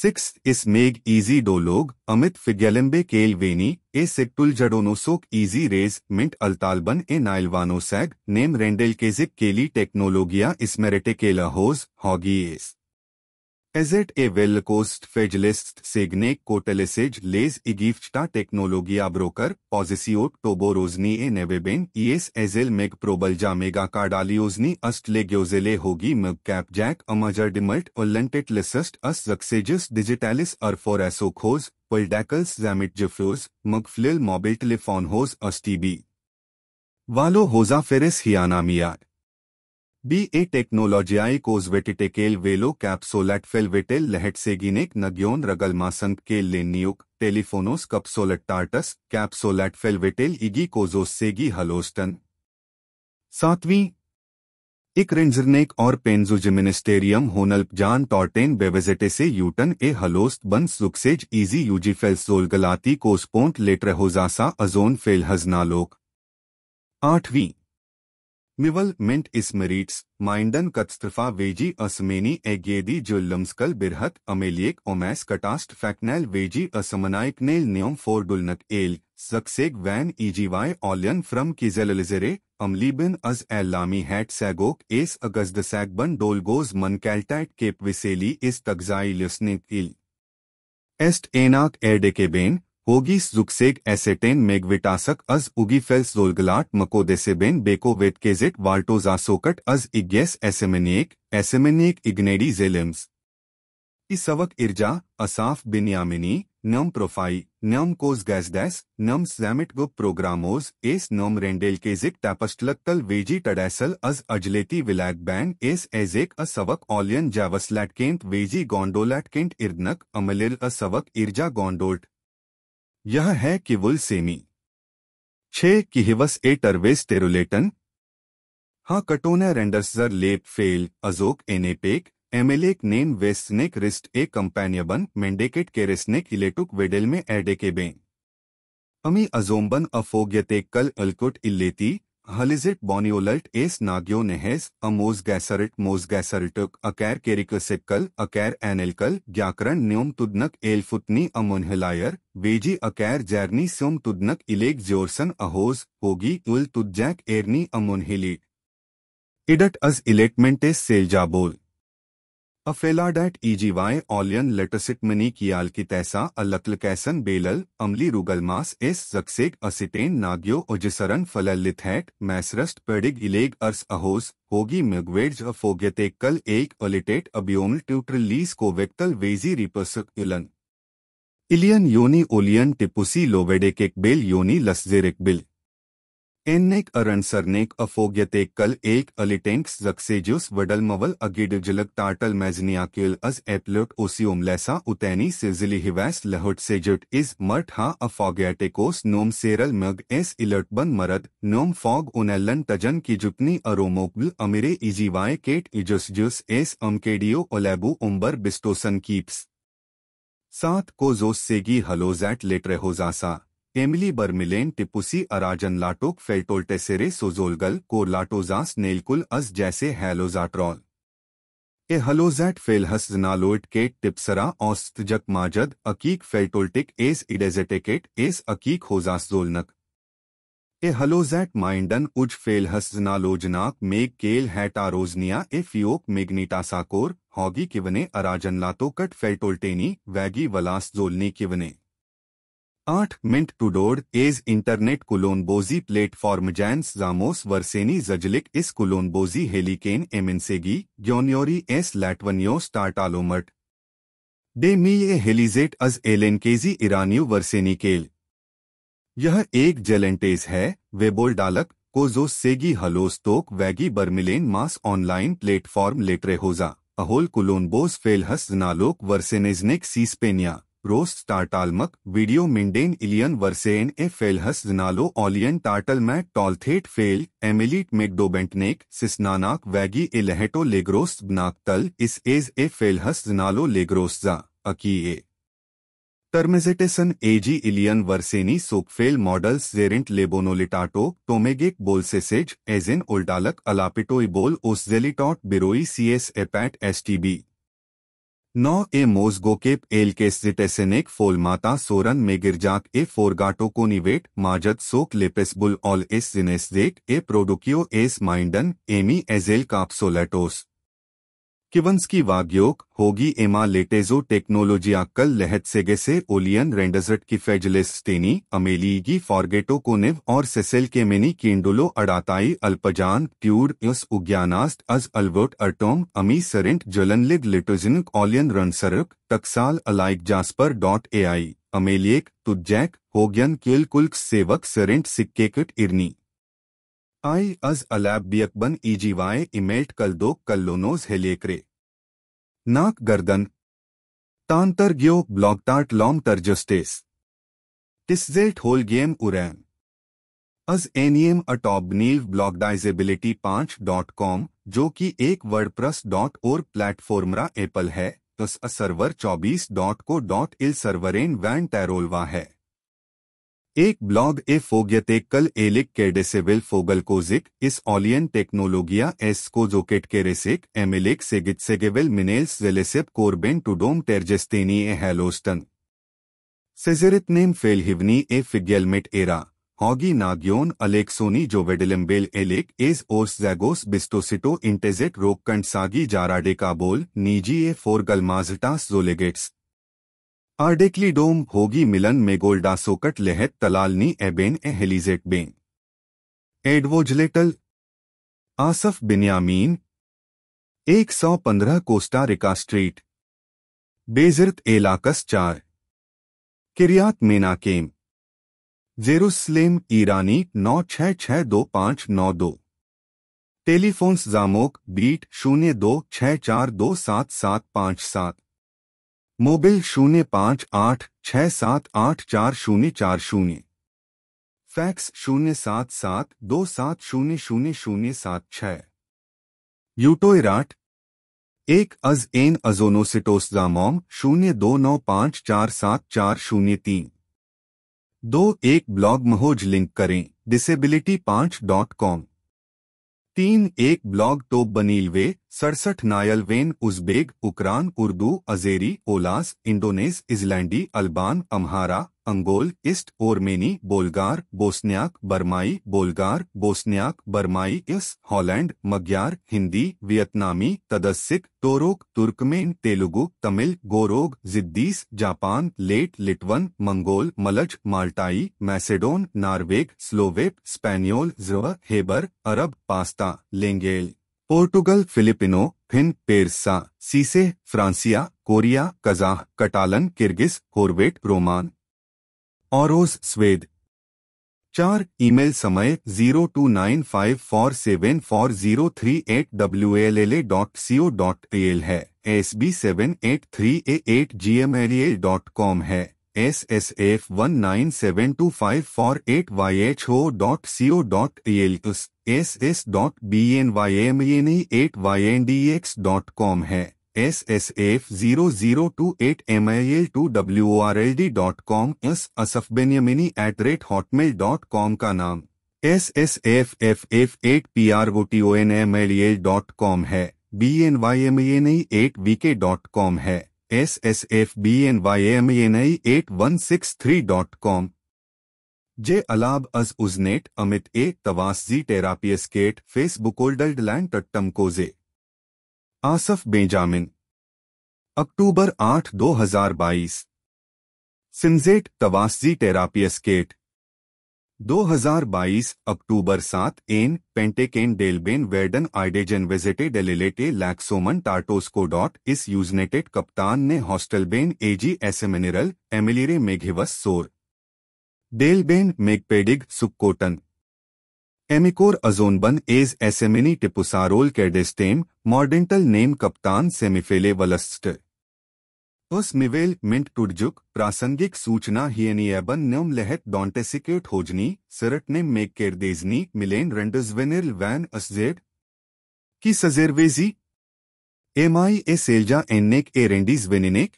[SPEAKER 1] सिक्स इस मेग इजी डोलोग अमित फिगेलम्बे केल वेनी ए सिक्टुल जडोनोसोक इजी रेज मिंट अल्तालबन ए नाइलवानो सैग नेम रेंडेल केजिक केली टेक्नोलोगिया इसमेरेटे केला होज हॉगी एस एजेट ए वेल कोस्ट फेजलिस्ट सेगने कोटेलिसेज लेज इगिफ्टा टेक्नोलोगिया ब्रोकर पॉजिसियो टोबोरोजनी ए नेवेबेन ईएस एजेल मेग प्रोबलजा मेगा कार्डालियोजनी अस्टले ग्योजेले होगी मग कैप जैक अमजर डिमल्ट ओलेंटेट लिसस्ट अस जक्सेजस डिजिटेलिस अरफोर एसोखोज पल्डेकल्स जैमिट जिफ्योज मग फ्लिल मॉबिल्ट लिफॉनहोज अस्टीबी वालो होजा फेरिस हियाना मियाड ए टेक्नोलॉजियाई कोजवेटिटेकेल वेलो कैप्सोलेट फेलवेटेल लहटसेगिनेक नग्योन रगल मासंक के लेनियोक टेलीफोनोस टार्टस कैप्सोलेट फेलवेटेल इगी कोजोसेगी हलोस्टन सातवीं एक रेंजरनेक और पेंजुजिमिनिस्टेरियम होनल्प जान टॉर्टेन बेवेजेटे से यूटन ए हलोस्त बन सुक्सेज इजी यूजी गलाती कोसपोन्ट लेटरहोजासा अजोन फेलहजनालोक आठवीं मिवल मिंट स्मरीट्स माइंडन कत्स्त्रफा वेजी असमेनी एगेदी जो लम्सकल बिरहत अमेलियक ओमैस कटास्ट फैक्नेल वेजी असमनाइक नेल नियम फोर गुलनक एल सक्सेक वैन इजीवाय ऑलियन फ्रम किजेलिजरे अमलीबिन अज एलामी हैट सैगोक एस अगस्त सैगबन डोलगोज मनकैल्टैट केप विसेली इस तगजाई लिस्निक इल एस्ट एनाक एडेकेबेन होगी जुक्सेग एसेटेन मेगविटासक अज उगीफेल्स जोलगलाट मकोदेसेबेन बेको वेटकेजिट वाल्टोजासोकट अज इग्यस एसेमेनियक एसेमेनियक इग्नेडी जेलिम्स इसवक इर्जा असाफ बिनयामिनी नम प्रोफाई नम कोज गैसडेस नम सैमिट गुप प्रोग्रामोज एस नम रेंडेल केजिक टैपस्टलक्कल वेजी टडैसल अज अजलेती विलैक बैंग एस एजेक असवक ऑलियन जैवसलैटकेंट वेजी गोंडोलैटकेंट इर्दनक अमलिल असवक इर्जा गोंडोल्ट यह है कि वुल सेमी छे की हिवस ए टर्वेस तेरुलेटन हा कटोना रेंडर्सर लेप फेल अजोक एनेपेक एमेलेक नेम वेस्नेक रिस्ट ए कंपेनियबन मेंडेकेट रिस्नेक इलेटुक वेडेल में एडेकेबे अमी अजोम्बन अफोग्यते कल अलकुट इलेती हलिजिट बॉनियोलर्ट एस नागियो नेहेस अमोजगैसरिट मोजगैसरिटक अकेर केरिकसिकल अकेर एनिलकल व्याकरण न्योम तुदनक एलफुतनी अमोनहिलायर बेजी अकेर जैरनी स्योम तुदनक इलेक ज्योरसन अहोज होगी उल तुदजैक एरनी अमोनहिली इडट अज इलेक्टमेंटेस सेल जाबोल अफेलाडेट ईजीवाय ऑलियन लेटसिट मनी कियाल की तैसा कैसन बेलल अमली रुगलमास एस जक्सेग असिटेन नाग्यो ओजिसरन फललिथैट मैसरस्ट पेडिग इलेग अर्स अहोस होगी मिगवेज कल एक ओलिटेट अब्योम ट्यूट्रलीस को वेक्तल वेजी रिपसक इलन इलियन योनी ओलियन टिपुसी लोवेडेक बेल योनी लसजेरिक बिल एन्नेक अरणसरनेक अफोग्यतेकल एक अलिटेंक्स जक्सेजुस अगिड जलक टाटल मैजनियाकिल अज एपलोट ओसियोमलेसा उतैनी सिजिली हिवैस लहट सेजुट इज मर्ट हा अफोग्यटेकोस नोम सेरल मग एस बन मरत नोम फॉग उनेल्लन तजन की जुपनी अरोमोग्ल अमिरे इजीवाय केट जुस एस अमकेडियो ओलेबू ओम्बर बिस्टोसन कीप्स सात कोजोस सेगी हलोजैट लेट्रेहोजासा एमिली बर्मिलेन टिपुसी अराजन लाटोक फेल्टोल्टेसेरे सोजोलगल लाटोजास नेलकुल अस जैसे हेलोजाट्रॉल ए हलोजैट फेलहस नालोइट केट टिप्सरा औस्तजक माजद अकीक फेल्टोल्टिक एस इडेजेटेकेट एस अकीक होजासजोलनक ए हलोजैट माइंडन उज फेलहस नालोजनाक मेग केल हैटारोजनिया ए फियोक मेग्निटासाकोर हॉगी किवने अराजन लातोकट फेल्टोल्टेनी वैगी वलासजोलनी किवने मिंट टू डोर एज इंटरनेट कुलोनबोजी प्लेटफॉर्म जैंस जामोस वर्सेनी जजलिक इस कुलोनबोजी हेलीकेन एमिनसेगी ગ્યોન્યોરી एस लैटवनियो स्टार्टालोमट डे मी ए हेलीजेट अज एलेनकेजी वर्सेनी केल यह एक जेलेंटेज है वेबोल डालक कोजोस सेगी हलोस्तोक वैगी बर्मिलेन मास ऑनलाइन प्लेटफॉर्म लेटरेहोजा अहोल कुलोनबोस फेलहस नालोक वर्सेनेजनेक सीस्पेनिया रोस टार्टालमक वीडियो मिंडेन इलियन वर्सेन ए फेलहस जनालो ऑलियन टार्टल मै टॉलथेट फेल एमिलीट मेकडोबेंटनेक सिसनानाक वैगी ए लहटो लेग्रोस नाकतल इस एज ए फेलहस जनालो लेग्रोसा अकी ए टर्मेजेटेसन एजी इलियन वर्सेनी सोकफेल मॉडल्स जेरिंट लेबोनोलिटाटो टोमेगेक बोलसेसेज एजेन ओल्टालक अलापिटोई बोल ओसजेलिटॉट बिरोई सीएस एपैट एसटीबी नौ ए गोकेप एल के सिटेसेनेक फोल माता सोरन में गिर गिरजाक ए फोर गाटो को निवेट माजद सोक लेपेस बुल ऑल एस जिनेसेट ए प्रोडुकियो एस माइंडन एमी एजेल काप्सोलेटोस किवंस की वाग्योग होगी एमा लेटेजो टेक्नोलॉजिया कल लहत गैसे ओलियन रेंडजट की फेजलेस स्टेनी अमेलीगी फॉर्गेटो कोनिव और सेसेल के मिनी केंडुलो अड़ाताई अल्पजान ट्यूड यस उग्यानास्ट अज अल्बर्ट अर्टोम अमी सरेंट जलनलिग लिटोजिनक ऑलियन रनसरक टक्साल अलाइक जास्पर डॉट ए आई अमेलियक तुजैक होगियन किल कुल्क सेवक सरेंट सिक्केकट इरनी आई अज अलैब बियकबन ईजीवाए इमेट कल दो कल्लोनोज हेलेकरे नाक गर्दन तांतर ग्यो ब्लॉकटार्ट लॉन्ग तरजस्टेस टिस्जेट होल गेम उरैन अज एनियम अटॉबनीव डाइजेबिलिटी पांच डॉट कॉम जो कि एक वर्ड प्रस डॉट और प्लेटफॉर्मरा एपल है तो सर्वर चौबीस dot co dot IL सर्वरेन van टैरोलवा है एक ब्लॉग ए फोग्यते कल एलिक केडेसेविल कोजिक इस ऑलियन टेक्नोलॉजिया एस को जोकेट के रेसिक एमिलिक सेगिटसेगेविल मिनेल्स जेलेसिप कोर्बेन टूडोम टेरजेस्तेनी ए हेलोस्टन सेजेरित नेम फेल हिवनी ए फिगेलमेट एरा हॉगी नाग्योन अलेक्सोनी जोवेडिलम्बेल एलिक एज ओस जैगोस बिस्टोसिटो इंटेजेट रोककंड सागी जाराडे काबोल नीजी ए फोरगलमाजटास जोलेगेट्स आर्डेक्लीडोम होगी मिलन में गोल्डासोकट लहत तलालनी एबेन ए हेलीजेट बेन एडवोजलेटल Asaf Binyamin 115 Costa Rica street बेजरत एलाकस चार किरियात मेनाकेम जेरूसलेम ईरानी नौ छः छः दो पाँच नौ दो टेलीफोन्स जामोक बीट शून्य दो छः चार दो सात सात पाँच सात मोबाइल शून्य पाँच आठ छः सात आठ चार शून्य चार शून्य फैक्स शून्य सात सात दो सात शून्य शून्य शून्य सात छः यूटोइराट एक अज एन अजोनोसिटोसामोम शून्य दो नौ पाँच चार सात चार शून्य तीन दो एक ब्लॉग महोज लिंक करें डिसेबिलिटी पाँच डॉट कॉम तीन एक ब्लॉग टोप तो वे सड़सठ नायलवेन उज्बेग उकरान उर्दू अजेरी ओलास इंडोनेस इजलैंडी अल्बान अम्हारा अंगोल ईस्ट ओरमेनी बोलगार बोस्न्याक बर्माई बोलगार बोस्न्याक बर्माई इस हॉलैंड मग्यार हिंदी वियतनामी तदस्सिक तोरोक तुर्कमेन तेलुगु तमिल गोरोग जिद्दीस जापान लेट लिटवन मंगोल मलज माल्टाई मैसेडोन नार्वेग स्लोवेक स्पेनियोल ज्र हेबर अरब पास्ता लेंगेल पोर्टुगल फिलिपिनो फिन पेरसा सीसे फ्रांसिया कोरिया कजाह कटालन किर्गिस होरवेट रोमान औरोस स्वेद चार ईमेल समय zero two nine five four seven four zero three eight W L L A dot C O dot L है S B seven eight three A eight G M L A dot com है S S F one nine seven two five four eight Y H O dot C O dot L S S dot B N Y M N E at Y N D X dot com है S S F zero zero two eight M I L two W R L D dot com S Asaf mini at rate hotmail dot com का नाम S S F F F eight P R O T O N M L L dot com है B N Y M N E at V K dot com है S S F B N Y M N I at one six three dot com जे अलाब अज उजनेट अमित ए तवास जी टेरापियस केट फेसबुक ओल्डल्ड लैंड टट्टम कोजे आसफ बेजामिन अक्टूबर आठ दो हजार बाईस सिंजेट जी टेरापियस केट 2022 अक्टूबर 7 एन पेंटेकेन डेलबेन वेर्डन आइडेजन विजिटेड एलिलेटे लैक्सोमन टार्टोस्को डॉट इस यूजनेटेड कप्तान ने हॉस्टलबेन एजी मिनरल एमिलिरे मेघिवस सोर डेलबेन मेघपेडिग सुक्कोटन एमिकोर अजोनबन एज एसेमिनी टिपुसारोल कैडेस्टेम मॉडेंटल नेम कप्तान सेमिफेले वलस्ट स्मिवेल मिंट टुडजुक प्रासंगिक सूचना हियनी एबन न्यम लहत डॉन्टेसिक्यूट होजनी सिरटने मेक केरदेजनी मिलेन रेंडजवेनिल वैन असजेड की सजेरवेजी एमआई ए सेलजा एनेक ए रेंडिज विनिनेक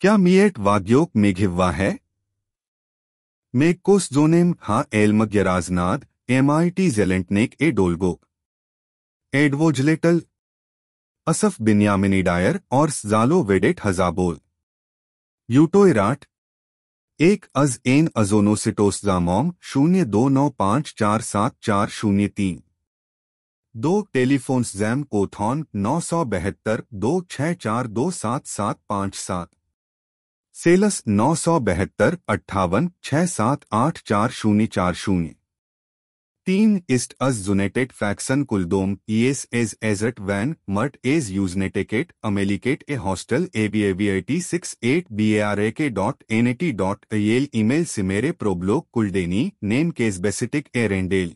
[SPEAKER 1] क्या मियट वाग्योक मेघिवा है मेक कोस जोनेम हा एलमग्यराजनाद टी जेलेंटनेक ए डोलगोक एडवोजलेटल असफ बिन्यामिनी डायर और जालो वेडेट हजाबोल यूटोइराट एक अज एन अजोनोसिटोस शून्य दो नौ पांच चार सात चार शून्य तीन दो टेलीफोन्स जैम कोथॉन नौ सौ बहत्तर दो छह चार दो सात सात पांच सात सेलस नौ सौ बहत्तर अट्ठावन छह सात आठ चार शून्य चार शून्य तीन इस्ट अज जुनेटेट फैक्सन कुलदोम ईएस एज एजट वैन मट एज यूजनेटेकेट अमेलिकेट ए hostel A B A V I T six eight B A R A K dot N A T dot L email सिमेरे प्रोब्लो कुलडेनी नेम केस बेसिटिक ए एरेंडेल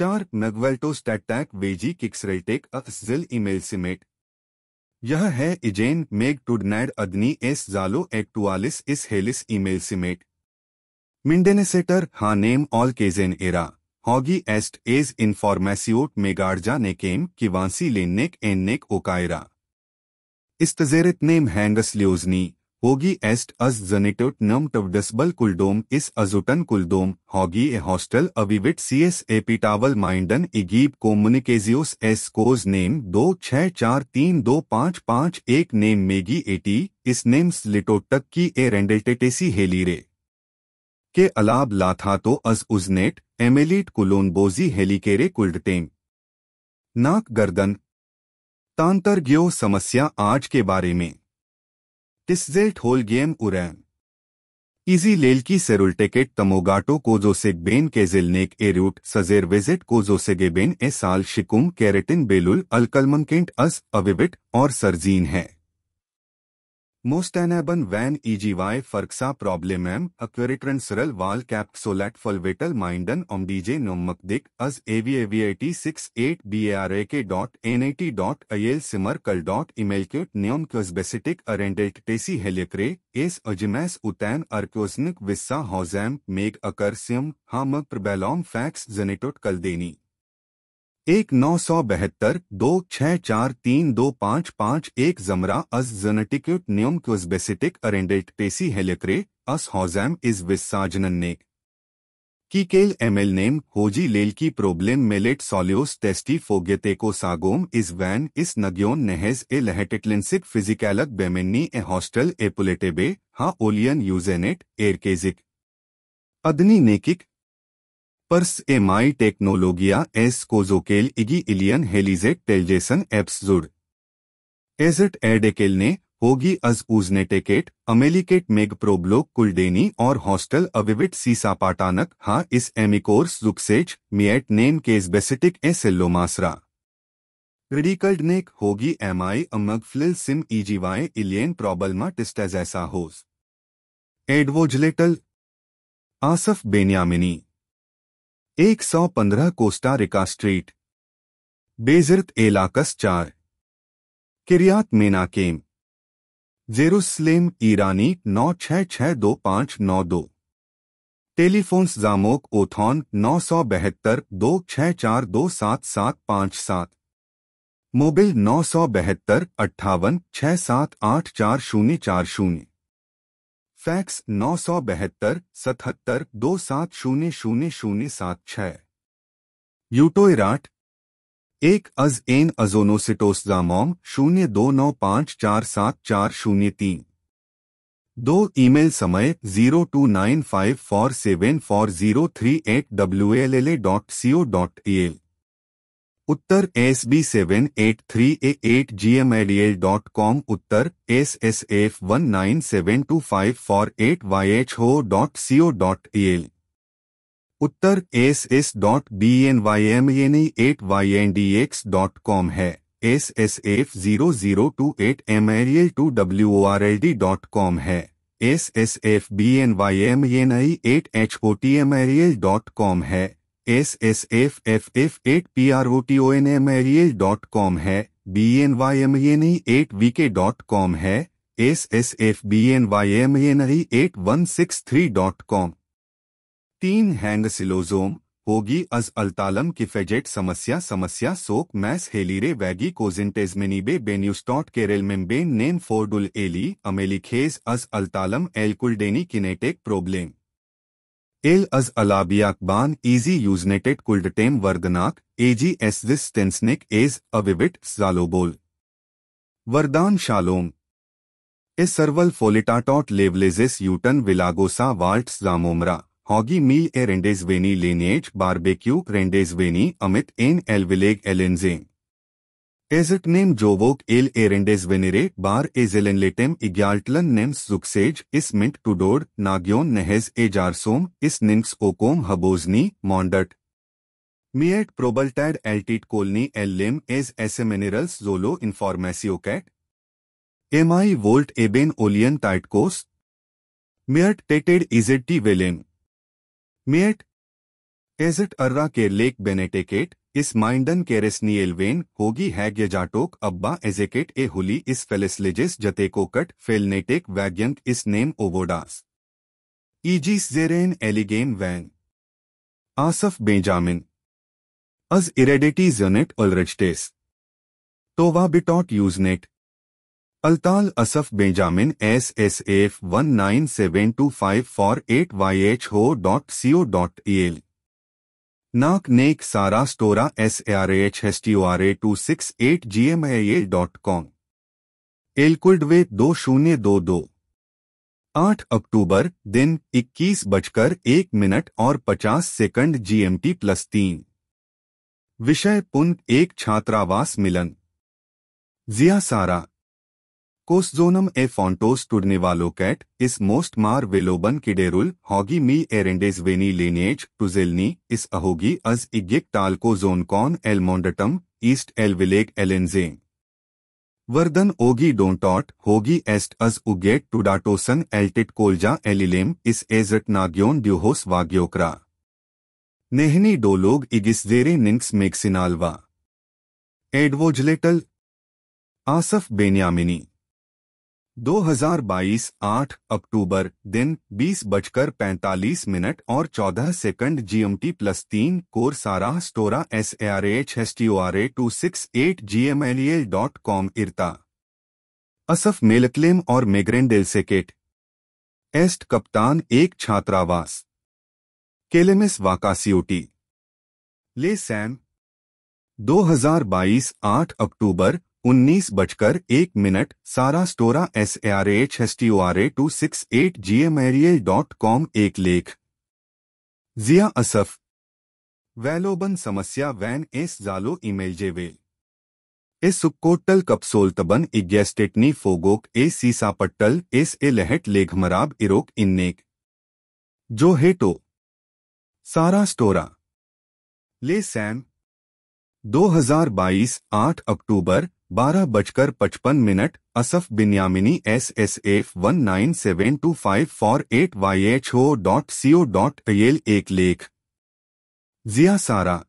[SPEAKER 1] चार नगवेल्टो स्टैटैक वेजी किक्सरेटेक ई मेल सिमेट यह है इजेन मेग टूडनैड अग्नि एस जालो एक्टुआलिस इस हेलिस ईमेल सिमेट मिंडेनेसेटर हा नेम ऑल केजेन एरा हॉगी एस्ट एज इन्फॉर्मेसियोट मेगाडजा ने केम की वांसी लेनेक एन नेक ओकायरा इस्तेरित नेम हैंगस ल्योजनी होगी एस्ट अज जनिटोट नम टवडसबल कुलडोम इस अजुटन कुलडोम हॉगी ए हॉस्टल अविविट सी एस एपिटावल माइंडन इगीब कोमुनिकेजियोस एस कोज नेम दो छह चार तीन दो पांच पांच एक नेम मेगी एटी इस नेम्स लिटोटक की ए रेंडेटेटेसी हेलीरे के अलाब लाथा तो अज उजनेट एमेलीट कुलोनबोजी हेलीकेरे कुल्डतेम नाक गर्दन तांतरग्यो समस्या आज के बारे में टिस्जेल्ट होल गेम उरैन इजी लेल की सेरुलटेकेट तमोगाटो को जो सेगबेन के जिलनेक ए रूट सजेर विजिट को जो ए साल शिकुम कैरेटिन बेलुल अलकलमकेंट अस अविविट और सरजीन है Mostanaban van EGY Farxa Problemem Aquaritransral Val Capsolat Fulvetal Mindan Omdj Nommakdik as AVAVIT 68 BARAK.NAT.IL Simmerkal.Emailkut Neom Kusbesitik Arendelt Tesi Helikre Ace Ajimas Utan Arkosnik Vissa Hozam Meg Akarsium Hamak Prbalom Fax Zenitot Kaldeni एक नौ सौ बहत्तर दो छह चार तीन दो पाँच पाँच एक जमरा अस जनेटिक्यूट न्योम क्यूजबेसिटिक अरेंडेट पेसी हेलेक्रे अस हॉजैम इज विसाजन ने की केल एमएल नेम होजी लेल की प्रॉब्लम मेलेट सोल्योस टेस्टी फोगेते को सागोम इज वैन इस नग्योन नेहेज ए लहटेटलिनसिक फिजिकैलक बेमेन्नी ए हॉस्टल ए पुलेटेबे हा ओलियन यूजेनेट एरकेजिक अदनी नेकिक पर्स माई टेक्नोलोगिया एस कोजोकेल इगी इलियन हेलीजेक टेलजेसन एप्स जुड़ एजट एडेकेल ने होगी अज ऊजने टेकेट अमेलिकेट मेग प्रोब्लोक कुलडेनी और हॉस्टल अविविट सीसा पाटानक हा इस एमिकोर्स जुक्सेज मियट नेम केस बेसिटिक ए सेल्लो मासरा रिडिकल्ड नेक होगी एमआई अमग फ्लिल सिम ईजीवाय इलियन प्रॉबलमा टिस्टेजैसा होस एडवोजलेटल आसफ बेनियामिनी 115 कोस्टा रिका स्ट्रीट बेजर्त एलाकस चार किरियात मेनाकेम जेरूसलेम ईरानी नौ छः छः दो पाँच नौ दो टेलीफोन्स जामोक ओथॉन नौ सौ बहत्तर दो छः चार दो सात सात पाँच सात मोबिल नौ सौ बहत्तर अट्ठावन छः सात आठ चार शून्य चार शून्य फैक्स नौ सौ बहत्तर सतहत्तर दो सात शून्य शून्य शून्य सात छह यूटोइराट एक अज एन अजोनोसिटोसामोंग शून्य दो नौ पांच चार सात चार शून्य तीन दो ईमेल समय zero two nine five four seven four zero three eight W L L A dot C O dot E L उत्तर S B seven eight three A eight G M L L dot com उत्तर S S F one nine seven two five four eight Y H हो dot C O dot L उत्तर S S dot B N Y M N eight Y N D X dot com है S S F zero zero two eight M L L two W O R L D dot com है S S F B N Y M N I at H O T M L L dot com है S S F F F eight P R O T O N M L dot com है B N Y M N E at V K dot com है S S F B N Y M N I at one six three dot com तीन हैंड सिलोजोम होगी अज अल्तालम की फेजेट समस्या समस्या सोक मैस हेलीरे वैगी कोजिनटेजमेनीबे बेन्यूस्टॉट केरल मेम्बेन नेम फोर्डुल एली अमेलिखेज अज अल्तालम एलकुलडेनी किनेटेक प्रॉब्लम एल अज अलाबियाकबान इजी यूजनेटेड कुल्डटेम वर्गनाक एजी एस दिस टेंसनिक एज अविविट जालोबोल वरदान शालोम ए सर्वल फोलिटाटॉट लेवलेजिस यूटन विलागोसा वाल्ट जामोमरा हॉगी मी ए रेंडेजवेनी लेनेज बारबेक्यू रेंडेजवेनी अमित एन एलविलेग एलेंजेंग एजट नेम जोवोक एल एरेंडेज वेनेरे बार एजेलेनलेटेम इग्याल्टलन नेम्स जुक्सेज इस मिंट टूडोड नाग्योन नेहेज एजारसोम इस निम्स ओकोम हबोजनी मॉन्डट मियट प्रोबल्टैड एल्टीट कोलनी एल लेम एज एसे मिनरल्स जोलो एम आई वोल्ट एबेन ओलियन टाइटकोस मियट टेटेड इजेटी वेलेन मियट एजट अर्रा केरलेक बेनेटेकेट इस माइंडन केरेस्नी एलवेन होगी हैग जाटोक अब्बा एजेकेट ए हुली इस फेलिसलिजिस जतेको कट फेलनेटेक वैग्यंक इस नेम ओवोडास ईजीस जेरेन एलिगेम वैन आसफ बेंजामिन अज इरेडिटी जनेट अलरजटेस तोवा बिटॉट यूजनेट अलताल Asaf Benjamin S S F one nine seven two five four eight Y H हो dot C O dot E L नाक नेक Sara Stora S R H S T O R A two six at G M A dot com वे दो शून्य दो दो आठ अक्टूबर दिन इक्कीस बजकर एक मिनट और पचास सेकंड जीएमटी प्लस तीन विषय पुन एक छात्रावास मिलन जिया सारा कोस्जोनम ए फोंटोस टुर्नेवालो कैट इस मोस्ट मार वेलोबन किडेरुल हॉगी मी एरेंडेज वेनी लेनेज टूजेलनी इस अहोगी अज इगिक टालको जोन कॉन एल मोंडटम ईस्ट एल विलेक एलेंजे वर्दन ओगी डोंटॉट होगी एस्ट अज उगेट टूडाटोसन एल्टिट कोलजा एलिलेम इस एजट नाग्योन ड्यूहोस वाग्योक्रा नेहनी डोलोग इगिस जेरे निंक्स मेक्सिनाल्वा एडवोजलेटल आसफ बेनियामिनी 2022 8 अक्टूबर दिन 20 बजकर 45 मिनट और 14 सेकंड जीएमटी प्लस तीन कोर Sara Stora S A R H S T O R A two six at G M L L dot com इरता असफ मेलक्लेम और मेग्रेन डेलसेकेट एस्ट कप्तान एक छात्रावास केलेमिस वाकासियोटी ले सैम 2022 8 अक्टूबर उन्नीस बजकर एक minute Sara Stora S A R H S T O R A two six at G M R A dot com एक लेख जिया असफ वैलोबन समस्या वैन एस जालो ईमेल जेवे एस सुकोटल कपसोल तबन इगेस्टेटनी फोगोक ए सीसा पट्टल एस ए लहट लेघमराब इरोक इन्नेक जो हेटो सारा स्टोरा ले सैम 2022 8 अक्टूबर बारह बजकर पचपन minute Asaf Binyamini S S F one nine seven two five four eight Y H O dot C O dot L एक लेख जिया सारा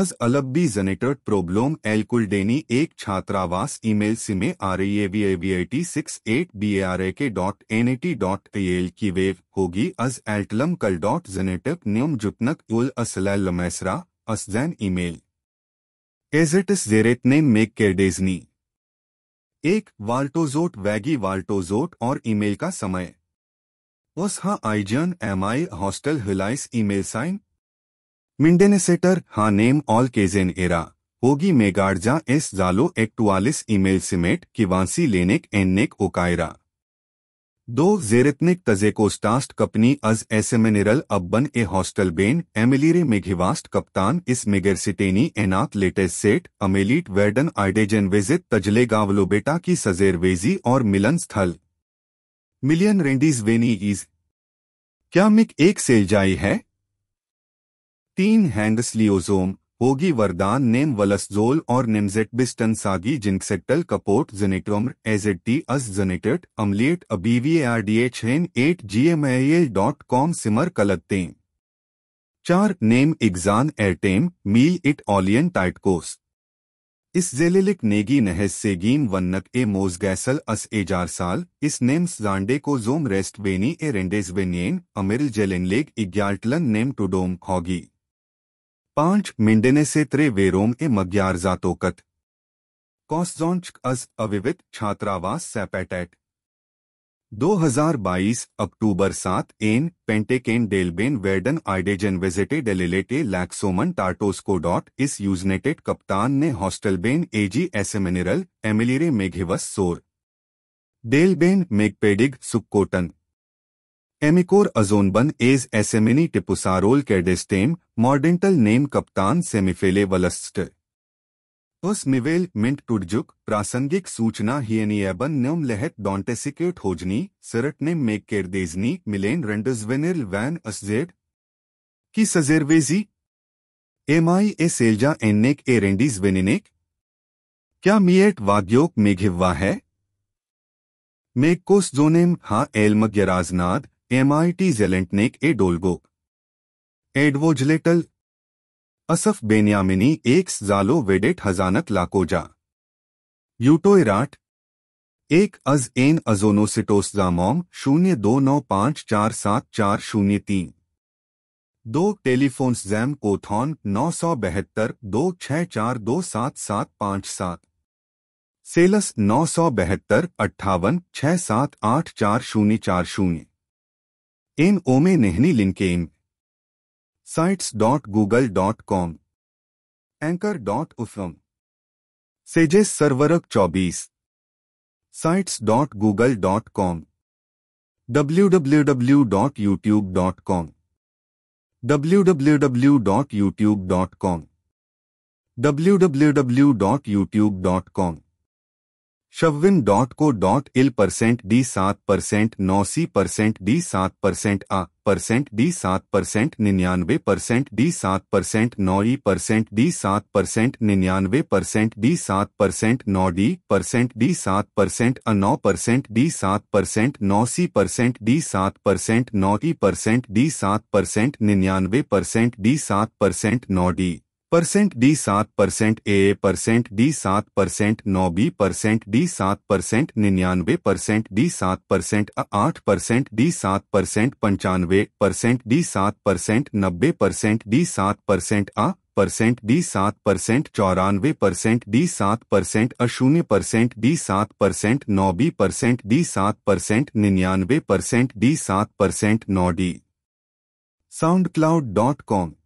[SPEAKER 1] अज अलब्बी जनेटर्ड प्रोब्लोम एल कुलडेनी एक छात्रावास ईमेल सी में R A V A V I T six eight B A R A K dot N A T dot L की वेव होगी अज एल्टलम कल डॉट जेनेटक न्यूम जुटनक उल असला लमैसरा असजैन ईमेल Azetis मेक के डेजनी एक वाल्टोजोट वैगी वाल्टोजोट और ईमेल का समय उस हा आइजन एम आई हॉस्टल हिलाइस ईमेल साइन मिंडेनेसेटर हा नेम ऑल केजेन एरा होगी मेगार्जा एस जालो एक्टुआलिस ईमेल सिमेट वांसी लेनेक एन्नेक ओकायरा दो जेरेतनिक तजेकोस्टास्ट कपनी अज एसेमेनिरल अब्बन ए हॉस्टल बेन एमिलीरे मेघिवास्ट कप्तान इस मिगेरसिटेनी एनात लेटेस्ट सेट अमेलीट वेर्डन आइडेजन वेजित तजले गावलोबेटा की सजेरवेजी और मिलन स्थल मिलियन रेंडीज वेनी इज क्या मिक एक सेल जाई है तीन हैंडस लियोजोम होगी वरदान नेम वलसजोल और निमजेट सागी जिंक्सेटल कपोट जेनेटोम एजेटी अस जेनेटेट अमलिएट ABVRDH N at GML dot com सिमर कलते चार नेम एग्जान एरटेम मील इट ऑलियन टाइटकोस इस जेलिलिक नेगी नहस गीम वन्नक ए मोजगैसल अस एजारसाल इस नेम्स जांडे को जोम रेस्ट बेनी ए रेंडेज बेनियन अमिर जेलिनलेग इग्याल्टलन नेम टूडोम होगी पांच से त्रे वेरोम ए मग्यार जातोकत કોસઝોન્ચક अस अविवित छात्रावास સેપેટેટ 2022 अक्टूबर 7 एन पेंटेकेन डेलबेन वेर्डन आइडेजन विजिटे डेलिलेटे लैक्सोमन टार्टोस्को डॉट इस यूजनेटेड कप्तान ने हॉस्टलबेन एजी एसेमिनिरल एमिलिरे मेघिवस सोर डेलबेन मेघपेडिग सुक्कोटन एमिकोर अजोनबन एज एसेमिनी टिपुसारोल कैडेस्टेम मॉर्डेंटल नेम कप्तान सेमिफेले वलस्ट उस मिवेल मिंट टुडजुक प्रासंगिक सूचना हियनियबन नम लहत डॉन्टेसिकेट होजनी सरटने मेक केरदेजनी मिलेन रेंडसवेनिल वैन असजेड की सजेरवेजी एमआई ए सेल्जा एन्नेक ए रेंडीज वेनिनेक क्या मियट वाग्योक मेघिवा है मेकोस जोनेम हा एलमग्यराजनाद एमआईटी जेलेंटनेक ए डोलगो एडवोजलेटल असफ बेनियामिनी एक्स जालो वेडेट हजानक लाकोजा यूटोइराट एक अज एन अजोनोसिटोस शून्य दो नौ पांच चार सात चार शून्य तीन दो टेलीफोन्स जैम कोथॉन नौ सौ बहत्तर दो छ चार दो सात सात पांच सात सेलस नौ सौ बहत्तर अट्ठावन छ सात आठ चार शून्य चार शून्य इन ओमे नेहनी लिंकेम sites dot Google dot com anchor dot उफम सेजेस सर्वरक चौबीस sites dot Google dot com W W W dot YouTube dot com W W W dot YouTube dot com W W W dot YouTube dot com शवविन dot co dot IL percent D सात percent नौ C percent D सात percent आ percent D सात percent निन्यानवे percent D सात percent नौ E percent D सात परसेंट निन्यानवे परसेंट डी सात परसेंट नौ डी परसेंट डी सात परसेंट अ नौ परसेंट डी सात परसेंट नौ सी परसेंट डी सात परसेंट नौ ई परसेंट डी सात परसेंट निन्यानवे परसेंट डी सात परसेंट नौ डी परसेंट डी सात परसेंट ए परसेंट डी सात परसेंट नौ बी परसेंट डी सात परसेंट निन्यानवे परसेंट डी सात परसेंट आठ परसेंट डी सात परसेंट पंचानवे परसेंट डी सात परसेंट नब्बे परसेंट डी सात परसेंट आ परसेंट डी सात परसेंट चौरानवे परसेंट डी सात परसेंट अशून्य परसेंट डी सात परसेंट नौ बी परसेंट डी सात परसेंट निन्यानवे परसेंट डी सात परसेंट नौ D SoundCloud dot com